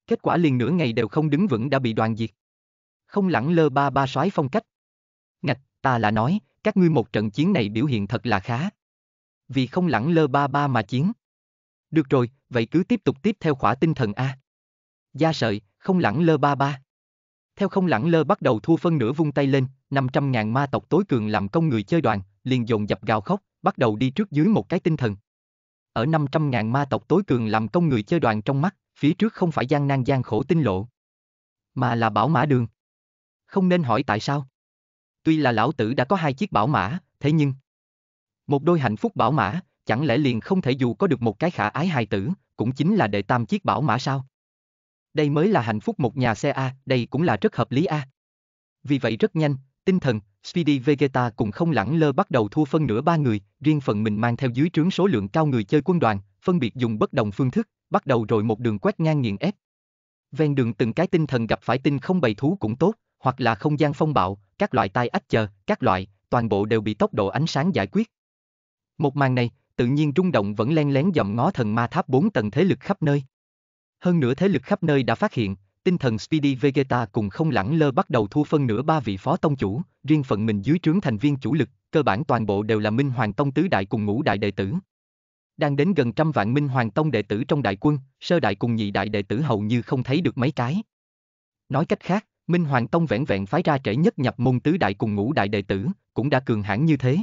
Kết quả liền nửa ngày đều không đứng vững đã bị đoàn diệt. Không lẳng lơ ba ba soái phong cách. Ngạch, ta là nói, các ngươi một trận chiến này biểu hiện thật là khá. Vì không lẳng lơ ba ba mà chiến. Được rồi, vậy cứ tiếp tục tiếp theo khỏa tinh thần A. Gia sợi, không lẳng lơ ba ba. Theo không lẳng lơ bắt đầu thua phân nửa vung tay lên, 500.000 ma tộc tối cường làm công người chơi đoàn, liền dồn dập gào khóc, bắt đầu đi trước dưới một cái tinh thần. Ở 500.000 ma tộc tối cường làm công người chơi đoàn trong mắt, phía trước không phải gian nan gian khổ tinh lộ, mà là bảo mã đường. Không nên hỏi tại sao. Tuy là lão tử đã có hai chiếc bảo mã, thế nhưng... Một đôi hạnh phúc bảo mã, chẳng lẽ liền không thể dù có được một cái khả ái hài tử, cũng chính là đệ tam chiếc bảo mã sao? Đây mới là hạnh phúc một nhà xe A, đây cũng là rất hợp lý A. Vì vậy rất nhanh, tinh thần, Speedy Vegeta cũng không lẳng lơ bắt đầu thua phân nửa ba người, riêng phần mình mang theo dưới trướng số lượng cao người chơi quân đoàn, phân biệt dùng bất đồng phương thức, bắt đầu rồi một đường quét ngang nghiền ép. Ven đường từng cái tinh thần gặp phải tinh không bày thú cũng tốt, hoặc là không gian phong bạo, các loại tai ách chờ, các loại, toàn bộ đều bị tốc độ ánh sáng giải quyết. Một màn này, tự nhiên rung động vẫn len lén dậm ngó thần ma tháp 4 tầng thế lực khắp nơi. Hơn nữa thế lực khắp nơi đã phát hiện, tinh thần Speedy Vegeta cùng không lẳng lơ bắt đầu thua phân nửa ba vị phó tông chủ, riêng phận mình dưới trướng thành viên chủ lực, cơ bản toàn bộ đều là Minh Hoàng Tông tứ đại cùng ngũ đại đệ tử. Đang đến gần trăm vạn Minh Hoàng Tông đệ tử trong đại quân, sơ đại cùng nhị đại đệ tử hầu như không thấy được mấy cái. Nói cách khác, Minh Hoàng Tông vẹn vẹn phái ra trẻ nhất nhập môn tứ đại cùng ngũ đại đệ tử, cũng đã cường hãn như thế.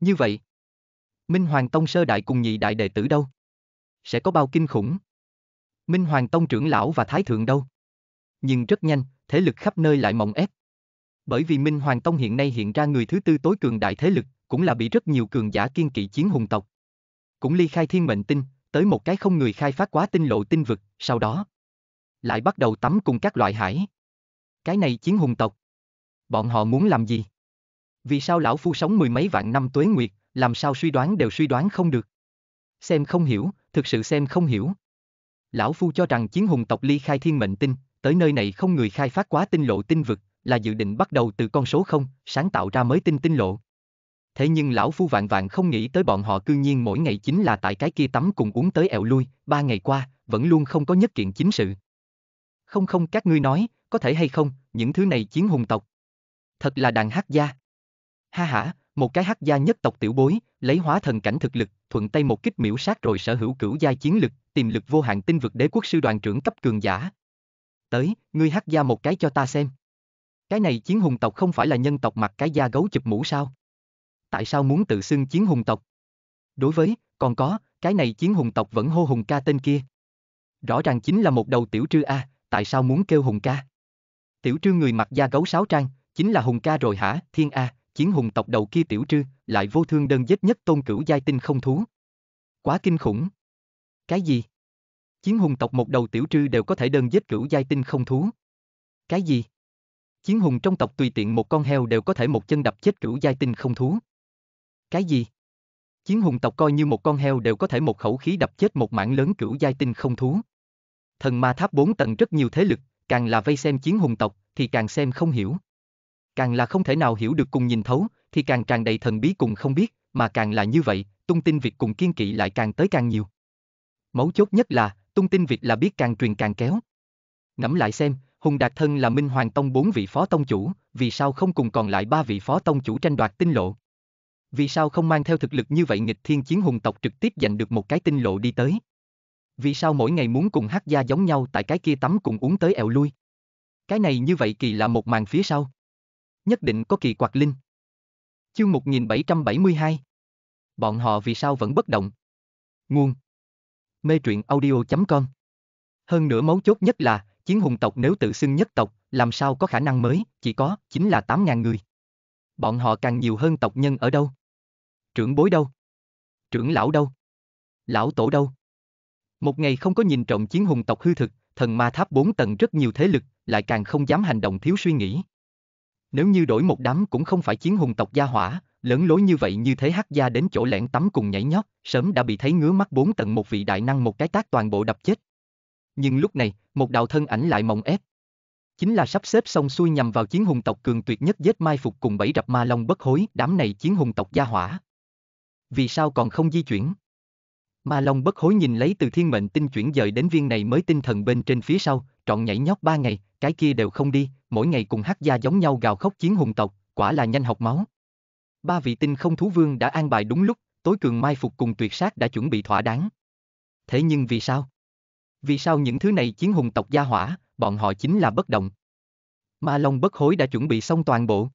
Như vậy, Minh Hoàng Tông sơ đại cùng nhị đại đệ tử đâu? Sẽ có bao kinh khủng, Minh Hoàng Tông trưởng lão và Thái Thượng đâu? Nhưng rất nhanh, thế lực khắp nơi lại mộng ép. Bởi vì Minh Hoàng Tông hiện nay hiện ra người thứ tư tối cường đại thế lực, cũng là bị rất nhiều cường giả kiên kỵ chiến hùng tộc. Cũng ly khai thiên mệnh tinh, tới một cái không người khai phát quá tinh lộ tinh vực, sau đó lại bắt đầu tắm cùng các loại hải. Cái này chiến hùng tộc. Bọn họ muốn làm gì? Vì sao lão phu sống mười mấy vạn năm tuế nguyệt, làm sao suy đoán đều suy đoán không được? Xem không hiểu, thực sự xem không hiểu lão phu cho rằng chiến hùng tộc ly khai thiên mệnh tinh, tới nơi này không người khai phát quá tinh lộ tinh vực, là dự định bắt đầu từ con số không, sáng tạo ra mới tinh tinh lộ. Thế nhưng lão phu vạn vạn không nghĩ tới bọn họ cư nhiên mỗi ngày chính là tại cái kia tắm cùng uống tới ẹo lui, ba ngày qua, vẫn luôn không có nhất kiện chính sự. Không không các ngươi nói, có thể hay không, những thứ này chiến hùng tộc. Thật là đàn hát gia. Ha ha, một cái hát gia nhất tộc tiểu bối, lấy hóa thần cảnh thực lực, thuận tay một kích miểu sát rồi sở hữu cửu gia chiến lực, tiềm lực vô hạn tinh vực đế quốc sư đoàn trưởng cấp cường giả. Tới, ngươi hát ra một cái cho ta xem. Cái này chiến hùng tộc không phải là nhân tộc mặc cái da gấu chụp mũ sao? Tại sao muốn tự xưng chiến hùng tộc? Đối với, còn có, cái này chiến hùng tộc vẫn hô hùng ca tên kia. Rõ ràng chính là một đầu tiểu trư A, tại sao muốn kêu hùng ca? Tiểu trư người mặc da gấu sáu trang, chính là hùng ca rồi hả, thiên A, chiến hùng tộc đầu kia tiểu trư, lại vô thương đơn giết nhất tôn cửu giai tinh không thú. Quá kinh khủng. Cái gì? Chiến hùng tộc một đầu tiểu trư đều có thể đơn giết cửu giai tinh không thú. Cái gì? Chiến hùng trong tộc tùy tiện một con heo đều có thể một chân đập chết cửu giai tinh không thú. Cái gì? Chiến hùng tộc coi như một con heo đều có thể một khẩu khí đập chết một mảng lớn cửu giai tinh không thú. Thần ma tháp bốn tầng rất nhiều thế lực, càng là vây xem chiến hùng tộc thì càng xem không hiểu. Càng là không thể nào hiểu được cùng nhìn thấu, thì càng tràn đầy thần bí cùng không biết, mà càng là như vậy, tung tin việc cùng kiên kỵ lại càng tới càng nhiều. Mấu chốt nhất là, tung tin việc là biết càng truyền càng kéo. Ngẫm lại xem, Hùng Đạt Thân là Minh Hoàng Tông bốn vị phó tông chủ, vì sao không cùng còn lại ba vị phó tông chủ tranh đoạt tinh lộ? Vì sao không mang theo thực lực như vậy nghịch thiên chiến hùng tộc trực tiếp giành được một cái tinh lộ đi tới? Vì sao mỗi ngày muốn cùng hát gia giống nhau tại cái kia tắm cùng uống tới ẹo lui? Cái này như vậy kỳ là một màn phía sau. Nhất định có kỳ quạt linh. Chương 1772 Bọn họ vì sao vẫn bất động? Nguồn mê truyện audio.com. Hơn nữa mấu chốt nhất là, chiến hùng tộc nếu tự xưng nhất tộc, làm sao có khả năng mới, chỉ có, chính là 8.000 người. Bọn họ càng nhiều hơn tộc nhân ở đâu? Trưởng bối đâu? Trưởng lão đâu? Lão tổ đâu? Một ngày không có nhìn trọng chiến hùng tộc hư thực, thần ma tháp 4 tầng rất nhiều thế lực, lại càng không dám hành động thiếu suy nghĩ. Nếu như đổi một đám cũng không phải chiến hùng tộc gia hỏa, Lớn lối như vậy như thế hắc gia đến chỗ lẻn tắm cùng nhảy nhót, sớm đã bị thấy ngứa mắt bốn tận một vị đại năng một cái tác toàn bộ đập chết. Nhưng lúc này, một đạo thân ảnh lại mộng ép. Chính là sắp xếp xong xuôi nhằm vào chiến hùng tộc cường tuyệt nhất giết mai phục cùng bảy rập ma long bất hối, đám này chiến hùng tộc gia hỏa. Vì sao còn không di chuyển? Ma Long bất hối nhìn lấy từ thiên mệnh tinh chuyển dời đến viên này mới tinh thần bên trên phía sau, trọn nhảy nhót ba ngày, cái kia đều không đi, mỗi ngày cùng hắc gia giống nhau gào khóc chiến hùng tộc, quả là nhanh học máu ba vị tinh không thú vương đã an bài đúng lúc, tối cường mai phục cùng tuyệt sát đã chuẩn bị thỏa đáng. Thế nhưng vì sao? Vì sao những thứ này chiến hùng tộc gia hỏa, bọn họ chính là bất động? Ma Long bất hối đã chuẩn bị xong toàn bộ.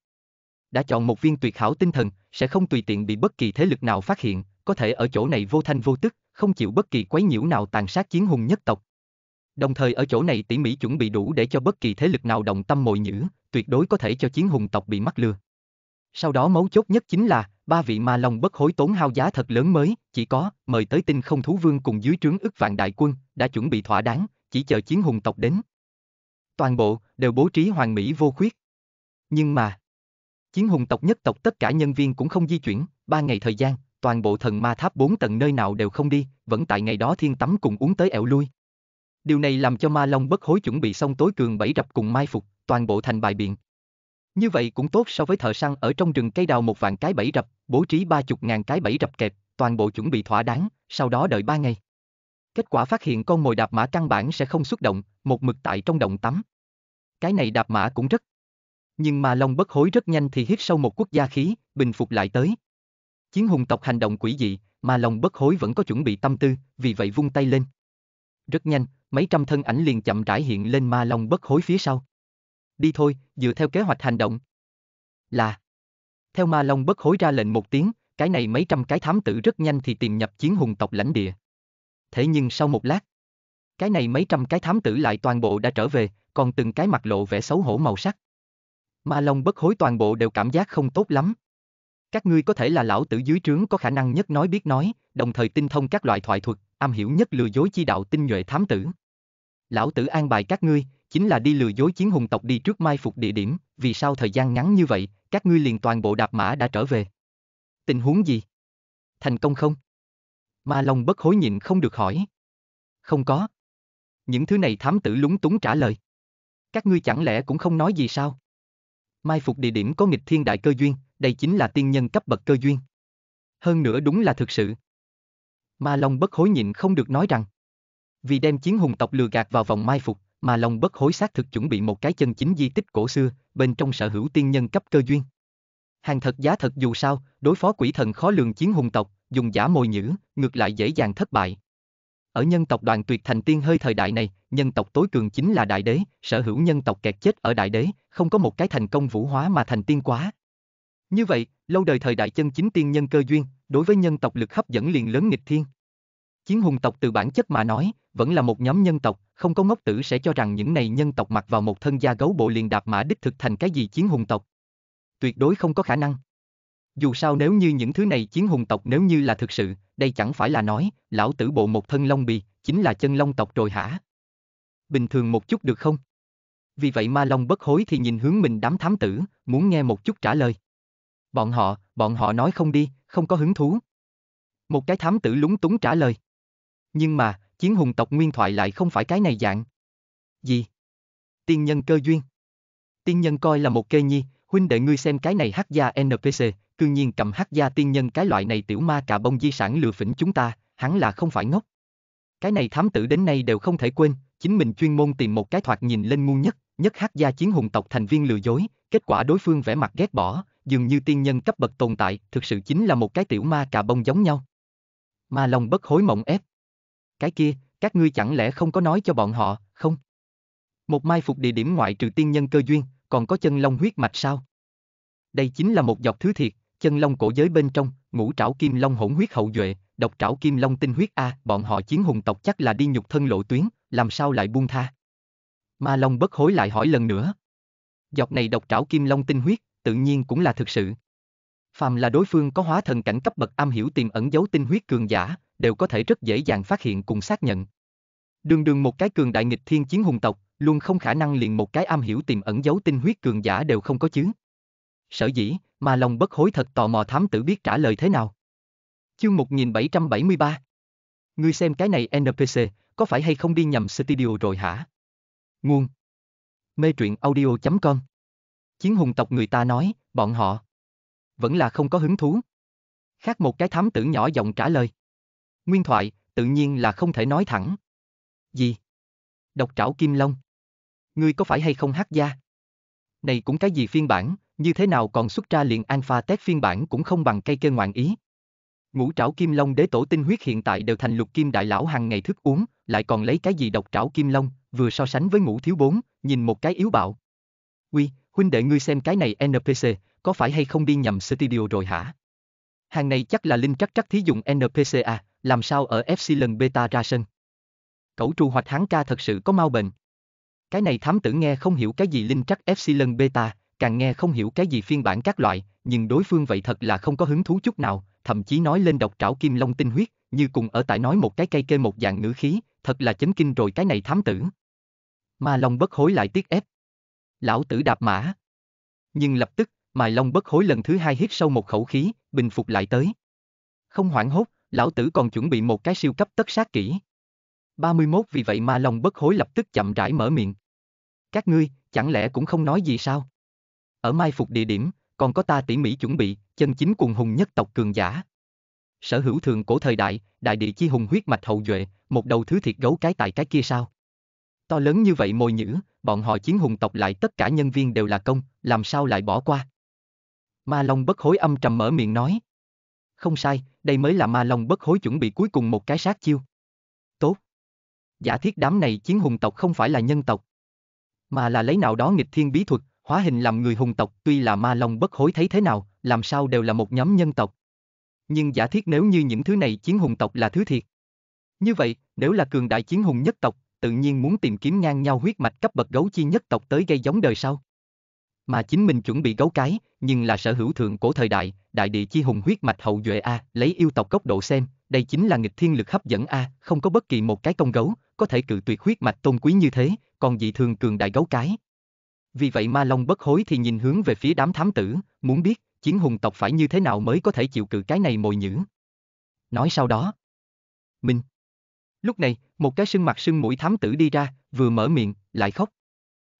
Đã chọn một viên tuyệt hảo tinh thần, sẽ không tùy tiện bị bất kỳ thế lực nào phát hiện, có thể ở chỗ này vô thanh vô tức, không chịu bất kỳ quấy nhiễu nào tàn sát chiến hùng nhất tộc. Đồng thời ở chỗ này tỉ mỉ chuẩn bị đủ để cho bất kỳ thế lực nào động tâm mồi nhữ, tuyệt đối có thể cho chiến hùng tộc bị mắc lừa. Sau đó mấu chốt nhất chính là, ba vị ma long bất hối tốn hao giá thật lớn mới, chỉ có, mời tới tinh không thú vương cùng dưới trướng ức vạn đại quân, đã chuẩn bị thỏa đáng, chỉ chờ chiến hùng tộc đến. Toàn bộ, đều bố trí hoàng mỹ vô khuyết. Nhưng mà, chiến hùng tộc nhất tộc tất cả nhân viên cũng không di chuyển, ba ngày thời gian, toàn bộ thần ma tháp bốn tầng nơi nào đều không đi, vẫn tại ngày đó thiên tắm cùng uống tới ẻo lui. Điều này làm cho ma long bất hối chuẩn bị xong tối cường bảy rập cùng mai phục, toàn bộ thành bài biện. Như vậy cũng tốt so với thợ săn ở trong rừng cây đào một vạn cái bẫy rập, bố trí ba chục ngàn cái bẫy rập kẹp, toàn bộ chuẩn bị thỏa đáng, sau đó đợi ba ngày. Kết quả phát hiện con mồi đạp mã căn bản sẽ không xuất động, một mực tại trong động tắm. Cái này đạp mã cũng rất. Nhưng mà Long bất hối rất nhanh thì hít sâu một quốc gia khí, bình phục lại tới. Chiến hùng tộc hành động quỷ dị, mà Long bất hối vẫn có chuẩn bị tâm tư, vì vậy vung tay lên. Rất nhanh, mấy trăm thân ảnh liền chậm rãi hiện lên ma Long bất hối phía sau đi thôi, dựa theo kế hoạch hành động. Là. Theo ma long bất hối ra lệnh một tiếng, cái này mấy trăm cái thám tử rất nhanh thì tìm nhập chiến hùng tộc lãnh địa. Thế nhưng sau một lát, cái này mấy trăm cái thám tử lại toàn bộ đã trở về, còn từng cái mặt lộ vẻ xấu hổ màu sắc. Ma Long bất hối toàn bộ đều cảm giác không tốt lắm. Các ngươi có thể là lão tử dưới trướng có khả năng nhất nói biết nói, đồng thời tinh thông các loại thoại thuật, am hiểu nhất lừa dối chi đạo tinh nhuệ thám tử. Lão tử an bài các ngươi, chính là đi lừa dối chiến hùng tộc đi trước mai phục địa điểm, vì sao thời gian ngắn như vậy, các ngươi liền toàn bộ đạp mã đã trở về. Tình huống gì? Thành công không? Ma Long bất hối nhịn không được hỏi. Không có. Những thứ này thám tử lúng túng trả lời. Các ngươi chẳng lẽ cũng không nói gì sao? Mai phục địa điểm có nghịch thiên đại cơ duyên, đây chính là tiên nhân cấp bậc cơ duyên. Hơn nữa đúng là thực sự. Ma Long bất hối nhịn không được nói rằng. Vì đem chiến hùng tộc lừa gạt vào vòng mai phục, mà lòng bất hối xác thực chuẩn bị một cái chân chính di tích cổ xưa, bên trong sở hữu tiên nhân cấp cơ duyên. Hàng thật giá thật dù sao, đối phó quỷ thần khó lường chiến hùng tộc, dùng giả mồi nhữ, ngược lại dễ dàng thất bại. Ở nhân tộc đoàn tuyệt thành tiên hơi thời đại này, nhân tộc tối cường chính là đại đế, sở hữu nhân tộc kẹt chết ở đại đế, không có một cái thành công vũ hóa mà thành tiên quá. Như vậy, lâu đời thời đại chân chính tiên nhân cơ duyên, đối với nhân tộc lực hấp dẫn liền lớn nghịch thiên. Chiến hùng tộc từ bản chất mà nói, vẫn là một nhóm nhân tộc, không có ngốc tử sẽ cho rằng những này nhân tộc mặc vào một thân da gấu bộ liền đạp mã đích thực thành cái gì chiến hùng tộc. Tuyệt đối không có khả năng. Dù sao nếu như những thứ này chiến hùng tộc nếu như là thực sự, đây chẳng phải là nói, lão tử bộ một thân long bì, chính là chân long tộc rồi hả? Bình thường một chút được không? Vì vậy ma long bất hối thì nhìn hướng mình đám thám tử, muốn nghe một chút trả lời. Bọn họ, bọn họ nói không đi, không có hứng thú. Một cái thám tử lúng túng trả lời. Nhưng mà, chiến hùng tộc nguyên thoại lại không phải cái này dạng. Gì? Tiên nhân cơ duyên. Tiên nhân coi là một kê nhi, huynh đệ ngươi xem cái này hắc gia NPC, cư nhiên cầm hắc gia tiên nhân cái loại này tiểu ma cà bông di sản lừa phỉnh chúng ta, hắn là không phải ngốc. Cái này thám tử đến nay đều không thể quên, chính mình chuyên môn tìm một cái thoạt nhìn lên ngu nhất, nhất hắc gia chiến hùng tộc thành viên lừa dối, kết quả đối phương vẻ mặt ghét bỏ, dường như tiên nhân cấp bậc tồn tại, thực sự chính là một cái tiểu ma cà bông giống nhau. Ma lòng bất hối mộng ép. Cái kia, các ngươi chẳng lẽ không có nói cho bọn họ, không? Một mai phục địa điểm ngoại trừ tiên nhân cơ duyên, còn có chân long huyết mạch sao? Đây chính là một dọc thứ thiệt, chân long cổ giới bên trong, ngũ trảo kim long hỗn huyết hậu duệ, độc trảo kim long tinh huyết a, bọn họ chiến hùng tộc chắc là đi nhục thân lộ tuyến, làm sao lại buông tha? Ma Long bất hối lại hỏi lần nữa. Dọc này độc trảo kim long tinh huyết, tự nhiên cũng là thực sự. Phàm là đối phương có hóa thần cảnh cấp bậc am hiểu tiềm ẩn dấu tinh huyết cường giả, đều có thể rất dễ dàng phát hiện cùng xác nhận. Đường đường một cái cường đại nghịch thiên chiến hùng tộc, luôn không khả năng liền một cái am hiểu tìm ẩn dấu tinh huyết cường giả đều không có chứ. Sở dĩ, mà lòng bất hối thật tò mò thám tử biết trả lời thế nào. Chương 1773 Ngươi xem cái này NPC, có phải hay không đi nhầm studio rồi hả? Nguồn Mê truyện audio.com Chiến hùng tộc người ta nói, bọn họ Vẫn là không có hứng thú. Khác một cái thám tử nhỏ giọng trả lời. Nguyên thoại, tự nhiên là không thể nói thẳng. Gì? Độc trảo kim long. Ngươi có phải hay không hát gia? Này cũng cái gì phiên bản, như thế nào còn xuất ra liền alpha test phiên bản cũng không bằng cây kê ngoạn ý. Ngũ trảo kim long đế tổ tinh huyết hiện tại đều thành lục kim đại lão hàng ngày thức uống, lại còn lấy cái gì độc trảo kim long, vừa so sánh với ngũ thiếu bốn, nhìn một cái yếu bạo. Uy, huynh đệ ngươi xem cái này NPC, có phải hay không đi nhầm studio rồi hả? Hàng này chắc là linh chắc chắc thí dụng NPC à, làm sao ở Epsilon Beta ra sân. Cẩu tru hoặc hắn ca thật sự có mau bệnh. Cái này thám tử nghe không hiểu cái gì linh trắc Epsilon Beta, càng nghe không hiểu cái gì phiên bản các loại, nhưng đối phương vậy thật là không có hứng thú chút nào, thậm chí nói lên độc trảo kim long tinh huyết, như cùng ở tại nói một cái cây kê một dạng ngữ khí, thật là chấn kinh rồi cái này thám tử. Mà lòng bất hối lại tiếc ép. Lão tử đạp mã. Nhưng lập tức, mà Long bất hối lần thứ hai hít sâu một khẩu khí, bình phục lại tới. Không hoảng hốt, lão tử còn chuẩn bị một cái siêu cấp tất sát kỹ. 31 vì vậy mà lòng bất hối lập tức chậm rãi mở miệng. Các ngươi, chẳng lẽ cũng không nói gì sao? Ở mai phục địa điểm, còn có ta tỉ mỉ chuẩn bị, chân chính cùng hùng nhất tộc cường giả. Sở hữu thường cổ thời đại, đại địa chi hùng huyết mạch hậu duệ, một đầu thứ thiệt gấu cái tại cái kia sao? To lớn như vậy mồi nhữ, bọn họ chiến hùng tộc lại tất cả nhân viên đều là công, làm sao lại bỏ qua? Ma Long bất hối âm trầm mở miệng nói không sai, đây mới là ma long bất hối chuẩn bị cuối cùng một cái sát chiêu. Tốt. Giả thiết đám này chiến hùng tộc không phải là nhân tộc, mà là lấy nào đó nghịch thiên bí thuật, hóa hình làm người hùng tộc tuy là ma long bất hối thấy thế nào, làm sao đều là một nhóm nhân tộc. Nhưng giả thiết nếu như những thứ này chiến hùng tộc là thứ thiệt. Như vậy, nếu là cường đại chiến hùng nhất tộc, tự nhiên muốn tìm kiếm ngang nhau huyết mạch cấp bậc gấu chi nhất tộc tới gây giống đời sau. Mà chính mình chuẩn bị gấu cái, nhưng là sở hữu thượng cổ thời đại, đại địa chi hùng huyết mạch hậu duệ A, lấy yêu tộc cốc độ xem, đây chính là nghịch thiên lực hấp dẫn A, không có bất kỳ một cái công gấu, có thể cự tuyệt huyết mạch tôn quý như thế, còn dị thường cường đại gấu cái. Vì vậy ma long bất hối thì nhìn hướng về phía đám thám tử, muốn biết, chiến hùng tộc phải như thế nào mới có thể chịu cự cái này mồi nhữ. Nói sau đó. Minh. Lúc này, một cái sưng mặt sưng mũi thám tử đi ra, vừa mở miệng, lại khóc.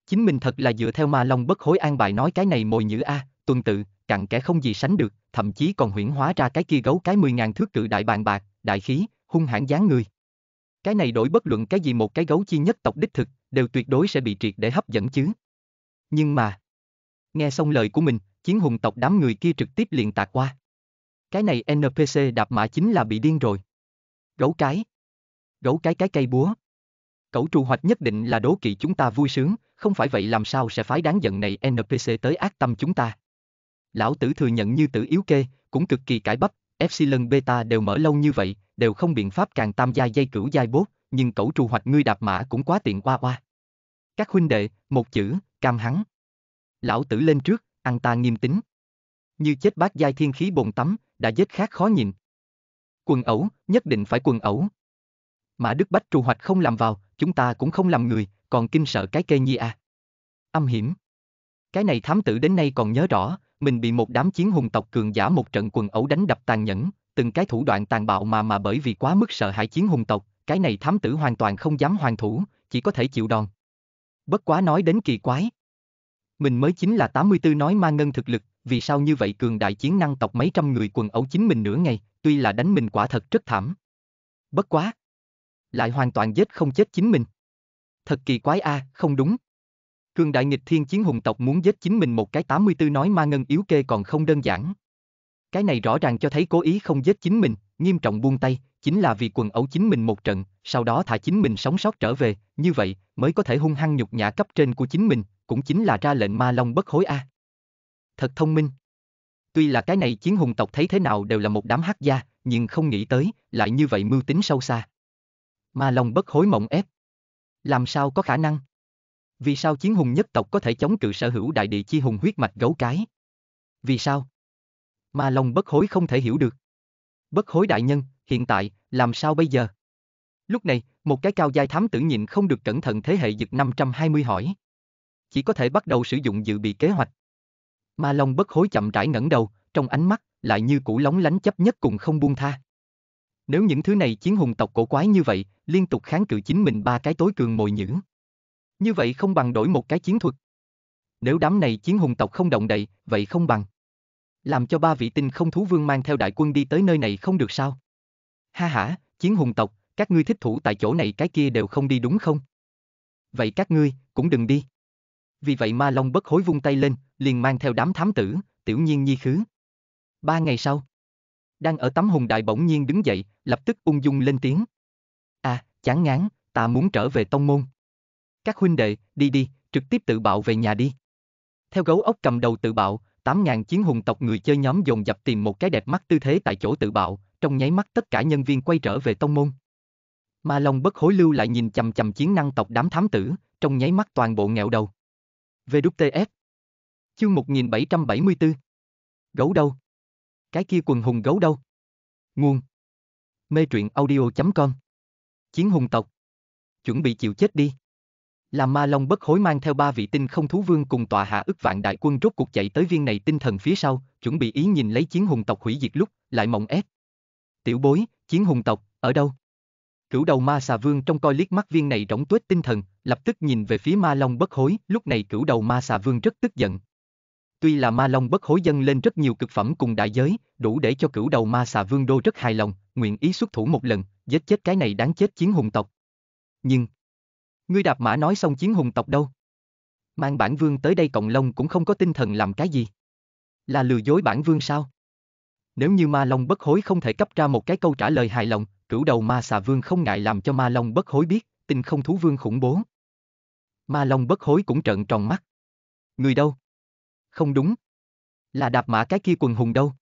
Chính mình thật là dựa theo ma long bất hối an bài nói cái này mồi nhữ a, à, tuần tự, cặn kẽ không gì sánh được, thậm chí còn huyễn hóa ra cái kia gấu cái mười ngàn thước cự đại bàn bạc, đại khí, hung hãn dáng người. Cái này đổi bất luận cái gì một cái gấu chi nhất tộc đích thực, đều tuyệt đối sẽ bị triệt để hấp dẫn chứ. Nhưng mà, nghe xong lời của mình, chiến hùng tộc đám người kia trực tiếp liền tạc qua. Cái này NPC đạp mã chính là bị điên rồi. Gấu cái. Gấu cái cái cây búa. Cẩu trù hoạch nhất định là đố kỵ chúng ta vui sướng, không phải vậy làm sao sẽ phái đáng giận này NPC tới ác tâm chúng ta lão tử thừa nhận như tử yếu kê, cũng cực kỳ cải bắp, Epsilon Beta đều mở lâu như vậy, đều không biện pháp càng tam gia dây cửu dai bốt, nhưng cẩu trù hoạch ngươi đạp mã cũng quá tiện qua qua. Các huynh đệ, một chữ, cam hắn. Lão tử lên trước, ăn ta nghiêm tính. Như chết bát giai thiên khí bồn tắm, đã giết khác khó nhìn. Quần ẩu, nhất định phải quần ẩu. Mã Đức Bách trù hoạch không làm vào, chúng ta cũng không làm người, còn kinh sợ cái kê nhi à. Âm hiểm. Cái này thám tử đến nay còn nhớ rõ, mình bị một đám chiến hùng tộc cường giả một trận quần ẩu đánh đập tàn nhẫn, từng cái thủ đoạn tàn bạo mà mà bởi vì quá mức sợ hãi chiến hùng tộc, cái này thám tử hoàn toàn không dám hoàn thủ, chỉ có thể chịu đòn. Bất quá nói đến kỳ quái. Mình mới chính là 84 nói ma ngân thực lực, vì sao như vậy cường đại chiến năng tộc mấy trăm người quần ẩu chính mình nửa ngày, tuy là đánh mình quả thật rất thảm. Bất quá. Lại hoàn toàn giết không chết chính mình. Thật kỳ quái a, à, không đúng. Cương đại nghịch thiên chiến hùng tộc muốn giết chính mình một cái 84 nói ma ngân yếu kê còn không đơn giản. Cái này rõ ràng cho thấy cố ý không giết chính mình, nghiêm trọng buông tay, chính là vì quần ẩu chính mình một trận, sau đó thả chính mình sống sót trở về, như vậy mới có thể hung hăng nhục nhã cấp trên của chính mình, cũng chính là ra lệnh ma long bất hối a. À. Thật thông minh. Tuy là cái này chiến hùng tộc thấy thế nào đều là một đám hắc gia, nhưng không nghĩ tới, lại như vậy mưu tính sâu xa. Ma long bất hối mộng ép. Làm sao có khả năng? Vì sao chiến hùng nhất tộc có thể chống cự sở hữu đại địa chi hùng huyết mạch gấu cái? Vì sao? Mà lòng bất hối không thể hiểu được. Bất hối đại nhân, hiện tại, làm sao bây giờ? Lúc này, một cái cao giai thám tử nhịn không được cẩn thận thế hệ dực 520 hỏi. Chỉ có thể bắt đầu sử dụng dự bị kế hoạch. Ma Long bất hối chậm rãi ngẩng đầu, trong ánh mắt lại như củ lóng lánh chấp nhất cùng không buông tha. Nếu những thứ này chiến hùng tộc cổ quái như vậy, liên tục kháng cự chính mình ba cái tối cường mồi nhữ. Như vậy không bằng đổi một cái chiến thuật. Nếu đám này chiến hùng tộc không động đậy, vậy không bằng. Làm cho ba vị tinh không thú vương mang theo đại quân đi tới nơi này không được sao? Ha ha, chiến hùng tộc, các ngươi thích thủ tại chỗ này cái kia đều không đi đúng không? Vậy các ngươi, cũng đừng đi. Vì vậy ma long bất hối vung tay lên, liền mang theo đám thám tử, tiểu nhiên nhi khứ. Ba ngày sau, đang ở tấm hùng đại bỗng nhiên đứng dậy, lập tức ung dung lên tiếng. À, chán ngán, ta muốn trở về tông môn. Các huynh đệ, đi đi, trực tiếp tự bạo về nhà đi. Theo gấu ốc cầm đầu tự bạo, 8.000 chiến hùng tộc người chơi nhóm dồn dập tìm một cái đẹp mắt tư thế tại chỗ tự bạo, trong nháy mắt tất cả nhân viên quay trở về tông môn. Ma Long bất hối lưu lại nhìn chầm chầm chiến năng tộc đám thám tử, trong nháy mắt toàn bộ nghẹo đầu. VWTF Chương 1774 Gấu đâu? Cái kia quần hùng gấu đâu? Nguồn Mê truyện audio.com Chiến hùng tộc Chuẩn bị chịu chết đi làm ma long bất hối mang theo ba vị tinh không thú vương cùng tòa hạ ức vạn đại quân rốt cuộc chạy tới viên này tinh thần phía sau, chuẩn bị ý nhìn lấy chiến hùng tộc hủy diệt lúc, lại mộng ép. Tiểu bối, chiến hùng tộc, ở đâu? Cửu đầu ma xà vương trong coi liếc mắt viên này rỗng tuếch tinh thần, lập tức nhìn về phía ma long bất hối, lúc này cửu đầu ma xà vương rất tức giận. Tuy là ma long bất hối dâng lên rất nhiều cực phẩm cùng đại giới, đủ để cho cửu đầu ma xà vương đô rất hài lòng, nguyện ý xuất thủ một lần, giết chết cái này đáng chết chiến hùng tộc. Nhưng, Ngươi đạp mã nói xong chiến hùng tộc đâu? Mang bản vương tới đây cộng long cũng không có tinh thần làm cái gì. Là lừa dối bản vương sao? Nếu như ma long bất hối không thể cấp ra một cái câu trả lời hài lòng, cửu đầu ma xà vương không ngại làm cho ma long bất hối biết, tình không thú vương khủng bố. Ma long bất hối cũng trợn tròn mắt. Người đâu? Không đúng. Là đạp mã cái kia quần hùng đâu?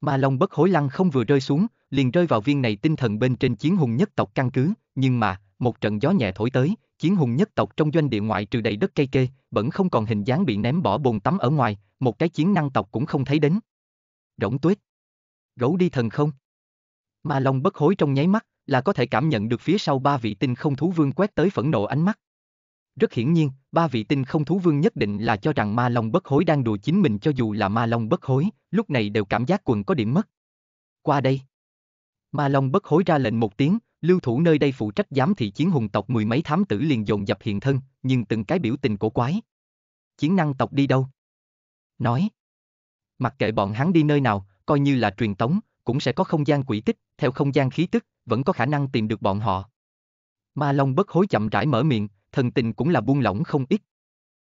Ma long bất hối lăng không vừa rơi xuống, liền rơi vào viên này tinh thần bên trên chiến hùng nhất tộc căn cứ, nhưng mà, một trận gió nhẹ thổi tới, chiến hùng nhất tộc trong doanh địa ngoại trừ đầy đất cây kê, vẫn không còn hình dáng bị ném bỏ bồn tắm ở ngoài, một cái chiến năng tộc cũng không thấy đến. Rỗng tuyết. Gấu đi thần không. Ma Long bất hối trong nháy mắt, là có thể cảm nhận được phía sau ba vị tinh không thú vương quét tới phẫn nộ ánh mắt. Rất hiển nhiên, ba vị tinh không thú vương nhất định là cho rằng ma long bất hối đang đùa chính mình cho dù là ma long bất hối, lúc này đều cảm giác quần có điểm mất. Qua đây. Ma long bất hối ra lệnh một tiếng, Lưu thủ nơi đây phụ trách giám thị chiến hùng tộc mười mấy thám tử liền dồn dập hiện thân, nhưng từng cái biểu tình cổ quái. Chiến năng tộc đi đâu? Nói. Mặc kệ bọn hắn đi nơi nào, coi như là truyền tống, cũng sẽ có không gian quỷ tích, theo không gian khí tức, vẫn có khả năng tìm được bọn họ. Ma Long bất hối chậm rãi mở miệng, thần tình cũng là buông lỏng không ít.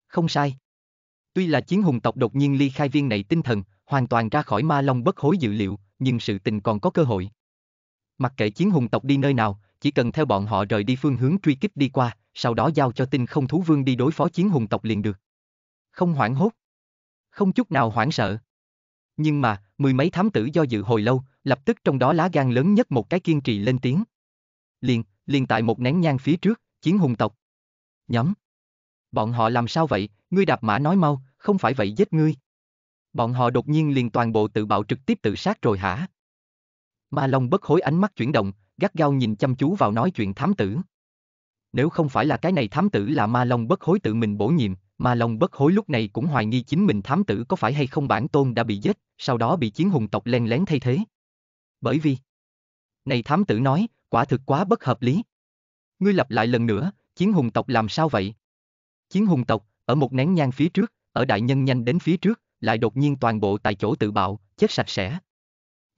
Không sai. Tuy là chiến hùng tộc đột nhiên ly khai viên này tinh thần, hoàn toàn ra khỏi Ma Long bất hối dự liệu, nhưng sự tình còn có cơ hội. Mặc kệ chiến hùng tộc đi nơi nào, chỉ cần theo bọn họ rời đi phương hướng truy kích đi qua, sau đó giao cho tinh không thú vương đi đối phó chiến hùng tộc liền được. Không hoảng hốt. Không chút nào hoảng sợ. Nhưng mà, mười mấy thám tử do dự hồi lâu, lập tức trong đó lá gan lớn nhất một cái kiên trì lên tiếng. Liền, liền tại một nén nhang phía trước, chiến hùng tộc. Nhóm. Bọn họ làm sao vậy, ngươi đạp mã nói mau, không phải vậy giết ngươi. Bọn họ đột nhiên liền toàn bộ tự bạo trực tiếp tự sát rồi hả? Ma Long bất hối ánh mắt chuyển động, gắt gao nhìn chăm chú vào nói chuyện thám tử. Nếu không phải là cái này thám tử là Ma Long bất hối tự mình bổ nhiệm, Ma Long bất hối lúc này cũng hoài nghi chính mình thám tử có phải hay không bản tôn đã bị giết, sau đó bị chiến hùng tộc len lén thay thế. Bởi vì, này thám tử nói, quả thực quá bất hợp lý. Ngươi lặp lại lần nữa, chiến hùng tộc làm sao vậy? Chiến hùng tộc, ở một nén nhang phía trước, ở đại nhân nhanh đến phía trước, lại đột nhiên toàn bộ tại chỗ tự bạo, chết sạch sẽ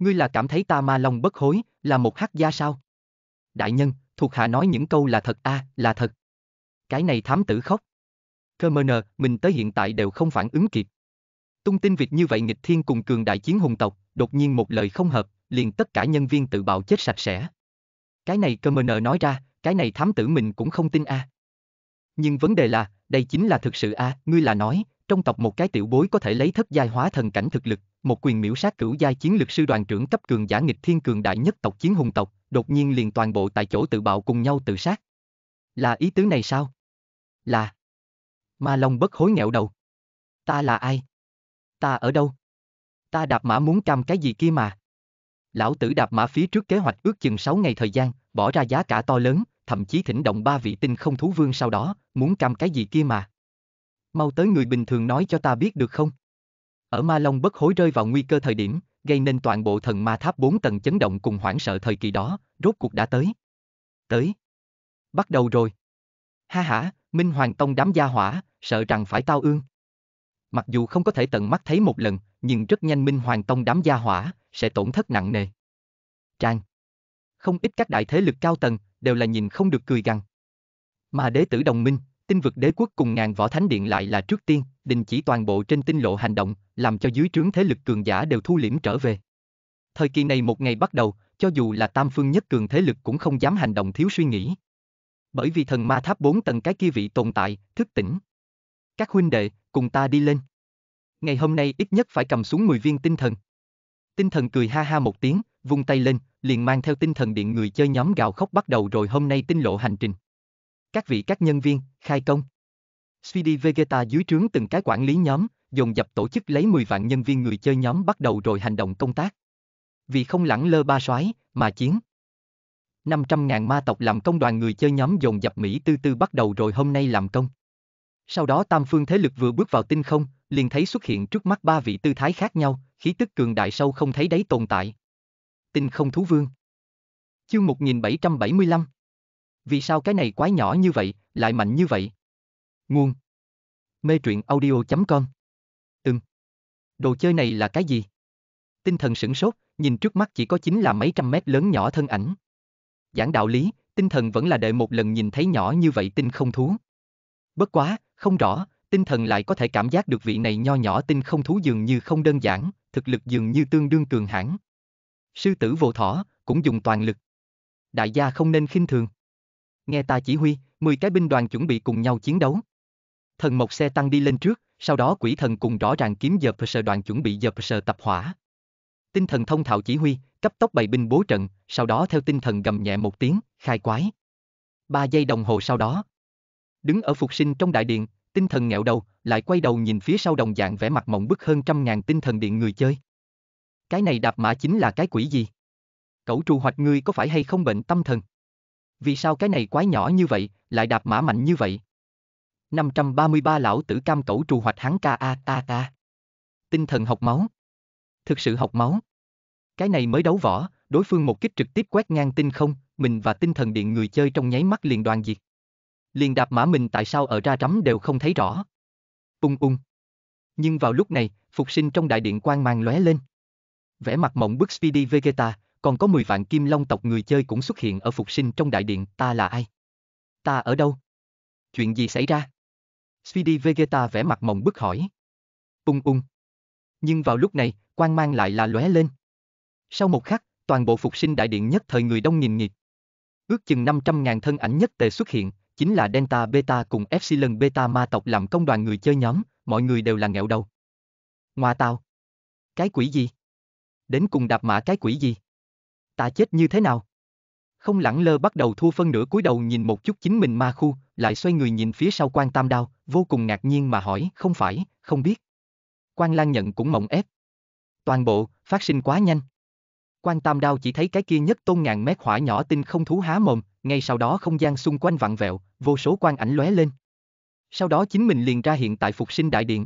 ngươi là cảm thấy ta ma long bất hối, là một hắc gia sao? Đại nhân, thuộc hạ nói những câu là thật a, à, là thật. Cái này thám tử khóc. Cơ mơ nờ, mình tới hiện tại đều không phản ứng kịp. Tung tin việc như vậy nghịch thiên cùng cường đại chiến hùng tộc, đột nhiên một lời không hợp, liền tất cả nhân viên tự bạo chết sạch sẽ. Cái này cơ mơ nờ nói ra, cái này thám tử mình cũng không tin a. À. Nhưng vấn đề là, đây chính là thực sự a, à, ngươi là nói, trong tộc một cái tiểu bối có thể lấy thất giai hóa thần cảnh thực lực, một quyền miễu sát cửu giai chiến lực sư đoàn trưởng cấp cường giả nghịch thiên cường đại nhất tộc chiến hùng tộc, đột nhiên liền toàn bộ tại chỗ tự bạo cùng nhau tự sát. Là ý tứ này sao? Là. Ma Long bất hối nghẹo đầu. Ta là ai? Ta ở đâu? Ta đạp mã muốn cam cái gì kia mà? Lão tử đạp mã phía trước kế hoạch ước chừng 6 ngày thời gian, bỏ ra giá cả to lớn, thậm chí thỉnh động ba vị tinh không thú vương sau đó, muốn cam cái gì kia mà. Mau tới người bình thường nói cho ta biết được không? Ở Ma Long bất hối rơi vào nguy cơ thời điểm, gây nên toàn bộ thần ma tháp 4 tầng chấn động cùng hoảng sợ thời kỳ đó, rốt cuộc đã tới. Tới. Bắt đầu rồi. Ha ha, Minh Hoàng Tông đám gia hỏa, sợ rằng phải tao ương. Mặc dù không có thể tận mắt thấy một lần, nhưng rất nhanh Minh Hoàng Tông đám gia hỏa, sẽ tổn thất nặng nề. Trang. Không ít các đại thế lực cao tầng, đều là nhìn không được cười gằn. Mà đế tử đồng minh, tinh vực đế quốc cùng ngàn võ thánh điện lại là trước tiên, đình chỉ toàn bộ trên tinh lộ hành động, làm cho dưới trướng thế lực cường giả đều thu liễm trở về. Thời kỳ này một ngày bắt đầu, cho dù là tam phương nhất cường thế lực cũng không dám hành động thiếu suy nghĩ. Bởi vì thần ma tháp bốn tầng cái kia vị tồn tại, thức tỉnh. Các huynh đệ, cùng ta đi lên. Ngày hôm nay ít nhất phải cầm xuống 10 viên tinh thần. Tinh thần cười ha ha một tiếng, vung tay lên, liền mang theo tinh thần điện người chơi nhóm gào khóc bắt đầu rồi hôm nay tinh lộ hành trình. Các vị các nhân viên, khai công. CD Vegeta dưới trướng từng cái quản lý nhóm, dồn dập tổ chức lấy 10 vạn nhân viên người chơi nhóm bắt đầu rồi hành động công tác. Vì không lẳng lơ ba soái mà chiến. 500.000 ma tộc làm công đoàn người chơi nhóm dồn dập Mỹ tư tư bắt đầu rồi hôm nay làm công. Sau đó tam phương thế lực vừa bước vào tinh không, liền thấy xuất hiện trước mắt ba vị tư thái khác nhau, khí tức cường đại sâu không thấy đấy tồn tại. Tinh không thú vương. Chương 1775. Vì sao cái này quái nhỏ như vậy, lại mạnh như vậy? Nguồn Mê truyện audio.com Ừm Đồ chơi này là cái gì? Tinh thần sửng sốt, nhìn trước mắt chỉ có chính là mấy trăm mét lớn nhỏ thân ảnh. Giảng đạo lý, tinh thần vẫn là đợi một lần nhìn thấy nhỏ như vậy tinh không thú. Bất quá, không rõ, tinh thần lại có thể cảm giác được vị này nho nhỏ tinh không thú dường như không đơn giản, thực lực dường như tương đương cường hãn. Sư tử vô thỏ, cũng dùng toàn lực. Đại gia không nên khinh thường. Nghe ta chỉ huy, 10 cái binh đoàn chuẩn bị cùng nhau chiến đấu thần mộc xe tăng đi lên trước, sau đó quỷ thần cùng rõ ràng kiếm giờ sờ đoàn chuẩn bị giờ sờ tập hỏa. Tinh thần thông thạo chỉ huy, cấp tốc bày binh bố trận, sau đó theo tinh thần gầm nhẹ một tiếng, khai quái. Ba giây đồng hồ sau đó. Đứng ở phục sinh trong đại điện, tinh thần nghẹo đầu, lại quay đầu nhìn phía sau đồng dạng vẻ mặt mộng bức hơn trăm ngàn tinh thần điện người chơi. Cái này đạp mã chính là cái quỷ gì? Cẩu trù hoạch ngươi có phải hay không bệnh tâm thần? Vì sao cái này quái nhỏ như vậy, lại đạp mã mạnh như vậy? 533 lão tử cam cẩu trù hoạch hắn ca a a a. Tinh thần học máu. Thực sự học máu. Cái này mới đấu võ, đối phương một kích trực tiếp quét ngang tinh không, mình và tinh thần điện người chơi trong nháy mắt liền đoàn diệt. Liền đạp mã mình tại sao ở ra rắm đều không thấy rõ. Ung ung. Nhưng vào lúc này, phục sinh trong đại điện quang mang lóe lên. Vẻ mặt mộng bức Speedy Vegeta, còn có 10 vạn kim long tộc người chơi cũng xuất hiện ở phục sinh trong đại điện, ta là ai? Ta ở đâu? Chuyện gì xảy ra? Speedy Vegeta vẽ mặt mộng bức hỏi. Ung ung. Nhưng vào lúc này, quang mang lại là lóe lên. Sau một khắc, toàn bộ phục sinh đại điện nhất thời người đông nghìn nghịt. Ước chừng 500.000 thân ảnh nhất tề xuất hiện, chính là Delta Beta cùng Epsilon Beta ma tộc làm công đoàn người chơi nhóm, mọi người đều là nghẹo đầu. Ngoa tao. Cái quỷ gì? Đến cùng đạp mã cái quỷ gì? Ta chết như thế nào? Không lẳng lơ bắt đầu thua phân nửa cúi đầu nhìn một chút chính mình ma khu, lại xoay người nhìn phía sau quan tam đao, vô cùng ngạc nhiên mà hỏi, không phải, không biết. Quan Lan nhận cũng mộng ép. Toàn bộ, phát sinh quá nhanh. Quan tam đao chỉ thấy cái kia nhất tôn ngàn mét hỏa nhỏ tinh không thú há mồm, ngay sau đó không gian xung quanh vặn vẹo, vô số quan ảnh lóe lên. Sau đó chính mình liền ra hiện tại phục sinh đại điện.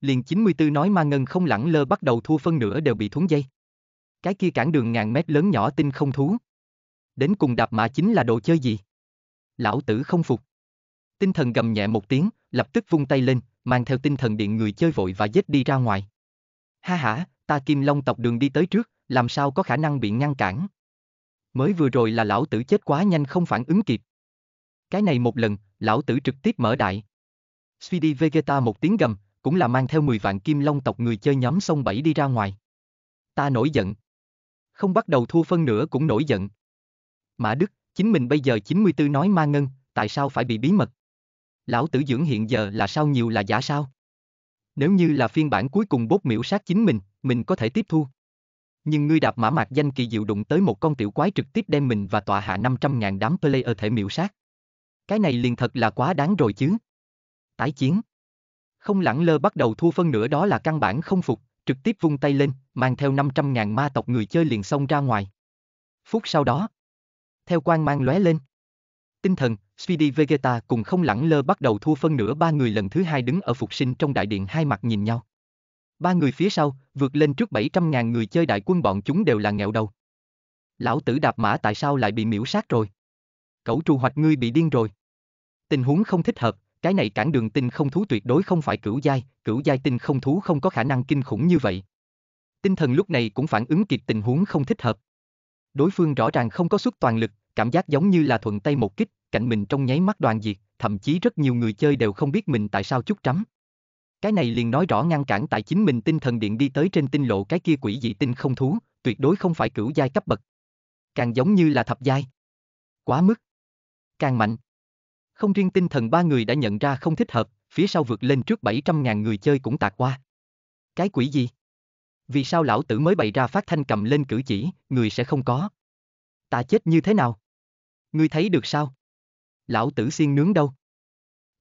Liền 94 nói ma ngân không lẳng lơ bắt đầu thua phân nửa đều bị thúng dây. Cái kia cản đường ngàn mét lớn nhỏ tinh không thú. Đến cùng đạp mã chính là đồ chơi gì? lão tử không phục. Tinh thần gầm nhẹ một tiếng, lập tức vung tay lên, mang theo tinh thần điện người chơi vội và giết đi ra ngoài. Ha ha, ta kim long tộc đường đi tới trước, làm sao có khả năng bị ngăn cản. Mới vừa rồi là lão tử chết quá nhanh không phản ứng kịp. Cái này một lần, lão tử trực tiếp mở đại. Speedy Vegeta một tiếng gầm, cũng là mang theo 10 vạn kim long tộc người chơi nhóm sông bảy đi ra ngoài. Ta nổi giận. Không bắt đầu thua phân nữa cũng nổi giận. Mã Đức, chính mình bây giờ 94 nói ma ngân, tại sao phải bị bí mật? Lão tử dưỡng hiện giờ là sao nhiều là giả sao? Nếu như là phiên bản cuối cùng bốt miễu sát chính mình, mình có thể tiếp thu. Nhưng ngươi đạp mã mạc danh kỳ diệu đụng tới một con tiểu quái trực tiếp đem mình và tọa hạ 500.000 đám player thể miễu sát. Cái này liền thật là quá đáng rồi chứ. Tái chiến. Không lẳng lơ bắt đầu thua phân nữa đó là căn bản không phục, trực tiếp vung tay lên, mang theo 500.000 ma tộc người chơi liền xông ra ngoài. Phút sau đó, theo quan mang lóe lên. Tinh thần, Speedy Vegeta cùng không lẳng lơ bắt đầu thua phân nửa ba người lần thứ hai đứng ở phục sinh trong đại điện hai mặt nhìn nhau. Ba người phía sau, vượt lên trước 700.000 người chơi đại quân bọn chúng đều là nghèo đầu. Lão tử đạp mã tại sao lại bị miễu sát rồi? Cẩu trù hoạch ngươi bị điên rồi. Tình huống không thích hợp, cái này cản đường tinh không thú tuyệt đối không phải cửu giai, cửu giai tinh không thú không có khả năng kinh khủng như vậy. Tinh thần lúc này cũng phản ứng kịp tình huống không thích hợp. Đối phương rõ ràng không có suất toàn lực, cảm giác giống như là thuận tay một kích, cạnh mình trong nháy mắt đoàn diệt, thậm chí rất nhiều người chơi đều không biết mình tại sao chút trắm. Cái này liền nói rõ ngăn cản tại chính mình tinh thần điện đi tới trên tinh lộ cái kia quỷ dị tinh không thú, tuyệt đối không phải cửu giai cấp bậc. Càng giống như là thập giai. Quá mức. Càng mạnh. Không riêng tinh thần ba người đã nhận ra không thích hợp, phía sau vượt lên trước 700.000 người chơi cũng tạc qua. Cái quỷ gì? Vì sao lão tử mới bày ra phát thanh cầm lên cử chỉ, người sẽ không có? Ta chết như thế nào? ngươi thấy được sao? Lão tử xiên nướng đâu?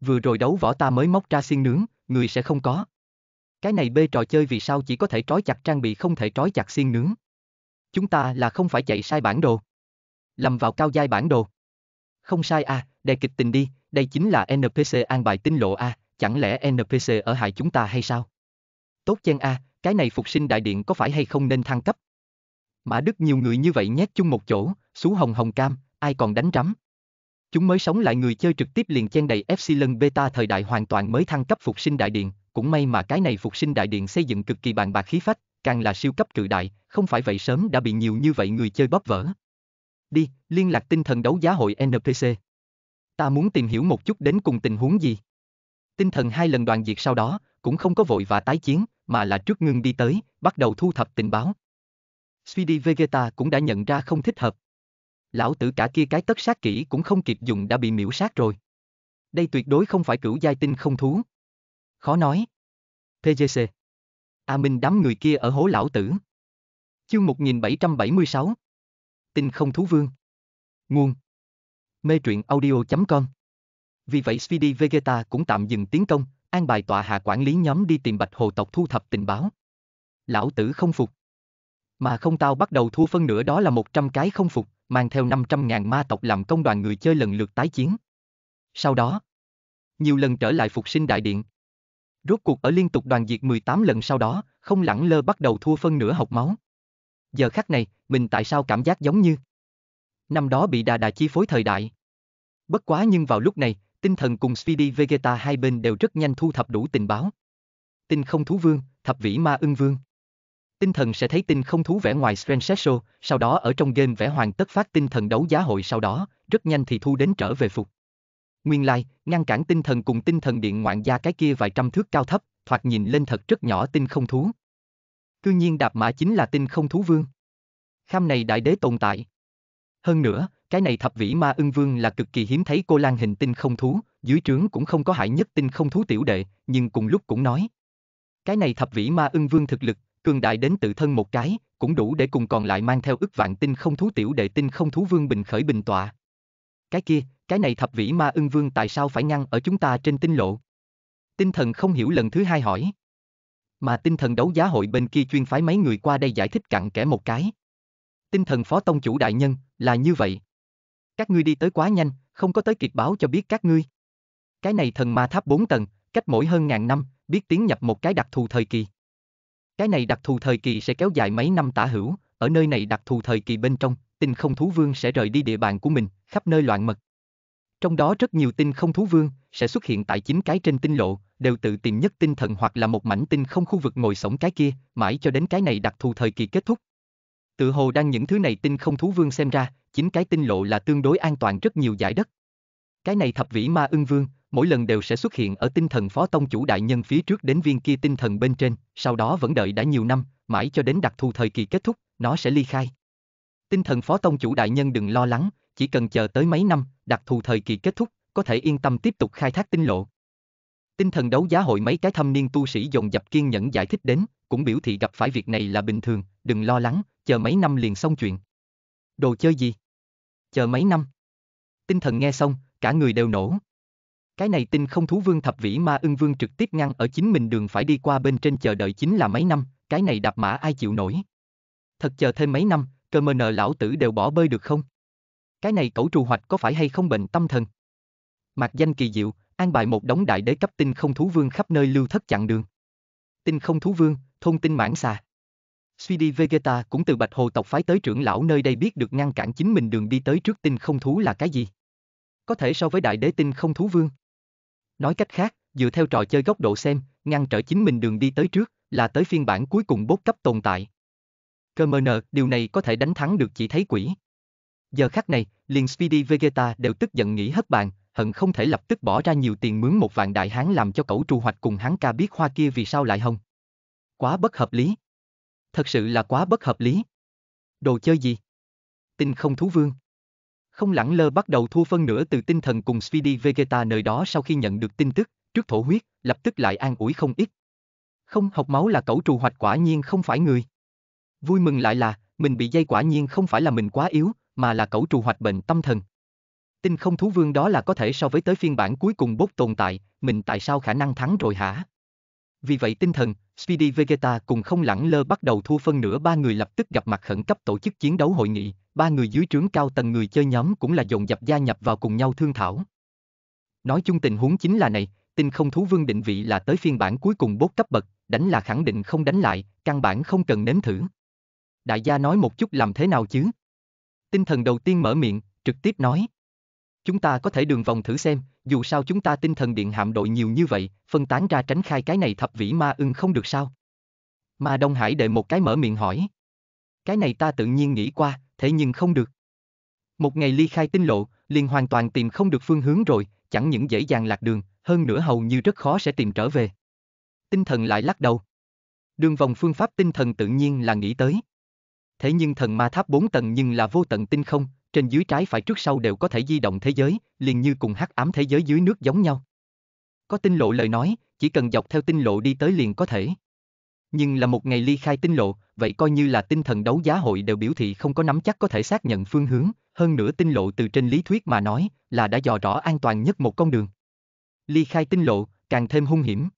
Vừa rồi đấu võ ta mới móc ra xiên nướng, người sẽ không có. Cái này bê trò chơi vì sao chỉ có thể trói chặt trang bị không thể trói chặt xiên nướng. Chúng ta là không phải chạy sai bản đồ. Lầm vào cao giai bản đồ. Không sai à, đề kịch tình đi, đây chính là NPC an bài tinh lộ a, à, chẳng lẽ NPC ở hại chúng ta hay sao? Tốt chen a, à, cái này phục sinh đại điện có phải hay không nên thăng cấp? Mã Đức nhiều người như vậy nhét chung một chỗ, xú hồng hồng cam, ai còn đánh rắm. Chúng mới sống lại người chơi trực tiếp liền chen đầy FC lần beta thời đại hoàn toàn mới thăng cấp phục sinh đại điện, cũng may mà cái này phục sinh đại điện xây dựng cực kỳ bàn bạc khí phách, càng là siêu cấp cự đại, không phải vậy sớm đã bị nhiều như vậy người chơi bóp vỡ. Đi, liên lạc tinh thần đấu giá hội NPC. Ta muốn tìm hiểu một chút đến cùng tình huống gì. Tinh thần hai lần đoàn diệt sau đó, cũng không có vội và tái chiến, mà là trước ngưng đi tới, bắt đầu thu thập tình báo. Speedy Vegeta cũng đã nhận ra không thích hợp, lão tử cả kia cái tất sát kỹ cũng không kịp dùng đã bị miễu sát rồi. Đây tuyệt đối không phải cửu giai tinh không thú. Khó nói. PGC. A Minh đám người kia ở hố lão tử. Chương 1776. Tinh không thú vương. Nguồn. Mê truyện audio.com Vì vậy Svd Vegeta cũng tạm dừng tiến công, an bài tọa hạ quản lý nhóm đi tìm bạch hồ tộc thu thập tình báo. Lão tử không phục. Mà không tao bắt đầu thua phân nửa đó là 100 cái không phục, mang theo 500.000 ma tộc làm công đoàn người chơi lần lượt tái chiến. Sau đó, nhiều lần trở lại phục sinh đại điện. Rốt cuộc ở liên tục đoàn diệt 18 lần sau đó, không lẳng lơ bắt đầu thua phân nửa học máu. Giờ khắc này, mình tại sao cảm giác giống như năm đó bị đà đà chi phối thời đại. Bất quá nhưng vào lúc này, tinh thần cùng Speedy Vegeta hai bên đều rất nhanh thu thập đủ tình báo. Tinh không thú vương, thập vĩ ma ưng vương. Tinh thần sẽ thấy tinh không thú vẽ ngoài Strange sau đó ở trong game vẽ hoàn tất phát tinh thần đấu giá hội sau đó, rất nhanh thì thu đến trở về phục. Nguyên lai, like, ngăn cản tinh thần cùng tinh thần điện ngoạn gia cái kia vài trăm thước cao thấp, thoạt nhìn lên thật rất nhỏ tinh không thú. Cư nhiên đạp mã chính là tinh không thú vương. Kham này đại đế tồn tại. Hơn nữa, cái này thập vĩ ma ưng vương là cực kỳ hiếm thấy cô lan hình tinh không thú, dưới trướng cũng không có hại nhất tinh không thú tiểu đệ, nhưng cùng lúc cũng nói. Cái này thập vĩ ma ưng vương thực lực cường đại đến tự thân một cái, cũng đủ để cùng còn lại mang theo ức vạn tinh không thú tiểu đệ tinh không thú vương bình khởi bình tọa. Cái kia, cái này thập vĩ ma ưng vương tại sao phải ngăn ở chúng ta trên tinh lộ? Tinh thần không hiểu lần thứ hai hỏi. Mà tinh thần đấu giá hội bên kia chuyên phái mấy người qua đây giải thích cặn kẽ một cái. Tinh thần phó tông chủ đại nhân, là như vậy. Các ngươi đi tới quá nhanh, không có tới kịp báo cho biết các ngươi. Cái này thần ma tháp 4 tầng, cách mỗi hơn ngàn năm, biết tiến nhập một cái đặc thù thời kỳ. Cái này đặc thù thời kỳ sẽ kéo dài mấy năm tả hữu, ở nơi này đặc thù thời kỳ bên trong, tinh không thú vương sẽ rời đi địa bàn của mình, khắp nơi loạn mật. Trong đó rất nhiều tinh không thú vương sẽ xuất hiện tại chính cái trên tinh lộ, đều tự tìm nhất tinh thần hoặc là một mảnh tinh không khu vực ngồi sống cái kia, mãi cho đến cái này đặc thù thời kỳ kết thúc. Tự hồ đang những thứ này tinh không thú vương xem ra, chính cái tinh lộ là tương đối an toàn rất nhiều giải đất. Cái này thập vĩ ma ưng vương mỗi lần đều sẽ xuất hiện ở tinh thần phó tông chủ đại nhân phía trước đến viên kia tinh thần bên trên, sau đó vẫn đợi đã nhiều năm, mãi cho đến đặc thù thời kỳ kết thúc, nó sẽ ly khai. Tinh thần phó tông chủ đại nhân đừng lo lắng, chỉ cần chờ tới mấy năm, đặc thù thời kỳ kết thúc, có thể yên tâm tiếp tục khai thác tinh lộ. Tinh thần đấu giá hội mấy cái thâm niên tu sĩ dồn dập kiên nhẫn giải thích đến, cũng biểu thị gặp phải việc này là bình thường, đừng lo lắng, chờ mấy năm liền xong chuyện. Đồ chơi gì? Chờ mấy năm? Tinh thần nghe xong, cả người đều nổ, cái này tinh không thú vương thập vĩ ma ưng vương trực tiếp ngăn ở chính mình đường phải đi qua bên trên chờ đợi chính là mấy năm, cái này đạp mã ai chịu nổi. Thật chờ thêm mấy năm, cơ mờ nờ lão tử đều bỏ bơi được không? Cái này cẩu trù hoạch có phải hay không bệnh tâm thần? Mạc danh kỳ diệu, an bài một đống đại đế cấp tinh không thú vương khắp nơi lưu thất chặn đường. Tinh không thú vương, thôn tinh mãn xà. Suy đi Vegeta cũng từ Bạch Hồ tộc phái tới trưởng lão nơi đây biết được ngăn cản chính mình đường đi tới trước tinh không thú là cái gì. Có thể so với đại đế tinh không thú vương. Nói cách khác, dựa theo trò chơi góc độ xem, ngăn trở chính mình đường đi tới trước, là tới phiên bản cuối cùng bốt cấp tồn tại. Cơ mơ nờ, điều này có thể đánh thắng được chỉ thấy quỷ. Giờ khắc này, liền Speedy Vegeta đều tức giận nghĩ hết bàn, hận không thể lập tức bỏ ra nhiều tiền mướn một vạn đại hán làm cho cẩu trù hoạch cùng hắn ca biết hoa kia vì sao lại hông. Quá bất hợp lý. Thật sự là quá bất hợp lý. Đồ chơi gì? Tinh không thú vương không lẳng lơ bắt đầu thua phân nửa từ tinh thần cùng Speedy Vegeta nơi đó sau khi nhận được tin tức, trước thổ huyết, lập tức lại an ủi không ít. Không học máu là cẩu trù hoạch quả nhiên không phải người. Vui mừng lại là, mình bị dây quả nhiên không phải là mình quá yếu, mà là cẩu trù hoạch bệnh tâm thần. Tinh không thú vương đó là có thể so với tới phiên bản cuối cùng bốt tồn tại, mình tại sao khả năng thắng rồi hả? Vì vậy tinh thần, Speedy Vegeta cùng không lẳng lơ bắt đầu thua phân nửa ba người lập tức gặp mặt khẩn cấp tổ chức chiến đấu hội nghị, ba người dưới trướng cao tầng người chơi nhóm cũng là dồn dập gia nhập vào cùng nhau thương thảo. Nói chung tình huống chính là này, tinh không thú vương định vị là tới phiên bản cuối cùng bốt cấp bậc, đánh là khẳng định không đánh lại, căn bản không cần nếm thử. Đại gia nói một chút làm thế nào chứ? Tinh thần đầu tiên mở miệng, trực tiếp nói. Chúng ta có thể đường vòng thử xem, dù sao chúng ta tinh thần điện hạm đội nhiều như vậy, phân tán ra tránh khai cái này thập vĩ ma ưng không được sao? Ma Đông Hải đệ một cái mở miệng hỏi. Cái này ta tự nhiên nghĩ qua, thế nhưng không được. Một ngày ly khai tinh lộ, liền hoàn toàn tìm không được phương hướng rồi, chẳng những dễ dàng lạc đường, hơn nữa hầu như rất khó sẽ tìm trở về. Tinh thần lại lắc đầu. Đường vòng phương pháp tinh thần tự nhiên là nghĩ tới. Thế nhưng thần ma tháp bốn tầng nhưng là vô tận tinh không, trên dưới trái phải trước sau đều có thể di động thế giới, liền như cùng hắc ám thế giới dưới nước giống nhau. Có tinh lộ lời nói, chỉ cần dọc theo tinh lộ đi tới liền có thể. Nhưng là một ngày ly khai tinh lộ, vậy coi như là tinh thần đấu giá hội đều biểu thị không có nắm chắc có thể xác nhận phương hướng, hơn nữa tinh lộ từ trên lý thuyết mà nói là đã dò rõ an toàn nhất một con đường. Ly khai tinh lộ, càng thêm hung hiểm.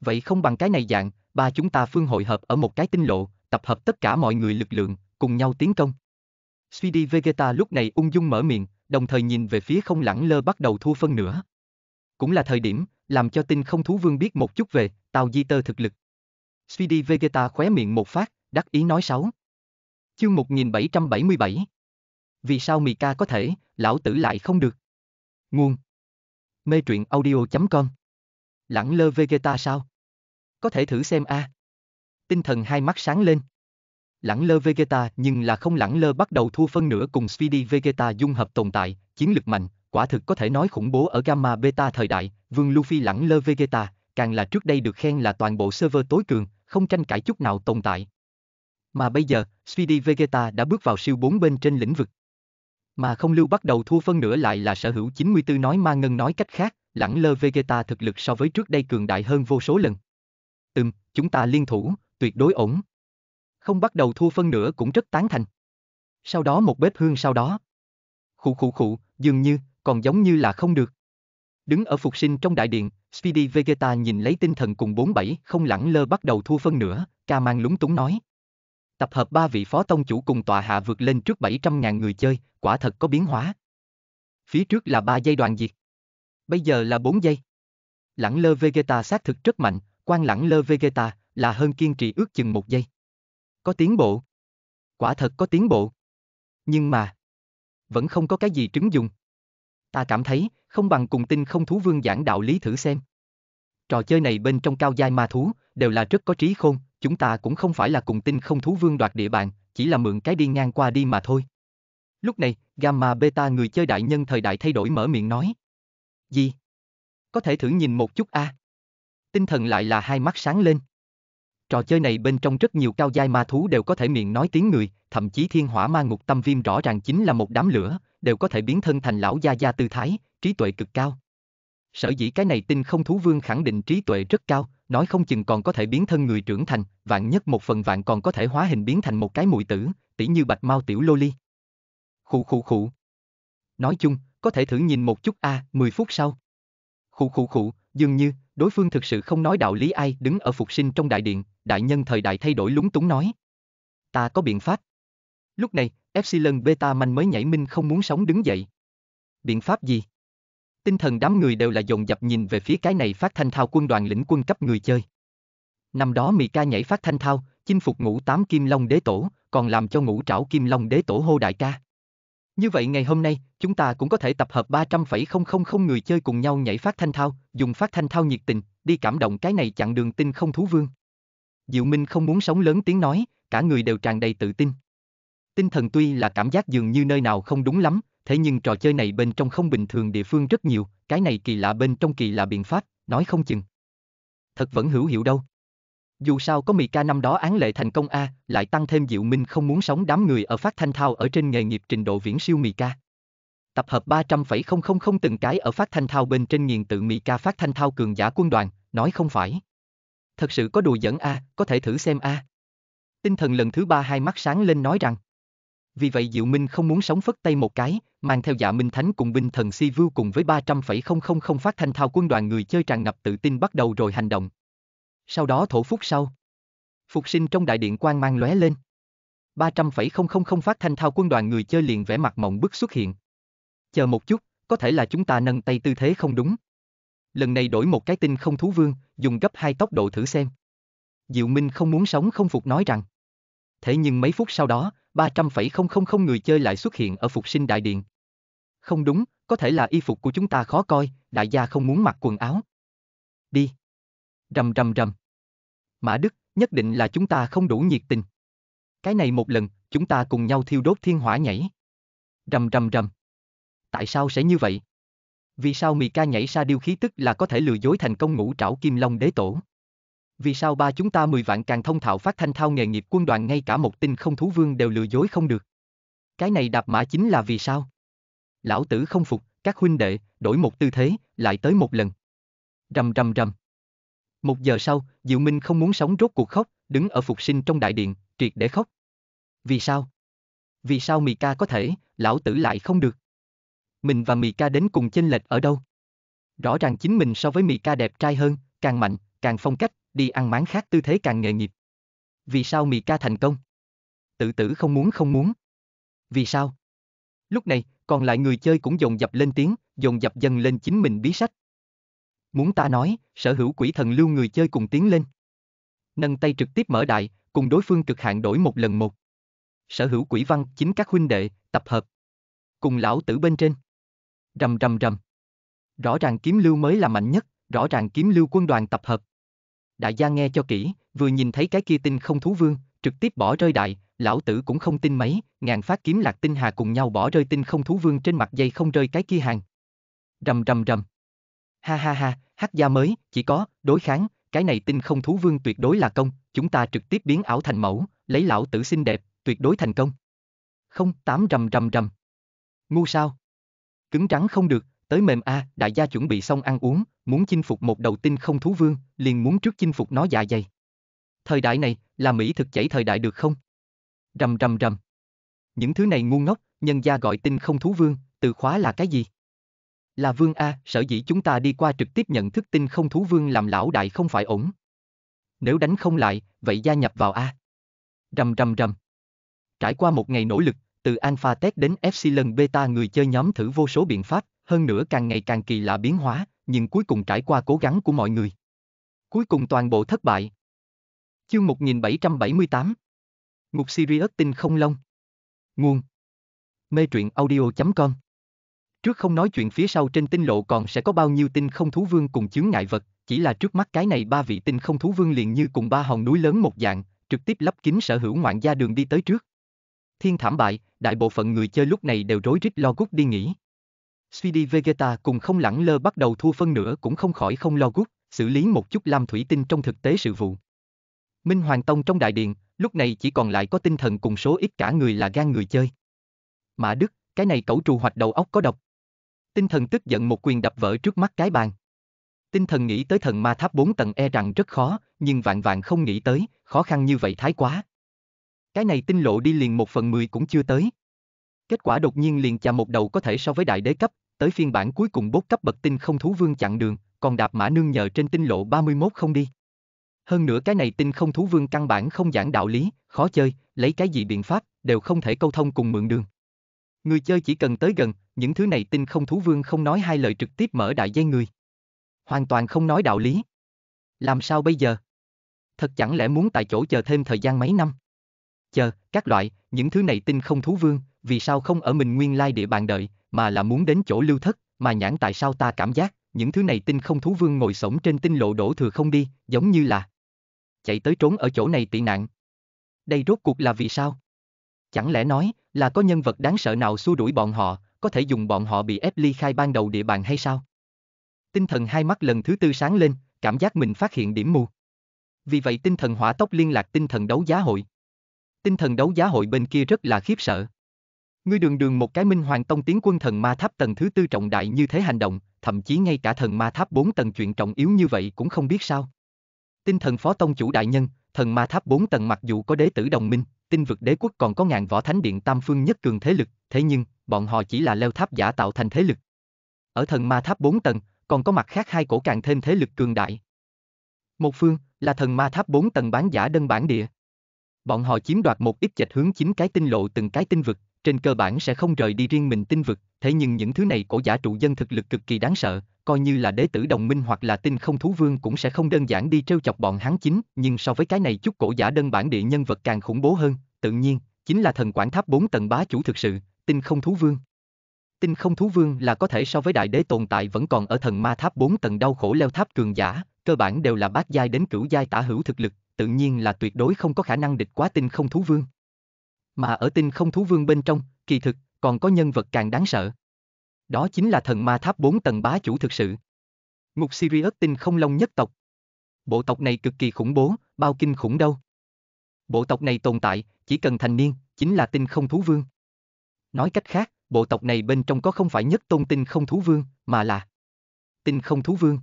Vậy không bằng cái này dạng, ba chúng ta phương hội hợp ở một cái tinh lộ, tập hợp tất cả mọi người lực lượng, cùng nhau tiến công. Speedy Vegeta lúc này ung dung mở miệng, đồng thời nhìn về phía không lẳng lơ bắt đầu thu phân nữa. Cũng là thời điểm, làm cho tinh không thú vương biết một chút về, tàu di tơ thực lực. CD Vegeta khóe miệng một phát, đắc ý nói sáu. Chương 1777 Vì sao Mika có thể, lão tử lại không được? Nguồn Mê truyện audio.com Lẳng lơ Vegeta sao? Có thể thử xem a. À. Tinh thần hai mắt sáng lên. Lẳng lơ Vegeta nhưng là không lẳng lơ bắt đầu thua phân nửa cùng Speedy Vegeta dung hợp tồn tại, chiến lực mạnh, quả thực có thể nói khủng bố ở Gamma Beta thời đại, vương Luffy lẳng lơ Vegeta, càng là trước đây được khen là toàn bộ server tối cường, không tranh cãi chút nào tồn tại. Mà bây giờ, Speedy Vegeta đã bước vào siêu bốn bên trên lĩnh vực. Mà không lưu bắt đầu thua phân nửa lại là sở hữu 94 nói ma ngân nói cách khác, lẳng lơ Vegeta thực lực so với trước đây cường đại hơn vô số lần. Ừm, chúng ta liên thủ, tuyệt đối ổn. Không bắt đầu thua phân nửa cũng rất tán thành. Sau đó một bếp hương sau đó. Khụ khụ khụ, dường như, còn giống như là không được. Đứng ở phục sinh trong đại điện, Speedy Vegeta nhìn lấy tinh thần cùng 47 không lẳng lơ bắt đầu thua phân nữa, ca mang lúng túng nói. Tập hợp ba vị phó tông chủ cùng tòa hạ vượt lên trước 700.000 người chơi, quả thật có biến hóa. Phía trước là ba giai đoạn diệt. Bây giờ là 4 giây. Lẳng lơ Vegeta xác thực rất mạnh, quan lẳng lơ Vegeta là hơn kiên trì ước chừng một giây. Có tiến bộ. Quả thật có tiến bộ. Nhưng mà, vẫn không có cái gì trứng dùng. Ta cảm thấy, không bằng cùng tinh không thú vương giảng đạo lý thử xem. Trò chơi này bên trong cao giai ma thú, đều là rất có trí khôn, chúng ta cũng không phải là cùng tinh không thú vương đoạt địa bàn, chỉ là mượn cái đi ngang qua đi mà thôi. Lúc này, Gamma Beta người chơi đại nhân thời đại thay đổi mở miệng nói. Gì? Có thể thử nhìn một chút a. À? Tinh thần lại là hai mắt sáng lên. Trò chơi này bên trong rất nhiều cao giai ma thú đều có thể miệng nói tiếng người, thậm chí thiên hỏa ma ngục tâm viêm rõ ràng chính là một đám lửa, đều có thể biến thân thành lão gia gia tư thái, trí tuệ cực cao. Sở dĩ cái này tinh không thú vương khẳng định trí tuệ rất cao, nói không chừng còn có thể biến thân người trưởng thành, vạn nhất một phần vạn còn có thể hóa hình biến thành một cái mùi tử, tỉ như bạch mau tiểu lô ly. Khụ khụ khụ. Nói chung, có thể thử nhìn một chút a, à, 10 phút sau. Khụ khụ khụ, dường như, đối phương thực sự không nói đạo lý ai đứng ở phục sinh trong đại điện, đại nhân thời đại thay đổi lúng túng nói. Ta có biện pháp. Lúc này, Epsilon Beta Man mới nhảy minh không muốn sống đứng dậy. Biện pháp gì? Tinh thần đám người đều là dồn dập nhìn về phía cái này phát thanh thao quân đoàn lĩnh quân cấp người chơi. Năm đó Mị ca nhảy phát thanh thao, chinh phục ngũ tám kim long đế tổ, còn làm cho ngũ trảo kim long đế tổ hô đại ca. Như vậy ngày hôm nay, chúng ta cũng có thể tập hợp 300,000 người chơi cùng nhau nhảy phát thanh thao, dùng phát thanh thao nhiệt tình, đi cảm động cái này chặn đường tinh không thú vương. Diệu Minh không muốn sống lớn tiếng nói, cả người đều tràn đầy tự tin. Tinh thần tuy là cảm giác dường như nơi nào không đúng lắm, thế nhưng trò chơi này bên trong không bình thường địa phương rất nhiều, cái này kỳ lạ bên trong kỳ lạ biện pháp, nói không chừng. Thật vẫn hữu hiệu đâu. Dù sao có Mì ca năm đó án lệ thành công A, lại tăng thêm Diệu Minh không muốn sống đám người ở phát thanh thao ở trên nghề nghiệp trình độ viễn siêu Mì ca. Tập hợp 300,000 từng cái ở phát thanh thao bên trên nghiền tự Mì ca phát thanh thao cường giả quân đoàn, nói không phải. Thật sự có đùa dẫn A, có thể thử xem A. Tinh thần lần thứ ba hai mắt sáng lên nói rằng vì vậy Diệu Minh không muốn sống phất tay một cái, mang theo dạ Minh Thánh cùng binh thần Si Vưu cùng với 300,000 phát thanh thao quân đoàn người chơi tràn ngập tự tin bắt đầu rồi hành động. Sau đó thổ phúc sau. Phục sinh trong đại điện quang mang lóe lên. 300,000 phát thanh thao quân đoàn người chơi liền vẽ mặt mộng bức xuất hiện. Chờ một chút, có thể là chúng ta nâng tay tư thế không đúng. Lần này đổi một cái tinh không thú vương, dùng gấp hai tốc độ thử xem. Diệu Minh không muốn sống không phục nói rằng. Thế nhưng mấy phút sau đó, 300,000 người chơi lại xuất hiện ở phục sinh đại điện. Không đúng, có thể là y phục của chúng ta khó coi, đại gia không muốn mặc quần áo. Đi. Rầm rầm rầm. Mã Đức, nhất định là chúng ta không đủ nhiệt tình. Cái này một lần, chúng ta cùng nhau thiêu đốt thiên hỏa nhảy. Rầm rầm rầm. Tại sao sẽ như vậy? Vì sao Ca nhảy ra điêu khí tức là có thể lừa dối thành công ngũ trảo kim long đế tổ? vì sao ba chúng ta mười vạn càng thông thạo phát thanh thao nghề nghiệp quân đoàn ngay cả một tinh không thú vương đều lừa dối không được. Cái này đạp mã chính là vì sao? Lão tử không phục, các huynh đệ, đổi một tư thế, lại tới một lần. Rầm rầm rầm. Một giờ sau, Diệu Minh không muốn sống rốt cuộc khóc, đứng ở phục sinh trong đại điện, triệt để khóc. Vì sao? Vì sao Mì Ca có thể, lão tử lại không được? Mình và Mì Ca đến cùng chênh lệch ở đâu? Rõ ràng chính mình so với Mì Ca đẹp trai hơn, càng mạnh, càng phong cách, đi ăn máng khác tư thế càng nghề nghiệp. Vì sao mì ca thành công? Tự tử không muốn không muốn. Vì sao? Lúc này, còn lại người chơi cũng dồn dập lên tiếng, dồn dập dần lên chính mình bí sách. Muốn ta nói, sở hữu quỷ thần lưu người chơi cùng tiến lên. Nâng tay trực tiếp mở đại, cùng đối phương cực hạn đổi một lần một. Sở hữu quỷ văn, chính các huynh đệ, tập hợp. Cùng lão tử bên trên. Rầm rầm rầm. Rõ ràng kiếm lưu mới là mạnh nhất, rõ ràng kiếm lưu quân đoàn tập hợp đại gia nghe cho kỹ, vừa nhìn thấy cái kia tinh không thú vương, trực tiếp bỏ rơi đại, lão tử cũng không tin mấy, ngàn phát kiếm lạc tinh hà cùng nhau bỏ rơi tinh không thú vương trên mặt dây không rơi cái kia hàng. Rầm rầm rầm. Ha ha ha, hát gia mới, chỉ có, đối kháng, cái này tinh không thú vương tuyệt đối là công, chúng ta trực tiếp biến ảo thành mẫu, lấy lão tử xinh đẹp, tuyệt đối thành công. Không, tám rầm rầm rầm. Ngu sao? Cứng trắng không được, tới mềm a, đại gia chuẩn bị xong ăn uống, muốn chinh phục một đầu tinh không thú vương, liền muốn trước chinh phục nó dạ dày. Thời đại này, là Mỹ thực chảy thời đại được không? Rầm rầm rầm. Những thứ này ngu ngốc, nhân gia gọi tinh không thú vương, từ khóa là cái gì? Là vương A, sở dĩ chúng ta đi qua trực tiếp nhận thức tinh không thú vương làm lão đại không phải ổn. Nếu đánh không lại, vậy gia nhập vào A. Rầm rầm rầm. Trải qua một ngày nỗ lực, từ Alpha Test đến Epsilon Beta người chơi nhóm thử vô số biện pháp, hơn nữa càng ngày càng kỳ lạ biến hóa, nhưng cuối cùng trải qua cố gắng của mọi người. Cuối cùng toàn bộ thất bại. Chương 1778 Ngục Sirius tinh không lông Nguồn Mê truyện audio.com Trước không nói chuyện phía sau trên tinh lộ còn sẽ có bao nhiêu tinh không thú vương cùng chướng ngại vật, chỉ là trước mắt cái này ba vị tinh không thú vương liền như cùng ba hòn núi lớn một dạng, trực tiếp lấp kín sở hữu ngoạn gia đường đi tới trước. Thiên thảm bại, đại bộ phận người chơi lúc này đều rối rít lo gút đi nghỉ. CD Vegeta cùng không lẳng lơ bắt đầu thua phân nửa cũng không khỏi không lo gút, xử lý một chút lam thủy tinh trong thực tế sự vụ. Minh Hoàng Tông trong đại điện, lúc này chỉ còn lại có tinh thần cùng số ít cả người là gan người chơi. Mã Đức, cái này cẩu trù hoạch đầu óc có độc. Tinh thần tức giận một quyền đập vỡ trước mắt cái bàn. Tinh thần nghĩ tới thần ma tháp 4 tầng e rằng rất khó, nhưng vạn vạn không nghĩ tới, khó khăn như vậy thái quá. Cái này tinh lộ đi liền một phần mười cũng chưa tới. Kết quả đột nhiên liền chà một đầu có thể so với đại đế cấp, tới phiên bản cuối cùng bốt cấp bậc tinh không thú vương chặn đường, còn đạp mã nương nhờ trên tinh lộ 31 không đi. Hơn nữa cái này tinh không thú vương căn bản không giảng đạo lý, khó chơi, lấy cái gì biện pháp, đều không thể câu thông cùng mượn đường. Người chơi chỉ cần tới gần, những thứ này tinh không thú vương không nói hai lời trực tiếp mở đại dây người. Hoàn toàn không nói đạo lý. Làm sao bây giờ? Thật chẳng lẽ muốn tại chỗ chờ thêm thời gian mấy năm? Chờ, các loại, những thứ này tinh không thú vương, vì sao không ở mình nguyên lai địa bàn đợi, mà là muốn đến chỗ lưu thất, mà nhãn tại sao ta cảm giác, những thứ này tinh không thú vương ngồi sống trên tinh lộ đổ thừa không đi, giống như là chạy tới trốn ở chỗ này tị nạn. Đây rốt cuộc là vì sao? Chẳng lẽ nói là có nhân vật đáng sợ nào xua đuổi bọn họ, có thể dùng bọn họ bị ép ly khai ban đầu địa bàn hay sao? Tinh thần hai mắt lần thứ tư sáng lên, cảm giác mình phát hiện điểm mù. Vì vậy tinh thần hỏa tốc liên lạc tinh thần đấu giá hội. Tinh thần đấu giá hội bên kia rất là khiếp sợ. Ngươi đường đường một cái minh hoàng tông tiến quân thần ma tháp tầng thứ tư trọng đại như thế hành động, thậm chí ngay cả thần ma tháp bốn tầng chuyện trọng yếu như vậy cũng không biết sao. Tinh thần phó tông chủ đại nhân, thần ma tháp bốn tầng mặc dù có đế tử đồng minh, tinh vực đế quốc còn có ngàn võ thánh điện tam phương nhất cường thế lực, thế nhưng, bọn họ chỉ là leo tháp giả tạo thành thế lực. Ở thần ma tháp bốn tầng, còn có mặt khác hai cổ càng thêm thế lực cường đại. Một phương, là thần ma tháp bốn tầng bán giả đơn bản địa. Bọn họ chiếm đoạt một ít chạch hướng chính cái tinh lộ từng cái tinh vực, trên cơ bản sẽ không rời đi riêng mình tinh vực, thế nhưng những thứ này cổ giả trụ dân thực lực cực kỳ đáng sợ, coi như là đế tử đồng minh hoặc là tinh không thú vương cũng sẽ không đơn giản đi trêu chọc bọn hắn chính, nhưng so với cái này chút cổ giả đơn bản địa nhân vật càng khủng bố hơn, tự nhiên, chính là thần quản tháp 4 tầng bá chủ thực sự, tinh không thú vương. Tinh không thú vương là có thể so với đại đế tồn tại vẫn còn ở thần ma tháp 4 tầng đau khổ leo tháp cường giả, cơ bản đều là bát giai đến cửu giai tả hữu thực lực, tự nhiên là tuyệt đối không có khả năng địch quá tinh không thú vương. Mà ở tinh không thú vương bên trong, kỳ thực, còn có nhân vật càng đáng sợ. Đó chính là thần ma tháp 4 tầng bá chủ thực sự. Ngục Sirius tinh không long nhất tộc. Bộ tộc này cực kỳ khủng bố, bao kinh khủng đâu. Bộ tộc này tồn tại, chỉ cần thành niên, chính là tinh không thú vương. Nói cách khác, bộ tộc này bên trong có không phải nhất tôn tinh không thú vương, mà là tinh không thú vương.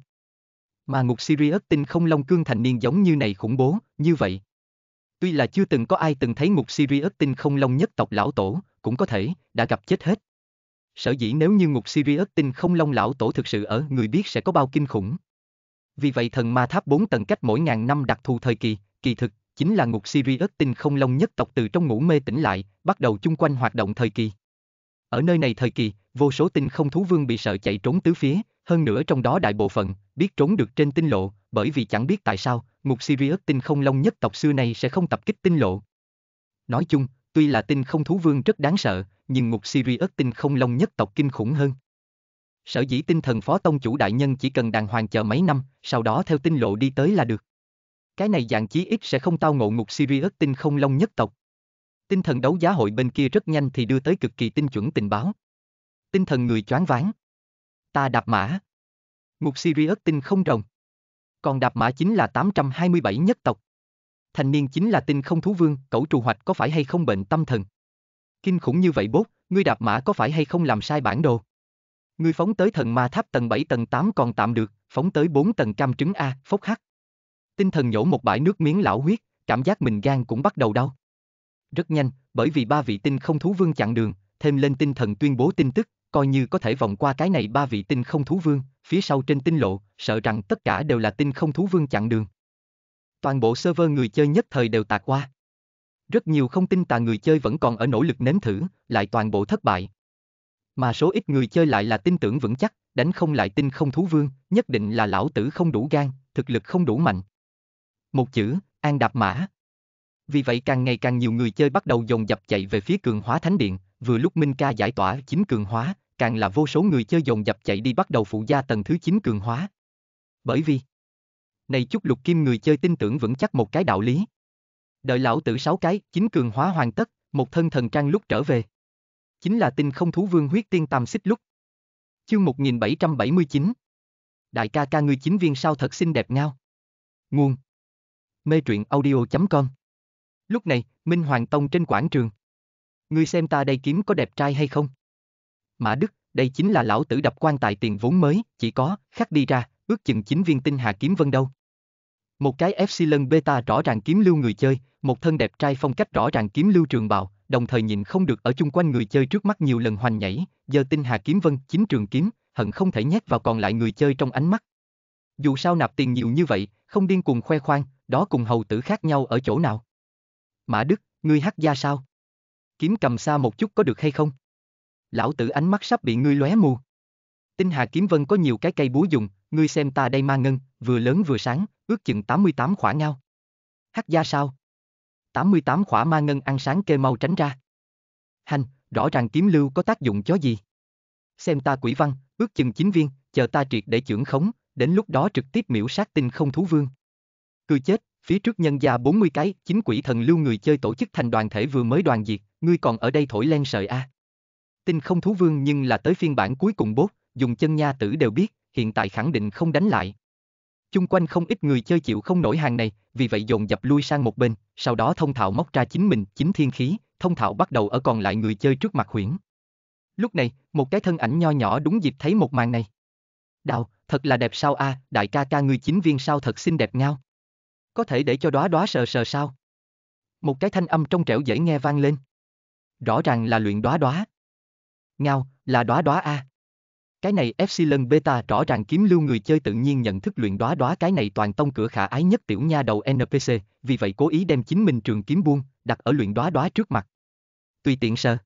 Mà ngục Sirius tinh không long cương thành niên giống như này khủng bố, như vậy. Tuy là chưa từng có ai từng thấy ngục Sirius tinh không long nhất tộc lão tổ, cũng có thể, đã gặp chết hết. Sở dĩ nếu như ngục Sirius tinh không long lão tổ thực sự ở người biết sẽ có bao kinh khủng. Vì vậy thần ma tháp 4 tầng cách mỗi ngàn năm đặc thù thời kỳ, kỳ thực, chính là ngục Sirius tinh không long nhất tộc từ trong ngủ mê tỉnh lại, bắt đầu chung quanh hoạt động thời kỳ. Ở nơi này thời kỳ, vô số tinh không thú vương bị sợ chạy trốn tứ phía, hơn nữa trong đó đại bộ phận, biết trốn được trên tinh lộ, bởi vì chẳng biết tại sao, ngục Sirius tinh không long nhất tộc xưa này sẽ không tập kích tinh lộ. Nói chung, tuy là tinh không thú vương rất đáng sợ, nhưng ngục Sirius tinh không long nhất tộc kinh khủng hơn. Sở dĩ tinh thần phó tông chủ đại nhân chỉ cần đàng hoàng chờ mấy năm, sau đó theo tinh lộ đi tới là được. Cái này dạng chí ít sẽ không tao ngộ ngục Sirius tinh không long nhất tộc. Tinh thần đấu giá hội bên kia rất nhanh thì đưa tới cực kỳ tinh chuẩn tình báo. Tinh thần người choáng váng ta đạp mã. Ngục Sirius tinh không rồng. Còn đạp mã chính là 827 nhất tộc. Thành niên chính là tinh không thú vương, cẩu trù hoạch có phải hay không bệnh tâm thần. Kinh khủng như vậy bốt, ngươi đạp mã có phải hay không làm sai bản đồ. Ngươi phóng tới thần ma tháp tầng 7 tầng 8 còn tạm được, phóng tới 4 tầng cam trứng A, phốc hắc. Tinh thần nhổ một bãi nước miếng lão huyết, cảm giác mình gan cũng bắt đầu đau. Rất nhanh, bởi vì ba vị tinh không thú vương chặn đường, thêm lên tinh thần tuyên bố tin tức, coi như có thể vòng qua cái này ba vị tinh không thú vương, phía sau trên tinh lộ, sợ rằng tất cả đều là tinh không thú vương chặn đường. Toàn bộ server người chơi nhất thời đều tạc qua. Rất nhiều không tin tà người chơi vẫn còn ở nỗ lực nếm thử, lại toàn bộ thất bại. Mà số ít người chơi lại là tin tưởng vững chắc, đánh không lại tinh không thú vương, nhất định là lão tử không đủ gan, thực lực không đủ mạnh. Một chữ, an đạp mã. Vì vậy càng ngày càng nhiều người chơi bắt đầu dồn dập chạy về phía cường hóa thánh điện, vừa lúc Minh Ca giải tỏa chính cường hóa, càng là vô số người chơi dồn dập chạy đi bắt đầu phụ gia tầng thứ 9 cường hóa. Bởi vì, này chút lục kim người chơi tin tưởng vững chắc một cái đạo lý. Đợi lão tử sáu cái, chính cường hóa hoàn tất, một thân thần trang lúc trở về. Chính là tinh không thú vương huyết tiên tam xích lúc. Chương 1779 Đại ca ca ngươi chính viên sao thật xinh đẹp ngao. Nguồn Mê truyện audio.com Lúc này, Minh Hoàng Tông trên quảng trường. Ngươi xem ta đây kiếm có đẹp trai hay không? Mã Đức, đây chính là lão tử đập quan tài tiền vốn mới, chỉ có, khắc đi ra, ước chừng chính viên tinh hà kiếm vân đâu. Một cái Epsilon Beta rõ ràng kiếm lưu người chơi, một thân đẹp trai phong cách rõ ràng kiếm lưu trường bào, đồng thời nhìn không được ở chung quanh người chơi trước mắt nhiều lần hoành nhảy, giờ tinh hà kiếm vân chính trường kiếm, hận không thể nhét vào còn lại người chơi trong ánh mắt. Dù sao nạp tiền nhiều như vậy, không điên cuồng khoe khoang, đó cùng hầu tử khác nhau ở chỗ nào. Mã Đức, ngươi hát gia sao? Kiếm cầm xa một chút có được hay không? lão tử ánh mắt sắp bị ngươi lóe mù. Tinh Hà Kiếm Vân có nhiều cái cây búa dùng, ngươi xem ta đây ma ngân, vừa lớn vừa sáng, ước chừng 88 khỏa ngao. Hắc gia sao? 88 khỏa ma ngân ăn sáng kê mau tránh ra. Hành, rõ ràng kiếm lưu có tác dụng chó gì. Xem ta quỷ văn, ước chừng chính viên, chờ ta triệt để trưởng khống, đến lúc đó trực tiếp miễu sát tinh không thú vương. Cười chết, phía trước nhân gia 40 cái, chính quỷ thần lưu người chơi tổ chức thành đoàn thể vừa mới đoàn diệt, ngươi còn ở đây thổi len sợi a. À. Tinh không thú vương nhưng là tới phiên bản cuối cùng bốt, dùng chân nha tử đều biết, hiện tại khẳng định không đánh lại. Chung quanh không ít người chơi chịu không nổi hàng này, vì vậy dồn dập lui sang một bên, sau đó thông thạo móc ra chính mình, chính thiên khí, thông thạo bắt đầu ở còn lại người chơi trước mặt huyễn. Lúc này, một cái thân ảnh nho nhỏ đúng dịp thấy một màn này. Đào, thật là đẹp sao a, à, đại ca ca người chính viên sao thật xinh đẹp ngao. Có thể để cho đóa đóa sờ sờ sao? Một cái thanh âm trong trẻo dễ nghe vang lên. Rõ ràng là luyện đóa đóa ngao, là đóa đóa A. Cái này Epsilon Beta rõ ràng kiếm lưu người chơi tự nhiên nhận thức luyện đóa đóa cái này toàn tông cửa khả ái nhất tiểu nha đầu NPC, vì vậy cố ý đem chính mình trường kiếm buông, đặt ở luyện đóa đóa trước mặt. Tùy tiện sơ.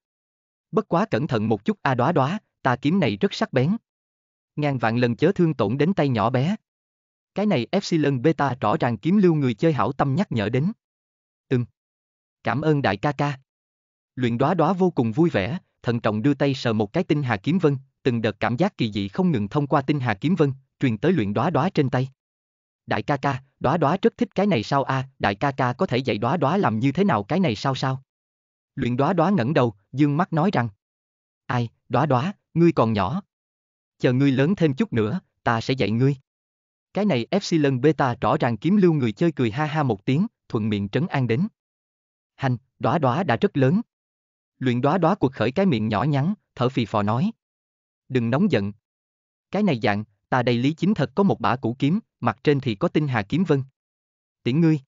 Bất quá cẩn thận một chút A đóa đóa, ta kiếm này rất sắc bén. Ngàn vạn lần chớ thương tổn đến tay nhỏ bé. Cái này Epsilon Beta rõ ràng kiếm lưu người chơi hảo tâm nhắc nhở đến. Ừm. Cảm ơn đại ca ca. Luyện đóa đóa vô cùng vui vẻ, thận trọng đưa tay sờ một cái tinh hà kiếm vân, từng đợt cảm giác kỳ dị không ngừng thông qua tinh hà kiếm vân, truyền tới luyện đóa đóa trên tay. Đại ca ca, đóa đóa rất thích cái này sao a, à, đại ca ca có thể dạy đóa đóa làm như thế nào cái này sao sao? Luyện đóa đóa ngẩng đầu, dương mắt nói rằng: "Ai, đóa đóa, ngươi còn nhỏ. Chờ ngươi lớn thêm chút nữa, ta sẽ dạy ngươi." Cái này Epsilon Beta rõ ràng kiếm lưu người chơi cười ha ha một tiếng, thuận miệng trấn an đến. Hành, đóa đóa đã rất lớn, Luyện Đóa Đóa cuộc khởi cái miệng nhỏ nhắn, thở phì phò nói. Đừng nóng giận. Cái này dạng, ta đây lý chính thật có một bả cũ kiếm, mặt trên thì có tinh hà kiếm vân. Tiễn ngươi.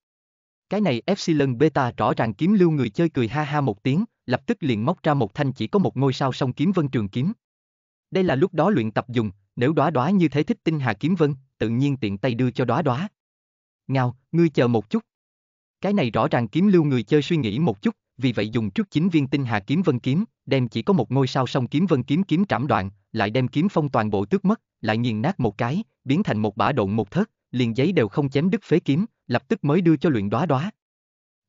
Cái này Epsilon Beta rõ ràng kiếm lưu người chơi cười ha ha một tiếng, lập tức liền móc ra một thanh chỉ có một ngôi sao song kiếm vân trường kiếm. Đây là lúc đó luyện tập dùng, nếu Đóa Đóa như thế thích tinh hà kiếm vân, tự nhiên tiện tay đưa cho Đóa Đóa. Ngao, ngươi chờ một chút. Cái này rõ ràng kiếm lưu người chơi suy nghĩ một chút, vì vậy dùng trước chín viên tinh hà kiếm vân kiếm, đem chỉ có một ngôi sao song kiếm vân kiếm kiếm trảm đoạn, lại đem kiếm phong toàn bộ tước mất, lại nghiền nát một cái, biến thành một bả độn một thất liền giấy đều không chém đứt phế kiếm, lập tức mới đưa cho luyện đóa đóa.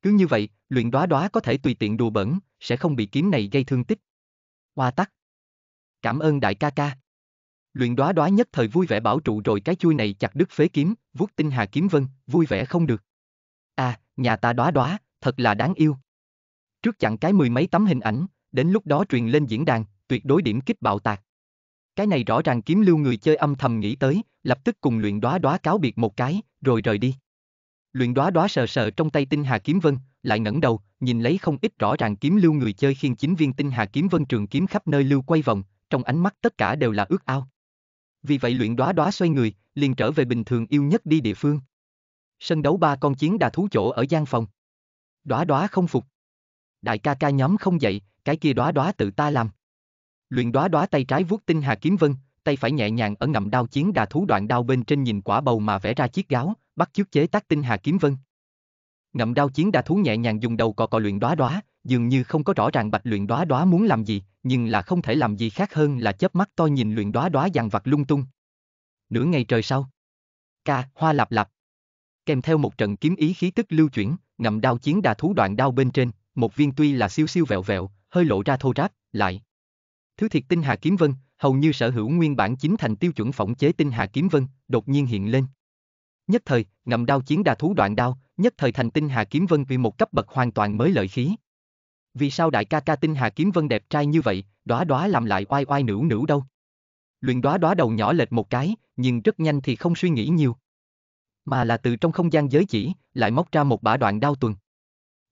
Cứ như vậy, luyện đóa đóa có thể tùy tiện đùa bẩn, sẽ không bị kiếm này gây thương tích. Hoa tắc. Cảm ơn đại ca ca. Luyện đóa đóa nhất thời vui vẻ bảo trụ rồi cái chui này chặt đứt phế kiếm, vuốt tinh hà kiếm vân, vui vẻ không được. À, nhà ta đóa đóa, thật là đáng yêu trước chặn cái mười mấy tấm hình ảnh, đến lúc đó truyền lên diễn đàn, tuyệt đối điểm kích bạo tạc. Cái này rõ ràng kiếm lưu người chơi âm thầm nghĩ tới, lập tức cùng luyện đóa đóa cáo biệt một cái, rồi rời đi. Luyện đóa đóa sờ sờ trong tay tinh hà kiếm vân, lại ngẩng đầu, nhìn lấy không ít rõ ràng kiếm lưu người chơi khiên chính viên tinh hà kiếm vân trường kiếm khắp nơi lưu quay vòng, trong ánh mắt tất cả đều là ước ao. Vì vậy luyện đóa đóa xoay người, liền trở về bình thường yêu nhất đi địa phương. Sân đấu ba con chiến đà thú chỗ ở gian phòng. Đóa đóa không phục, đại ca ca nhóm không dậy, cái kia đóa đóa tự ta làm. Luyện đóa đóa tay trái vuốt tinh hà kiếm vân, tay phải nhẹ nhàng ở ngậm đao chiến đà thú đoạn đao bên trên nhìn quả bầu mà vẽ ra chiếc gáo, bắt chước chế tác tinh hà kiếm vân. Ngậm đao chiến đà thú nhẹ nhàng dùng đầu cò cò luyện đóa đóa, dường như không có rõ ràng bạch luyện đóa đóa muốn làm gì, nhưng là không thể làm gì khác hơn là chớp mắt to nhìn luyện đóa đóa dàn vặt lung tung. Nửa ngày trời sau, ca, hoa lạp lạp. Kèm theo một trận kiếm ý khí tức lưu chuyển, ngậm đao chiến đà thú đoạn đao bên trên, một viên tuy là siêu siêu vẹo vẹo, hơi lộ ra thô ráp, lại. Thứ thiệt tinh hà kiếm vân, hầu như sở hữu nguyên bản chính thành tiêu chuẩn phỏng chế tinh hà kiếm vân, đột nhiên hiện lên. Nhất thời, ngầm đao chiến đà thú đoạn đao, nhất thời thành tinh hà kiếm vân vì một cấp bậc hoàn toàn mới lợi khí. Vì sao đại ca ca tinh hà kiếm vân đẹp trai như vậy, đóa đóa làm lại oai oai nữ nữ đâu? Luyện đóa đóa đầu nhỏ lệch một cái, nhưng rất nhanh thì không suy nghĩ nhiều. Mà là từ trong không gian giới chỉ, lại móc ra một bả đoạn đao tuần.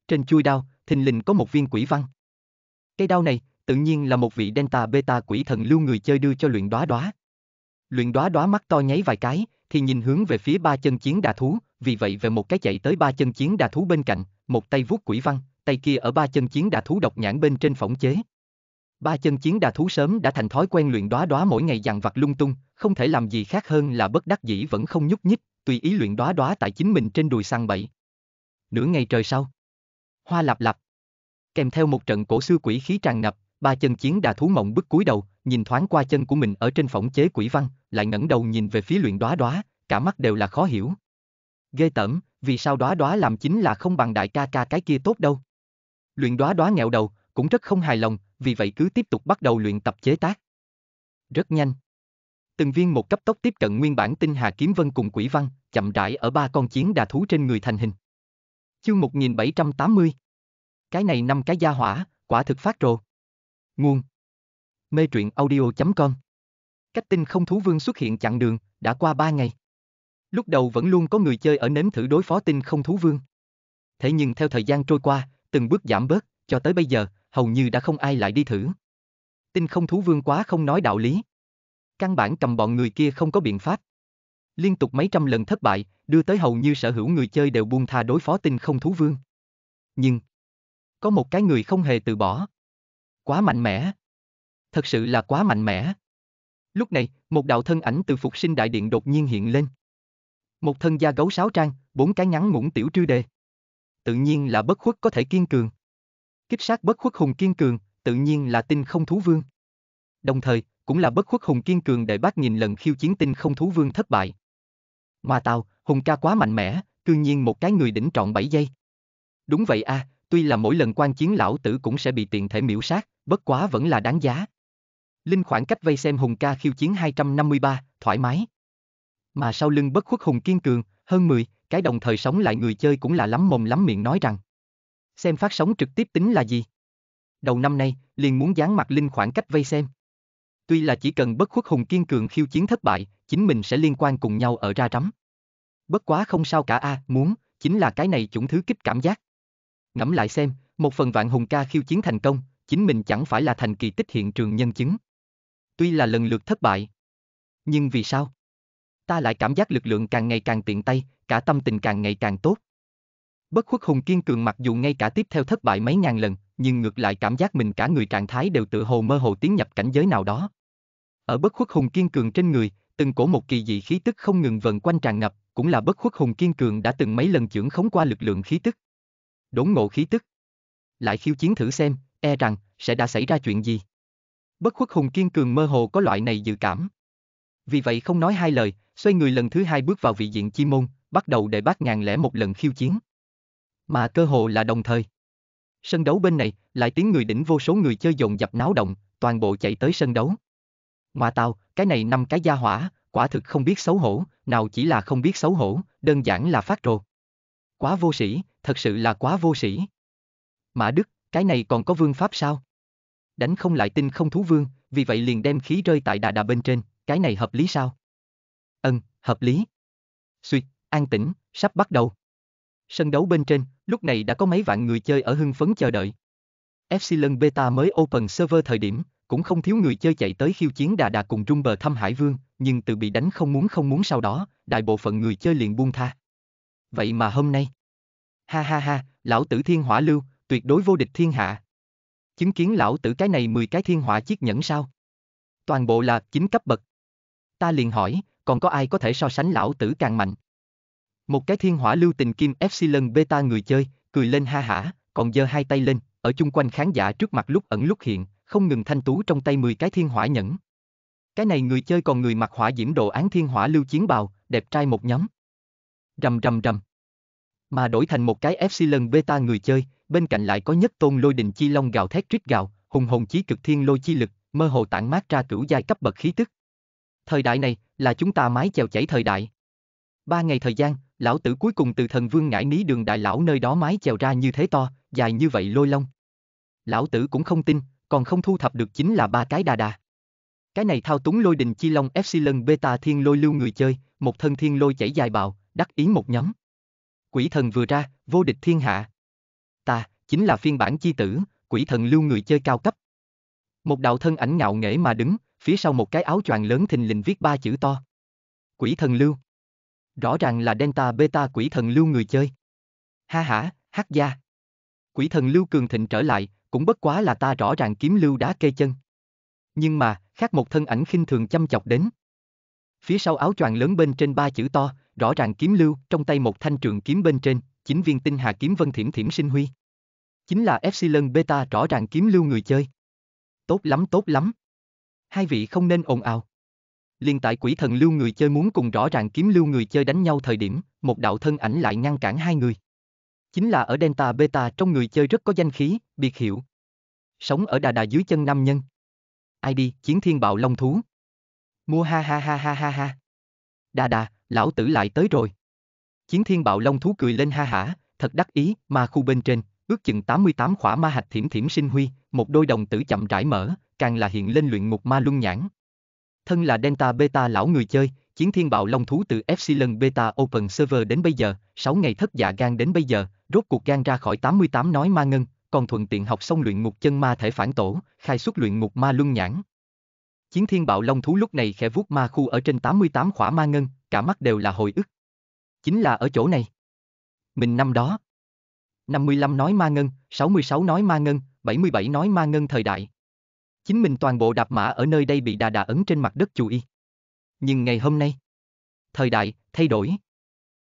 Trên chui đao, thình lình có một viên quỷ văn. Cây đao này, tự nhiên là một vị Delta Beta quỷ thần lưu người chơi đưa cho luyện đóa đóa. Luyện đóa đóa mắt to nháy vài cái, thì nhìn hướng về phía ba chân chiến đà thú, vì vậy về một cái chạy tới ba chân chiến đà thú bên cạnh, một tay vuốt quỷ văn, tay kia ở ba chân chiến đà thú độc nhãn bên trên phỏng chế. Ba chân chiến đà thú sớm đã thành thói quen luyện đóa đóa mỗi ngày dằn vặt lung tung, không thể làm gì khác hơn là bất đắc dĩ vẫn không nhúc nhích, tùy ý luyện đóa đóa tại chính mình trên đùi săn bậy. Nửa ngày trời sau, hoa lạp lạp. Kèm theo một trận cổ xưa quỷ khí tràn ngập, ba chân chiến đà thú mộng bức cúi đầu, nhìn thoáng qua chân của mình ở trên phỏng chế quỷ văn, lại ngẩng đầu nhìn về phía luyện đóa đóa, cả mắt đều là khó hiểu. Ghê tởm, vì sao đóa đóa làm chính là không bằng đại ca ca cái kia tốt đâu. Luyện đóa đóa nghẹo đầu, cũng rất không hài lòng, vì vậy cứ tiếp tục bắt đầu luyện tập chế tác. Rất nhanh. Từng viên một cấp tốc tiếp cận nguyên bản tinh hà kiếm vân cùng quỷ văn, chậm rãi ở ba con chiến đà thú trên người thành hình. Chương 1780 Cái này năm cái gia hỏa, quả thực phát rồ. Nguồn Mê truyện audio.com Cách tinh không thú vương xuất hiện chặn đường, đã qua 3 ngày. Lúc đầu vẫn luôn có người chơi ở nếm thử đối phó tinh không thú vương. Thế nhưng theo thời gian trôi qua, từng bước giảm bớt, cho tới bây giờ, hầu như đã không ai lại đi thử. Tinh không thú vương quá không nói đạo lý. Căn bản cầm bọn người kia không có biện pháp. Liên tục mấy trăm lần thất bại, đưa tới hầu như sở hữu người chơi đều buông tha đối phó tinh không thú vương. Nhưng, có một cái người không hề từ bỏ. Quá mạnh mẽ. Thật sự là quá mạnh mẽ. Lúc này, một đạo thân ảnh từ phục sinh đại điện đột nhiên hiện lên. Một thân da gấu sáo trang, bốn cái ngắn ngủn tiểu trư đề. Tự nhiên là bất khuất có thể kiên cường. Kích sát bất khuất hùng kiên cường, tự nhiên là tinh không thú vương. Đồng thời, cũng là bất khuất hùng kiên cường để bác nghìn lần khiêu chiến tinh không thú vương thất bại. Mà tao, Hùng ca quá mạnh mẽ, cư nhiên một cái người đỉnh trọn 7 giây. Đúng vậy a, à, tuy là mỗi lần quan chiến lão tử cũng sẽ bị tiền thể miễu sát, bất quá vẫn là đáng giá. Linh khoảng cách vây xem Hùng ca khiêu chiến 253, thoải mái. Mà sau lưng bất khuất Hùng kiên cường, hơn 10, cái đồng thời sống lại người chơi cũng là lắm mồm lắm miệng nói rằng. Xem phát sóng trực tiếp tính là gì? Đầu năm nay, liền muốn dán mặt Linh khoảng cách vây xem. Tuy là chỉ cần bất khuất Hùng kiên cường khiêu chiến thất bại, chính mình sẽ liên quan cùng nhau ở ra rắm bất quá không sao cả a, à, muốn, chính là cái này chủng thứ kích cảm giác. Ngẫm lại xem, một phần vạn hùng ca khiêu chiến thành công, chính mình chẳng phải là thành kỳ tích hiện trường nhân chứng. Tuy là lần lượt thất bại, nhưng vì sao? Ta lại cảm giác lực lượng càng ngày càng tiện tay, cả tâm tình càng ngày càng tốt. Bất khuất hùng kiên cường mặc dù ngay cả tiếp theo thất bại mấy ngàn lần, nhưng ngược lại cảm giác mình cả người trạng thái đều tự hồ mơ hồ tiến nhập cảnh giới nào đó. Ở bất khuất hùng kiên cường trên người, từng cổ một kỳ dị khí tức không ngừng vần quanh tràn ngập, cũng là bất khuất hùng kiên cường đã từng mấy lần trưởng khống qua lực lượng khí tức. Đốn ngộ khí tức. Lại khiêu chiến thử xem, e rằng, sẽ đã xảy ra chuyện gì. Bất khuất hùng kiên cường mơ hồ có loại này dự cảm. Vì vậy không nói hai lời, xoay người lần thứ hai bước vào vị diện chi môn, bắt đầu để bác ngàn lẻ một lần khiêu chiến. Mà cơ hồ là đồng thời. Sân đấu bên này, lại tiếng người đỉnh vô số người chơi dồn dập náo động, toàn bộ chạy tới sân đấu. Ngoà tao, cái này năm cái gia hỏa, quả thực không biết xấu hổ, nào chỉ là không biết xấu hổ, đơn giản là phát rồ. Quá vô sĩ, thật sự là quá vô sĩ. Mã Đức, cái này còn có vương pháp sao? Đánh không lại tin không thú vương, vì vậy liền đem khí rơi tại đà đà bên trên, cái này hợp lý sao? Ân, hợp lý. Xuyệt, an tĩnh, sắp bắt đầu. Sân đấu bên trên, lúc này đã có mấy vạn người chơi ở hưng phấn chờ đợi. Epsilon Beta mới open server thời điểm, cũng không thiếu người chơi chạy tới khiêu chiến đà đà cùng rung Bờ thăm Hải Vương, nhưng từ bị đánh không muốn không muốn sau đó, đại bộ phận người chơi liền buông tha. Vậy mà hôm nay, ha ha ha, lão tử thiên hỏa lưu, tuyệt đối vô địch thiên hạ. Chứng kiến lão tử cái này 10 cái thiên hỏa chiếc nhẫn sao? Toàn bộ là chính cấp bậc. Ta liền hỏi, còn có ai có thể so sánh lão tử càng mạnh? Một cái thiên hỏa lưu tình kim Epsilon beta người chơi, cười lên ha hả, còn giơ hai tay lên, ở chung quanh khán giả trước mặt lúc ẩn lúc hiện, không ngừng thanh tú trong tay 10 cái thiên hỏa nhẫn. Cái này người chơi còn người mặc hỏa diễm đồ án thiên hỏa lưu chiến bào, đẹp trai một nhóm. Rầm rầm rầm. Mà đổi thành một cái Epsilon Beta người chơi, bên cạnh lại có nhất tôn lôi đình chi long gào thét trích gào, hùng hồn chí cực thiên lôi chi lực, mơ hồ tản mát ra cửu giai cấp bậc khí tức. Thời đại này là chúng ta mái chèo chảy thời đại. Ba ngày thời gian, lão tử cuối cùng từ thần vương ngải ní đường đại lão nơi đó mái chèo ra như thế to, dài như vậy lôi long. Lão tử cũng không tin, còn không thu thập được chính là ba cái đà đà. Cái này thao túng lôi đình chi long Epsilon Beta thiên lôi lưu người chơi, một thân thiên lôi chảy dài bạo, đắc ý một nhóm. Quỷ thần vừa ra, vô địch thiên hạ. Ta, chính là phiên bản chi tử, quỷ thần lưu người chơi cao cấp. Một đạo thân ảnh ngạo nghễ mà đứng, phía sau một cái áo choàng lớn thình lình viết ba chữ to. Quỷ thần lưu. Rõ ràng là Delta Beta quỷ thần lưu người chơi. Ha ha, hát gia. Quỷ thần lưu cường thịnh trở lại, cũng bất quá là ta rõ ràng kiếm lưu đá kê chân. Nhưng mà, khác một thân ảnh khinh thường chăm chọc đến. Phía sau áo choàng lớn bên trên ba chữ to, rõ ràng kiếm lưu, trong tay một thanh trường kiếm bên trên, chính viên tinh hà kiếm vân thiểm thiểm sinh huy. Chính là Epsilon Beta rõ ràng kiếm lưu người chơi. Tốt lắm tốt lắm. Hai vị không nên ồn ào. Liên tại quỷ thần lưu người chơi muốn cùng rõ ràng kiếm lưu người chơi đánh nhau thời điểm, một đạo thân ảnh lại ngăn cản hai người chính là ở Delta Beta trong người chơi rất có danh khí, biệt hiệu. Sống ở đà đà dưới chân nam nhân. ID, chiến thiên bạo long thú. Mua ha ha ha ha ha ha. Đà đà, lão tử lại tới rồi. Chiến thiên bạo long thú cười lên ha hả, thật đắc ý, mà khu bên trên, ước chừng 88 khỏa ma hạch thiểm thiểm sinh huy, một đôi đồng tử chậm rãi mở, càng là hiện lên luyện ngục ma luân nhãn. Thân là Delta Beta lão người chơi, chiến thiên bạo long thú từ Epsilon Beta Open Server đến bây giờ, 6 ngày thất dạ gan đến bây giờ, rốt cuộc gan ra khỏi 88 nói ma ngân, còn thuận tiện học xong luyện ngục chân ma thể phản tổ, khai xuất luyện ngục ma luân nhãn. Chiến thiên bạo long thú lúc này khẽ vuốt ma khu ở trên 88 khỏa ma ngân, cả mắt đều là hồi ức. Chính là ở chỗ này. Mình năm đó. 55 nói ma ngân, 66 nói ma ngân, 77 nói ma ngân thời đại. Chính mình toàn bộ đạp mã ở nơi đây bị đà đà ấn trên mặt đất chù y. Nhưng ngày hôm nay, thời đại thay đổi.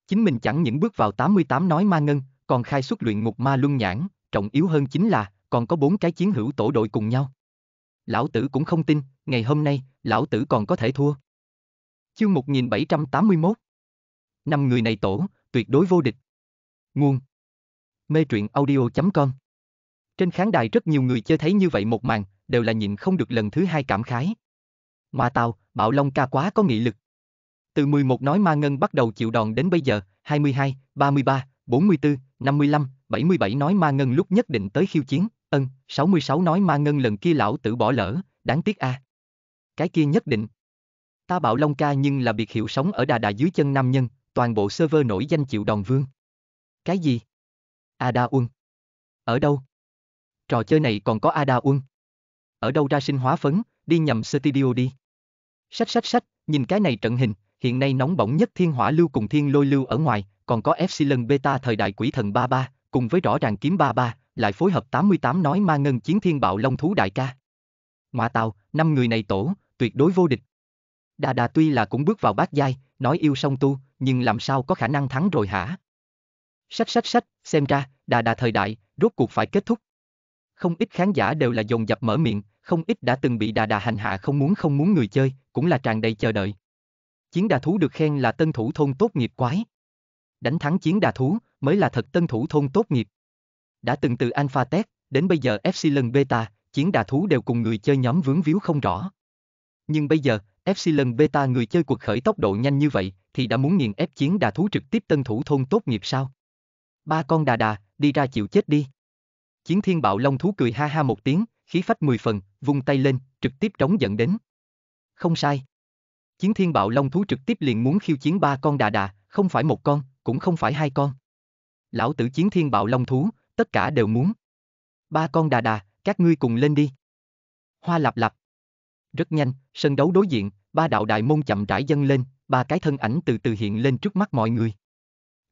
Chính mình chẳng những bước vào 88 nói ma ngân, còn khai xuất luyện ngục ma luân nhãn, trọng yếu hơn chính là còn có bốn cái chiến hữu tổ đội cùng nhau. Lão tử cũng không tin, ngày hôm nay, lão tử còn có thể thua. Chương 1781 Năm người này tổ, tuyệt đối vô địch. Nguồn Mê truyện audio.com Trên khán đài rất nhiều người chơi thấy như vậy một màn, đều là nhịn không được lần thứ hai cảm khái. Mà tao, Bạo Long ca quá có nghị lực. Từ 11 nói ma ngân bắt đầu chịu đòn đến bây giờ, 22, 33, 44, 55, 77 nói ma ngân lúc nhất định tới khiêu chiến, ân, 66 nói ma ngân lần kia lão tử bỏ lỡ, đáng tiếc a. À. Cái kia nhất định. Ta bảo Long ca nhưng là biệt hiệu sống ở đà đà dưới chân nam nhân, toàn bộ server nổi danh chịu đòn vương. Cái gì? Ada Quân. Ở đâu? Trò chơi này còn có Ada Quân. Ở đâu ra sinh hóa phấn, đi nhầm studio đi. Sách sách sách, nhìn cái này trận hình, hiện nay nóng bỏng nhất thiên hỏa lưu cùng thiên lôi lưu ở ngoài, còn có Epsilon Beta thời đại quỷ thần 33, cùng với rõ ràng kiếm 33, lại phối hợp 88 nói ma ngân chiến thiên bạo long thú đại ca. Ngoà tàu, năm người này tổ, tuyệt đối vô địch. Đà đà tuy là cũng bước vào bát giai, nói yêu song tu, nhưng làm sao có khả năng thắng rồi hả? Sách sách sách, xem ra, đà đà thời đại, rốt cuộc phải kết thúc. Không ít khán giả đều là dồn dập mở miệng, không ít đã từng bị đà đà hành hạ không muốn không muốn người chơi, cũng là tràn đầy chờ đợi. Chiến đà thú được khen là tân thủ thôn tốt nghiệp quái. Đánh thắng chiến đà thú mới là thật tân thủ thôn tốt nghiệp. Đã từng từ Alpha Test đến bây giờ Epsilon Beta, chiến đà thú đều cùng người chơi nhóm vướng víu không rõ. Nhưng bây giờ, Epsilon Beta người chơi cuộc khởi tốc độ nhanh như vậy, thì đã muốn nghiền ép chiến đà thú trực tiếp tân thủ thôn tốt nghiệp sao? Ba con đà đà, đi ra chịu chết đi. Chiến thiên bạo long thú cười ha ha một tiếng, khí phách mười phần, vung tay lên, trực tiếp trống dẫn đến. Không sai. Chiến thiên bạo long thú trực tiếp liền muốn khiêu chiến ba con đà đà, không phải một con, cũng không phải hai con. Lão tử chiến thiên bạo long thú, tất cả đều muốn. Ba con đà đà, các ngươi cùng lên đi. Hoa lạp lạp. Rất nhanh, sân đấu đối diện, ba đạo đại môn chậm rãi dâng lên, ba cái thân ảnh từ từ hiện lên trước mắt mọi người.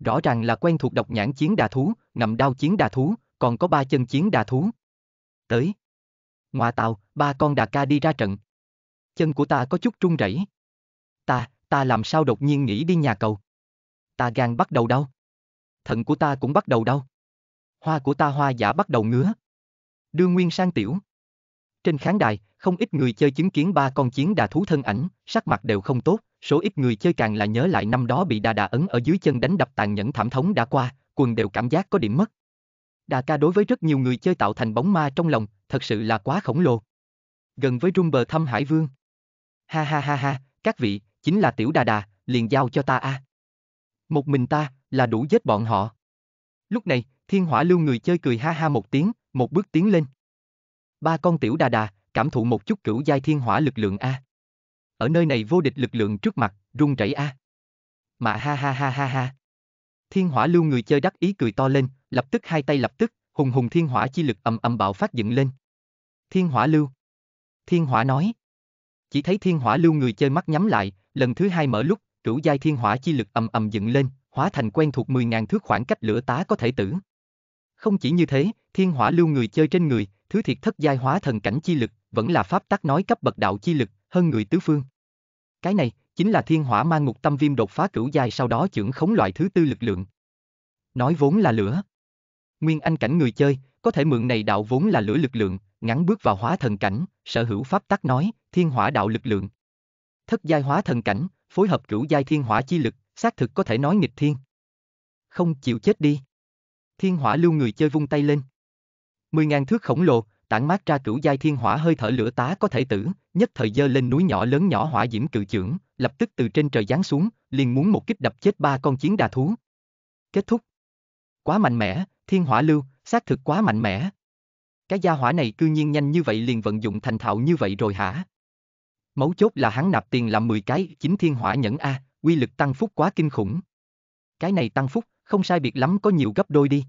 Rõ ràng là quen thuộc độc nhãn chiến đà thú, ngầm đao chiến đà thú, còn có ba chân chiến đà thú. Tới. Ngoà tạo, ba con đà ca đi ra trận. Chân của ta có chút run rẩy. Ta, ta làm sao đột nhiên nghĩ đi nhà cầu. Ta gan bắt đầu đau. Thận của ta cũng bắt đầu đau. Hoa của ta hoa giả bắt đầu ngứa. Đưa Nguyên sang tiểu. Trên khán đài, không ít người chơi chứng kiến ba con chiến đà thú thân ảnh, sắc mặt đều không tốt, số ít người chơi càng là nhớ lại năm đó bị đà đà ấn ở dưới chân đánh đập tàn nhẫn thảm thống đã qua, quần đều cảm giác có điểm mất. Đà ca đối với rất nhiều người chơi tạo thành bóng ma trong lòng, thật sự là quá khổng lồ. Gần với rung bờ thăm Hải Vương. Ha ha ha ha, các vị, chính là tiểu đà đà, liền giao cho ta a. À. Một mình ta, là đủ giết bọn họ. Lúc này, thiên hỏa lưu người chơi cười ha ha một tiếng, một bước tiến lên. Ba con tiểu đà đà, cảm thụ một chút cửu giai thiên hỏa lực lượng a. Ở nơi này vô địch lực lượng trước mặt, rung rẩy a. Mà ha ha ha ha ha. Thiên hỏa lưu người chơi đắc ý cười to lên, lập tức hai tay lập tức, hùng hùng thiên hỏa chi lực ầm ầm bạo phát dựng lên. Thiên hỏa lưu. Thiên hỏa nói. Chỉ thấy thiên hỏa lưu người chơi mắt nhắm lại, lần thứ hai mở lúc, cửu giai thiên hỏa chi lực ầm ầm dựng lên, hóa thành quen thuộc 10.000 thước khoảng cách lửa tá có thể tử. Không chỉ như thế, thiên hỏa lưu người chơi trên người, thứ thiệt thất giai hóa thần cảnh chi lực, vẫn là pháp tắc nói cấp bậc đạo chi lực, hơn người tứ phương. Cái này, chính là thiên hỏa mang ngục tâm viêm đột phá cửu giai sau đó trưởng khống loại thứ tư lực lượng. Nói vốn là lửa nguyên anh cảnh người chơi, có thể mượn này đạo vốn là lửa lực lượng, ngắn bước vào hóa thần cảnh, sở hữu pháp tắc nói, thiên hỏa đạo lực lượng. Thất giai hóa thần cảnh, phối hợp cửu giai thiên hỏa chi lực, xác thực có thể nói nghịch thiên. Không chịu chết đi. Thiên hỏa lưu người chơi vung tay lên. Mười ngàn thước khổng lồ, tản mát ra cửu giai thiên hỏa hơi thở lửa tá có thể tử, nhất thời dơ lên núi nhỏ lớn nhỏ hỏa diễm cự trưởng, lập tức từ trên trời giáng xuống, liền muốn một kích đập chết ba con chiến đà thú. Kết thúc. Quá mạnh mẽ, thiên hỏa lưu, xác thực quá mạnh mẽ. Cái gia hỏa này cư nhiên nhanh như vậy liền vận dụng thành thạo như vậy rồi hả? Mấu chốt là hắn nạp tiền làm 10 cái, chính thiên hỏa nhẫn A, quy lực tăng phúc quá kinh khủng. Cái này tăng phúc, không sai biệt lắm có nhiều gấp đôi đi.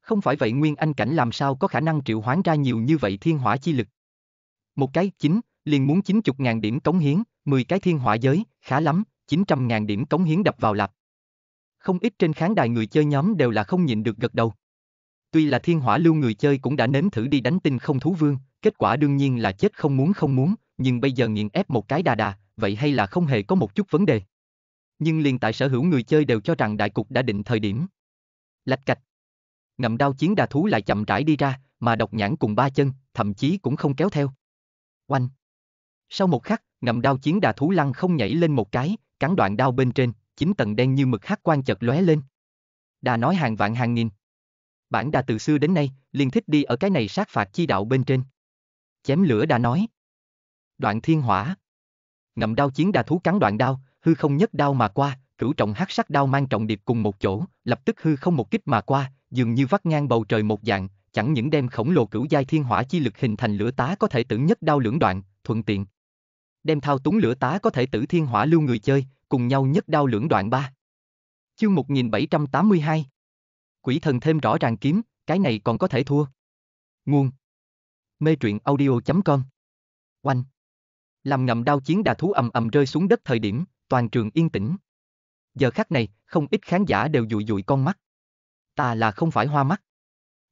Không phải vậy Nguyên Anh Cảnh làm sao có khả năng triệu hoán ra nhiều như vậy thiên hỏa chi lực. Một cái, chính, liền muốn 90 ngàn điểm cống hiến, 10 cái thiên hỏa giới, khá lắm, 900 ngàn điểm cống hiến đập vào lạp không ít trên khán đài người chơi nhóm đều là không nhịn được gật đầu. Tuy là thiên hỏa lưu người chơi cũng đã nếm thử đi đánh tinh không thú vương, kết quả đương nhiên là chết không muốn không muốn, nhưng bây giờ nghiện ép một cái đà đà, vậy hay là không hề có một chút vấn đề. Nhưng liền tại sở hữu người chơi đều cho rằng đại cục đã định thời điểm. Lạch cạch. Ngầm đao chiến đà thú lại chậm rãi đi ra, mà độc nhãn cùng ba chân, thậm chí cũng không kéo theo. Oanh. Sau một khắc, ngầm đao chiến đà thú lăng không nhảy lên một cái, cắn đoạn đao bên trên, chín tầng đen như mực hắc quan chợt lóe lên. Đà nói hàng vạn hàng nghìn. Bản đà từ xưa đến nay, liền thích đi ở cái này sát phạt chi đạo bên trên. Chém lửa đà nói. Đoạn thiên hỏa. Ngậm đao chiến đà thú cắn đoạn đao, hư không nhất đao mà qua, cửu trọng hắc sắc đao mang trọng điệp cùng một chỗ, lập tức hư không một kích mà qua, dường như vắt ngang bầu trời một dạng, chẳng những đem khổng lồ cửu giai thiên hỏa chi lực hình thành lửa tá có thể tử nhất đao lưỡng đoạn, thuận tiện. Đem thao túng lửa tá có thể tử thiên hỏa lưu người chơi, cùng nhau nhất đao lưỡng đoạn ba. Chương 1782 Quỷ thần thêm rõ ràng kiếm, cái này còn có thể thua. Nguồn Mê truyện audio.com Oanh Làm ngầm đao chiến đà thú ầm ầm rơi xuống đất thời điểm, toàn trường yên tĩnh. Giờ khắc này, không ít khán giả đều dụi dụi con mắt. Ta là không phải hoa mắt.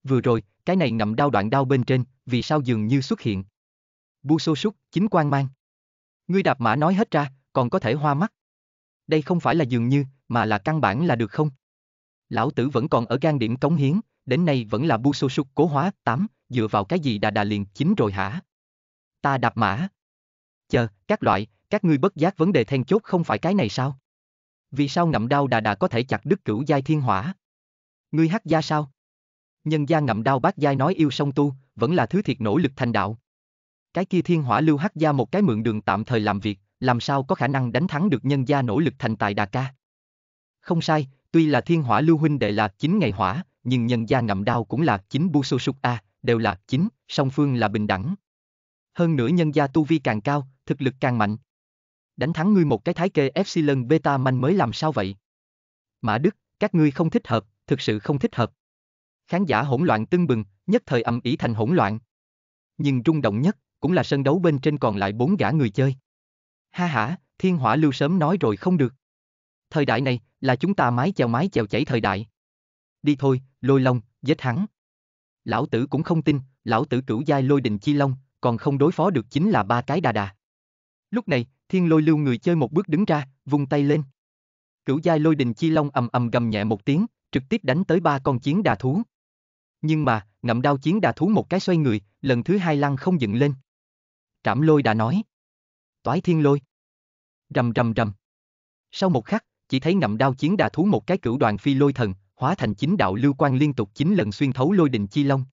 Vừa rồi, cái này ngầm đao đoạn đao bên trên, vì sao dường như xuất hiện. Bu sô súc, chính quan mang. Ngươi đạp mã nói hết ra, còn có thể hoa mắt đây không phải là dường như, mà là căn bản là được không? Lão tử vẫn còn ở gan điểm cống hiến, đến nay vẫn là bu sô sục cố hóa, tám, dựa vào cái gì đà đà liền chính rồi hả? Ta đạp mã. Chờ, các loại, các ngươi bất giác vấn đề then chốt không phải cái này sao? Vì sao ngậm đau đà đà có thể chặt đứt cửu giai thiên hỏa? Ngươi hát gia sao? Nhân gia ngậm đau bác giai nói yêu song tu, vẫn là thứ thiệt nỗ lực thành đạo. Cái kia thiên hỏa lưu hát gia một cái mượn đường tạm thời làm việc, làm sao có khả năng đánh thắng được nhân gia nỗ lực thành tài Đà Ca. Không sai, tuy là thiên hỏa lưu huynh đệ là chính ngày hỏa, nhưng nhân gia ngầm đao cũng là chính bu sô súc a, đều là chính, song phương là bình đẳng. Hơn nữa nhân gia tu vi càng cao, thực lực càng mạnh. Đánh thắng ngươi một cái thái kê FC lần beta manh mới làm sao vậy? Mã Đức, các ngươi không thích hợp, thực sự không thích hợp. Khán giả hỗn loạn tưng bừng, nhất thời ầm ĩ thành hỗn loạn. Nhưng rung động nhất cũng là sân đấu bên trên còn lại bốn gã người chơi. Ha hả, thiên hỏa lưu sớm nói rồi không được. Thời đại này, là chúng ta mái chèo mái chèo chảy thời đại. Đi thôi, lôi long, giết hắn. Lão tử cũng không tin, lão tử cửu giai lôi đình chi long, còn không đối phó được chính là ba cái đà đà. Lúc này, thiên lôi lưu người chơi một bước đứng ra, vung tay lên. Cửu giai lôi đình chi long ầm ầm gầm nhẹ một tiếng, trực tiếp đánh tới ba con chiến đà thú. Nhưng mà, ngậm đao chiến đà thú một cái xoay người, lần thứ hai lăn không dựng lên. Trảm lôi đã nói toái thiên lôi. Rầm rầm rầm. Sau một khắc, chỉ thấy ngậm đao chiến đà thú một cái cửu đoàn phi lôi thần, hóa thành chính đạo lưu quan liên tục chín lần xuyên thấu lôi đình chi long.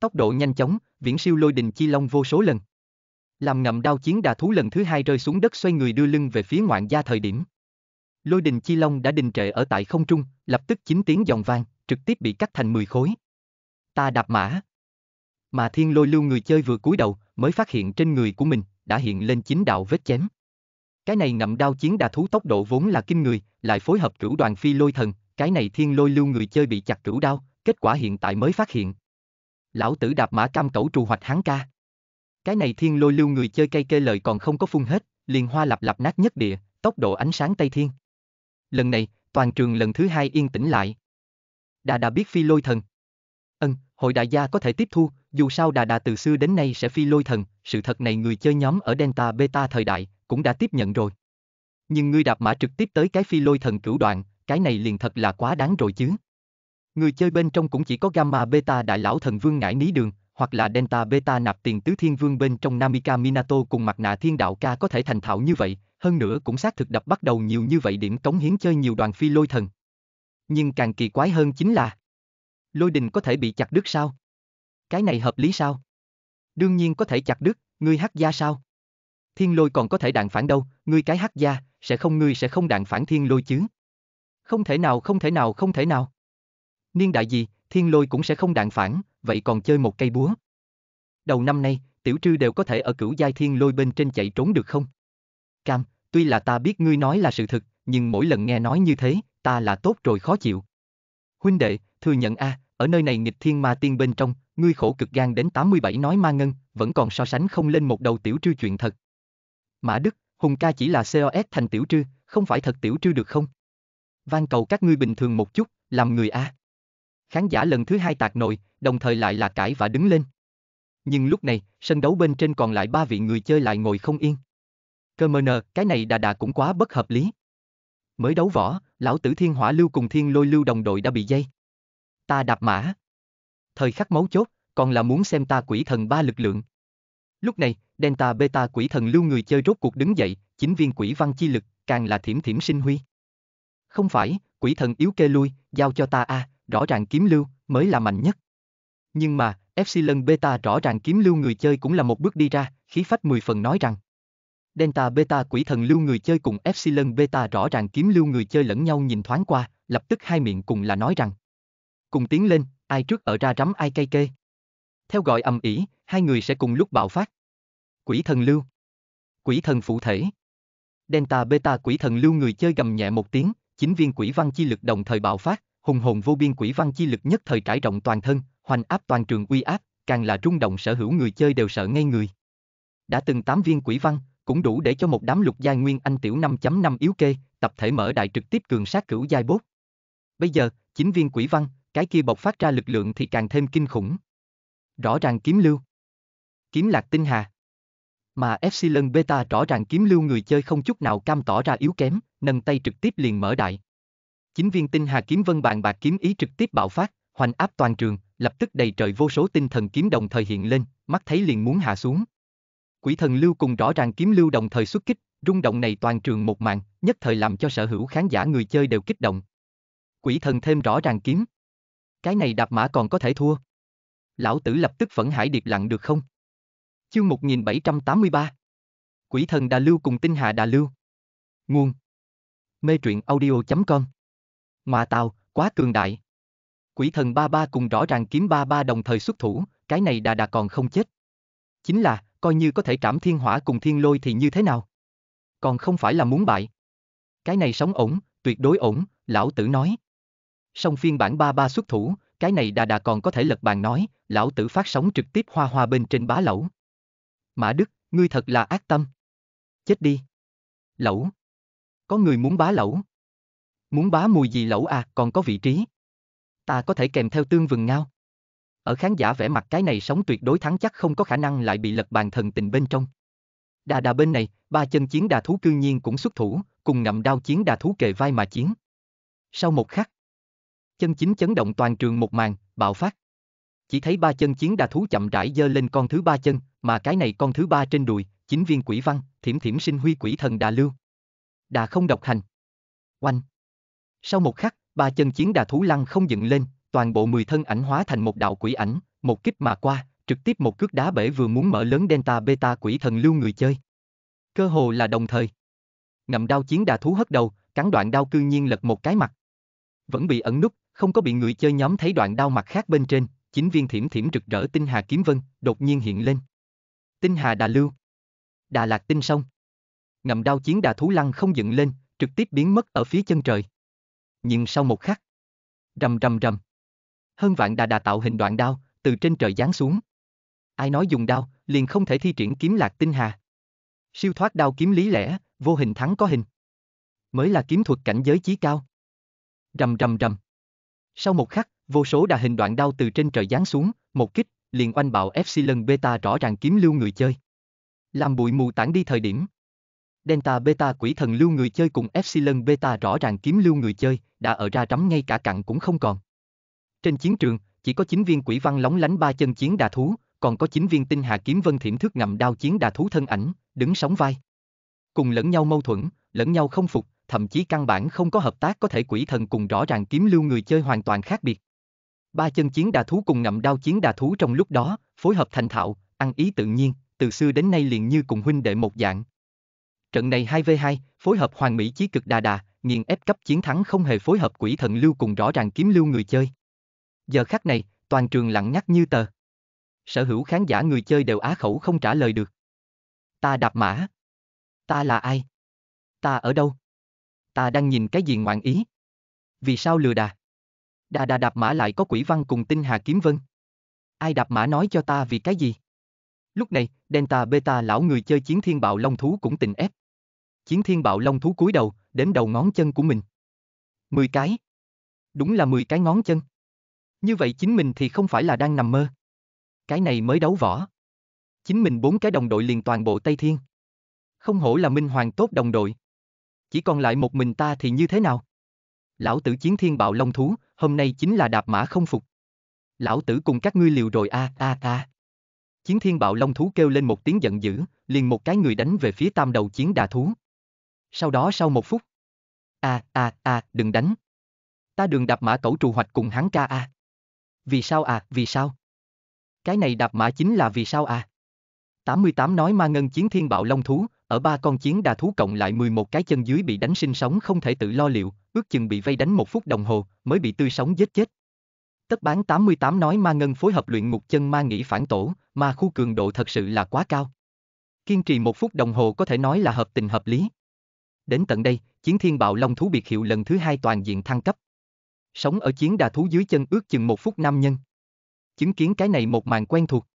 Tốc độ nhanh chóng, viễn siêu lôi đình chi long vô số lần. Làm ngậm đao chiến đà thú lần thứ hai rơi xuống đất xoay người đưa lưng về phía ngoạn gia thời điểm. Lôi đình chi long đã đình trệ ở tại không trung, lập tức chín tiếng dòng vang, trực tiếp bị cắt thành 10 khối. Ta đạp mã. Mà thiên lôi lưu người chơi vừa cúi đầu, mới phát hiện trên người của mình, đã hiện lên chín đạo vết chém. Cái này ngậm đao chiến đà thú tốc độ vốn là kinh người, lại phối hợp cửu đoàn phi lôi thần, cái này thiên lôi lưu người chơi bị chặt cửu đao, kết quả hiện tại mới phát hiện. Lão tử đạp mã cam cẩu trù hoạch hắn ca. Cái này thiên lôi lưu người chơi cây kê lời còn không có phun hết, liền hoa lặp lặp nát nhất địa, tốc độ ánh sáng tây thiên. Lần này, toàn trường lần thứ hai yên tĩnh lại. Đà đã biết phi lôi thần, Ân, hội đại gia có thể tiếp thu, dù sao đà đà từ xưa đến nay sẽ phi lôi thần, sự thật này người chơi nhóm ở Delta Beta thời đại cũng đã tiếp nhận rồi. Nhưng ngươi đạp mã trực tiếp tới cái phi lôi thần cửu đoạn, cái này liền thật là quá đáng rồi chứ. Người chơi bên trong cũng chỉ có Gamma Beta đại lão thần vương ngải ní đường, hoặc là Delta Beta nạp tiền tứ thiên vương bên trong Namika Minato cùng mặt nạ thiên đạo ca có thể thành thạo như vậy, hơn nữa cũng xác thực đập bắt đầu nhiều như vậy điểm cống hiến chơi nhiều đoàn phi lôi thần. Nhưng càng kỳ quái hơn chính là lôi đình có thể bị chặt đứt sao? Cái này hợp lý sao? Đương nhiên có thể chặt đứt, ngươi hắc gia sao? Thiên lôi còn có thể đạn phản đâu, ngươi cái hắc gia, sẽ không ngươi sẽ không đạn phản thiên lôi chứ? Không thể nào, không thể nào, không thể nào. Niên đại gì, thiên lôi cũng sẽ không đạn phản, vậy còn chơi một cây búa. Đầu năm nay, tiểu trư đều có thể ở cửu giai thiên lôi bên trên chạy trốn được không? Cam, tuy là ta biết ngươi nói là sự thật, nhưng mỗi lần nghe nói như thế, ta là tốt rồi khó chịu. Huynh đệ, thừa nhận a, à, ở nơi này nghịch thiên ma tiên bên trong, ngươi khổ cực gan đến 87 nói ma ngân, vẫn còn so sánh không lên một đầu tiểu trư chuyện thật. Mã Đức, Hùng ca chỉ là COS thành tiểu trư, không phải thật tiểu trư được không? Van cầu các ngươi bình thường một chút, làm người A. Khán giả lần thứ hai tạc nội, đồng thời lại là cãi và đứng lên. Nhưng lúc này, sân đấu bên trên còn lại ba vị người chơi lại ngồi không yên. Cơ mờ nờ, cái này đà đà cũng quá bất hợp lý. Mới đấu võ, lão tử thiên hỏa lưu cùng thiên lôi lưu đồng đội đã bị dây ta đạp mã. Thời khắc máu chốt, còn là muốn xem ta quỷ thần ba lực lượng. Lúc này, Delta Beta quỷ thần lưu người chơi rốt cuộc đứng dậy, chính viên quỷ văn chi lực, càng là thiểm thiểm sinh huy. Không phải, quỷ thần yếu kê lui, giao cho ta a, à, rõ ràng kiếm lưu, mới là mạnh nhất. Nhưng mà, Epsilon Beta rõ ràng kiếm lưu người chơi cũng là một bước đi ra, khí phách mười phần nói rằng. Delta Beta quỷ thần lưu người chơi cùng Epsilon Beta rõ ràng kiếm lưu người chơi lẫn nhau nhìn thoáng qua, lập tức hai miệng cùng là nói rằng cùng tiến lên, ai trước ở ra rắm ai cây kê. Theo gọi ầm ĩ, hai người sẽ cùng lúc bạo phát. Quỷ thần lưu. Quỷ thần phụ thể. Delta beta quỷ thần lưu người chơi gầm nhẹ một tiếng, chính viên quỷ văn chi lực đồng thời bạo phát, hùng hồn vô biên quỷ văn chi lực nhất thời trải rộng toàn thân, hoành áp toàn trường uy áp, càng là rung động sở hữu người chơi đều sợ ngay người. Đã từng tám viên quỷ văn, cũng đủ để cho một đám lục giai nguyên anh tiểu 5.5 yếu kê, tập thể mở đại trực tiếp cường sát cửu giai bốt. Bây giờ, chính viên quỷ văn, cái kia bộc phát ra lực lượng thì càng thêm kinh khủng. Rõ ràng kiếm lưu. Kiếm lạc tinh hà. Mà FC lần beta rõ ràng kiếm lưu người chơi không chút nào cam tỏ ra yếu kém, nâng tay trực tiếp liền mở đại. Chính viên tinh hà kiếm vân bàn bạc kiếm ý trực tiếp bạo phát, hoành áp toàn trường, lập tức đầy trời vô số tinh thần kiếm đồng thời hiện lên, mắt thấy liền muốn hạ xuống. Quỷ thần lưu cùng rõ ràng kiếm lưu đồng thời xuất kích, rung động này toàn trường một mạng, nhất thời làm cho sở hữu khán giả người chơi đều kích động. Quỷ thần thêm rõ ràng kiếm. Cái này đạp mã còn có thể thua. Lão tử lập tức phẫn hải điệp lặng được không? Chương 1783 Quỷ thần Đà Lưu cùng tinh hà Đà Lưu Nguồn Mê truyện audio.com Mà tàu quá cường đại. Quỷ thần ba ba cùng rõ ràng kiếm ba ba đồng thời xuất thủ, cái này đà đà còn không chết. Chính là, coi như có thể trảm thiên hỏa cùng thiên lôi thì như thế nào? Còn không phải là muốn bại. Cái này sống ổn, tuyệt đối ổn, lão tử nói. Song phiên bản 33 xuất thủ, cái này đà đà còn có thể lật bàn nói, lão tử phát sóng trực tiếp hoa hoa bên trên bá lẩu. Mã Đức, ngươi thật là ác tâm. Chết đi. Lẩu. Có người muốn bá lẩu. Muốn bá mùi gì lẩu à, còn có vị trí. Ta có thể kèm theo tương vừng ngao. Ở khán giả vẻ mặt cái này sống tuyệt đối thắng chắc không có khả năng lại bị lật bàn thần tình bên trong. Đà đà bên này, ba chân chiến đà thú cương nhiên cũng xuất thủ, cùng ngậm đao chiến đà thú kề vai mà chiến. Sau một khắc, chân chính chấn động toàn trường một màn, bạo phát. Chỉ thấy ba chân chiến đà thú chậm rãi dơ lên con thứ ba chân, mà cái này con thứ ba trên đùi, chính viên quỷ văn, thiểm thiểm sinh huy quỷ thần đà lưu. Đà không độc hành. Oanh. Sau một khắc, ba chân chiến đà thú lăng không dựng lên, toàn bộ mười thân ảnh hóa thành một đạo quỷ ảnh, một kích mà qua, trực tiếp một cước đá bể vừa muốn mở lớn Delta Beta quỷ thần lưu người chơi. Cơ hồ là đồng thời. Ngậm đao chiến đà thú hất đầu, cắn đoạn đao cư nhiên lật một cái mặt. Vẫn bị ẩn nút, không có bị người chơi nhóm thấy đoạn đao mặt khác bên trên, chính viên thiểm thiểm rực rỡ tinh hà kiếm vân, đột nhiên hiện lên. Tinh hà đà lưu. Đà lạc tinh sông. Ngầm đao chiến đà thú lăng không dựng lên, trực tiếp biến mất ở phía chân trời. Nhưng sau một khắc. Rầm rầm rầm. Hơn vạn đà đà tạo hình đoạn đao, từ trên trời giáng xuống. Ai nói dùng đao, liền không thể thi triển kiếm lạc tinh hà. Siêu thoát đao kiếm lý lẽ, vô hình thắng có hình. Mới là kiếm thuật cảnh giới chí cao. Rầm rầm rầm. Sau một khắc, vô số đà hình đoạn đao từ trên trời giáng xuống, một kích, liền oanh bạo lần Beta rõ ràng kiếm lưu người chơi. Làm bụi mù tản đi thời điểm. Delta Beta quỷ thần lưu người chơi cùng FC lần Beta rõ ràng kiếm lưu người chơi, đã ở ra rắm ngay cả cặn cũng không còn. Trên chiến trường, chỉ có 9 viên quỷ văn lóng lánh ba chân chiến đà thú, còn có 9 viên tinh hà kiếm vân thiểm thước ngầm đao chiến đà thú thân ảnh, đứng sóng vai. Cùng lẫn nhau mâu thuẫn, lẫn nhau không phục, thậm chí căn bản không có hợp tác có thể quỷ thần cùng rõ ràng kiếm lưu người chơi hoàn toàn khác biệt. Ba chân chiến đà thú cùng ngậm đao chiến đà thú trong lúc đó, phối hợp thành thạo, ăn ý tự nhiên, từ xưa đến nay liền như cùng huynh đệ một dạng. Trận này 2v2, phối hợp hoàng mỹ chí cực đà đà, nghiền ép cấp chiến thắng không hề phối hợp quỷ thần lưu cùng rõ ràng kiếm lưu người chơi. Giờ khắc này, toàn trường lặng nhắc như tờ. Sở hữu khán giả người chơi đều á khẩu không trả lời được. Ta đạp mã. Ta là ai? Ta ở đâu? ta đang nhìn cái gì ngoạn ý? Vì sao lừa đà? Đà đà đạp mã lại có quỷ văn cùng tinh hà kiếm vân. Ai đạp mã nói cho ta vì cái gì? Lúc này, Delta Beta lão người chơi chiến thiên bạo long thú cũng tình ép. Chiến thiên bạo long thú cúi đầu, đến đầu ngón chân của mình. mười cái. Đúng là mười cái ngón chân. Như vậy chính mình thì không phải là đang nằm mơ. Cái này mới đấu võ. Chính mình bốn cái đồng đội liền toàn bộ Tây Thiên. Không hổ là minh hoàng tốt đồng đội chỉ còn lại một mình ta thì như thế nào? Lão tử chiến thiên bạo long thú, hôm nay chính là đạp mã không phục. Lão tử cùng các ngươi liều rồi a a a. Chiến thiên bạo long thú kêu lên một tiếng giận dữ, liền một cái người đánh về phía tam đầu chiến đà thú. Sau đó sau một phút. a a a, đừng đánh. Ta đường đạp mã cẩu trù hoạch cùng hắn ca a. Vì sao à, vì sao? Cái này đạp mã chính là vì sao à? 88 nói ma ngân chiến thiên bạo long thú, ở ba con chiến đà thú cộng lại 11 cái chân dưới bị đánh sinh sống không thể tự lo liệu, ước chừng bị vây đánh một phút đồng hồ, mới bị tươi sống giết chết. Tất bán 88 nói ma ngân phối hợp luyện ngục chân ma nghĩ phản tổ, mà khu cường độ thật sự là quá cao. Kiên trì một phút đồng hồ có thể nói là hợp tình hợp lý. Đến tận đây, chiến thiên bạo long thú biệt hiệu lần thứ hai toàn diện thăng cấp. Sống ở chiến đà thú dưới chân ước chừng một phút năm nhân. Chứng kiến cái này một màn quen thuộc,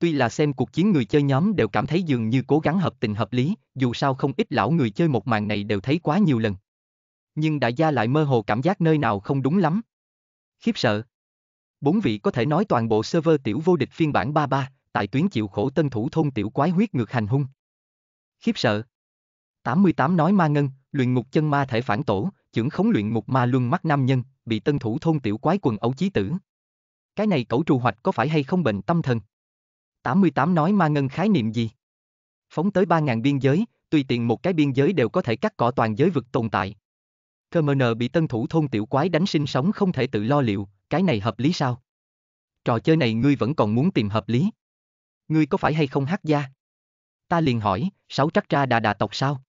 Tuy là xem cuộc chiến người chơi nhóm đều cảm thấy dường như cố gắng hợp tình hợp lý, dù sao không ít lão người chơi một màn này đều thấy quá nhiều lần. Nhưng đại gia lại mơ hồ cảm giác nơi nào không đúng lắm. Khiếp sợ. Bốn vị có thể nói toàn bộ server tiểu vô địch phiên bản 33, tại tuyến chịu khổ tân thủ thôn tiểu quái huyết ngược hành hung. Khiếp sợ. 88 nói ma ngân, luyện ngục chân ma thể phản tổ, trưởng khống luyện ngục ma luân mắt nam nhân, bị tân thủ thôn tiểu quái quần ấu chí tử. Cái này cẩu trù hoạch có phải hay không bệnh tâm thần? 88 nói ma ngân khái niệm gì? Phóng tới 3.000 biên giới, tùy tiện một cái biên giới đều có thể cắt cỏ toàn giới vực tồn tại. Cơ mờ nờ bị tân thủ thôn tiểu quái đánh sinh sống không thể tự lo liệu, cái này hợp lý sao? Trò chơi này ngươi vẫn còn muốn tìm hợp lý. Ngươi có phải hay không hát gia? Ta liền hỏi, sáu trắc ra đà đà tộc sao?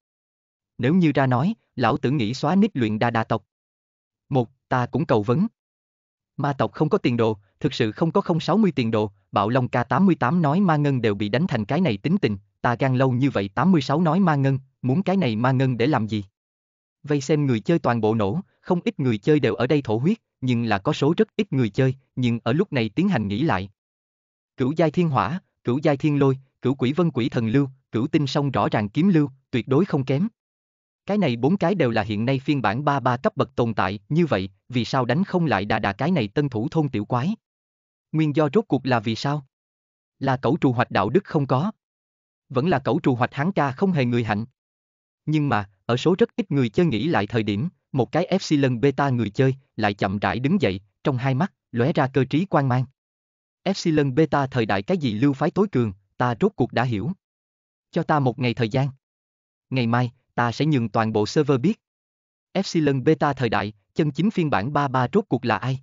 Nếu như ra nói, lão tử nghĩ xóa nít luyện đà đà tộc. Một, ta cũng cầu vấn. Ma tộc không có tiền đồ, thực sự không có 60 tiền đồ, bạo long Ca 88 nói ma ngân đều bị đánh thành cái này tính tình, ta gan lâu như vậy 86 nói ma ngân, muốn cái này ma ngân để làm gì? Vây xem người chơi toàn bộ nổ, không ít người chơi đều ở đây thổ huyết, nhưng là có số rất ít người chơi, nhưng ở lúc này tiến hành nghĩ lại. Cửu giai thiên hỏa, cửu giai thiên lôi, cửu quỷ vân quỷ thần lưu, cửu tinh song rõ ràng kiếm lưu, tuyệt đối không kém. Cái này bốn cái đều là hiện nay phiên bản 33 cấp bậc tồn tại, như vậy, vì sao đánh không lại đà đà cái này tân thủ thôn tiểu quái? Nguyên do rốt cuộc là vì sao? Là cẩu trù hoạch đạo đức không có. Vẫn là cẩu trù hoạch hán ca không hề người hạnh. Nhưng mà, ở số rất ít người chơi nghĩ lại thời điểm, một cái FC lần beta người chơi lại chậm rãi đứng dậy, trong hai mắt, lóe ra cơ trí quan mang. FC lần beta thời đại cái gì lưu phái tối cường, ta rốt cuộc đã hiểu. Cho ta một ngày thời gian. Ngày mai, ta sẽ nhường toàn bộ server biết. Epsilon Beta thời đại, chân chính phiên bản 33 rốt cuộc là ai?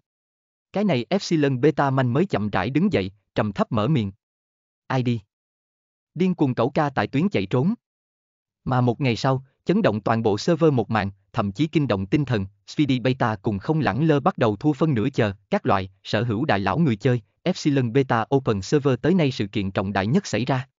Cái này Epsilon Beta manh mới chậm rãi đứng dậy, trầm thấp mở miệng. Ai đi? Điên cuồng cẩu ca tại tuyến chạy trốn. Mà một ngày sau, chấn động toàn bộ server một mạng, thậm chí kinh động tinh thần, Speedy Beta cùng không lẳng lơ bắt đầu thua phân nửa chờ, các loại, sở hữu đại lão người chơi, Epsilon Beta Open Server tới nay sự kiện trọng đại nhất xảy ra.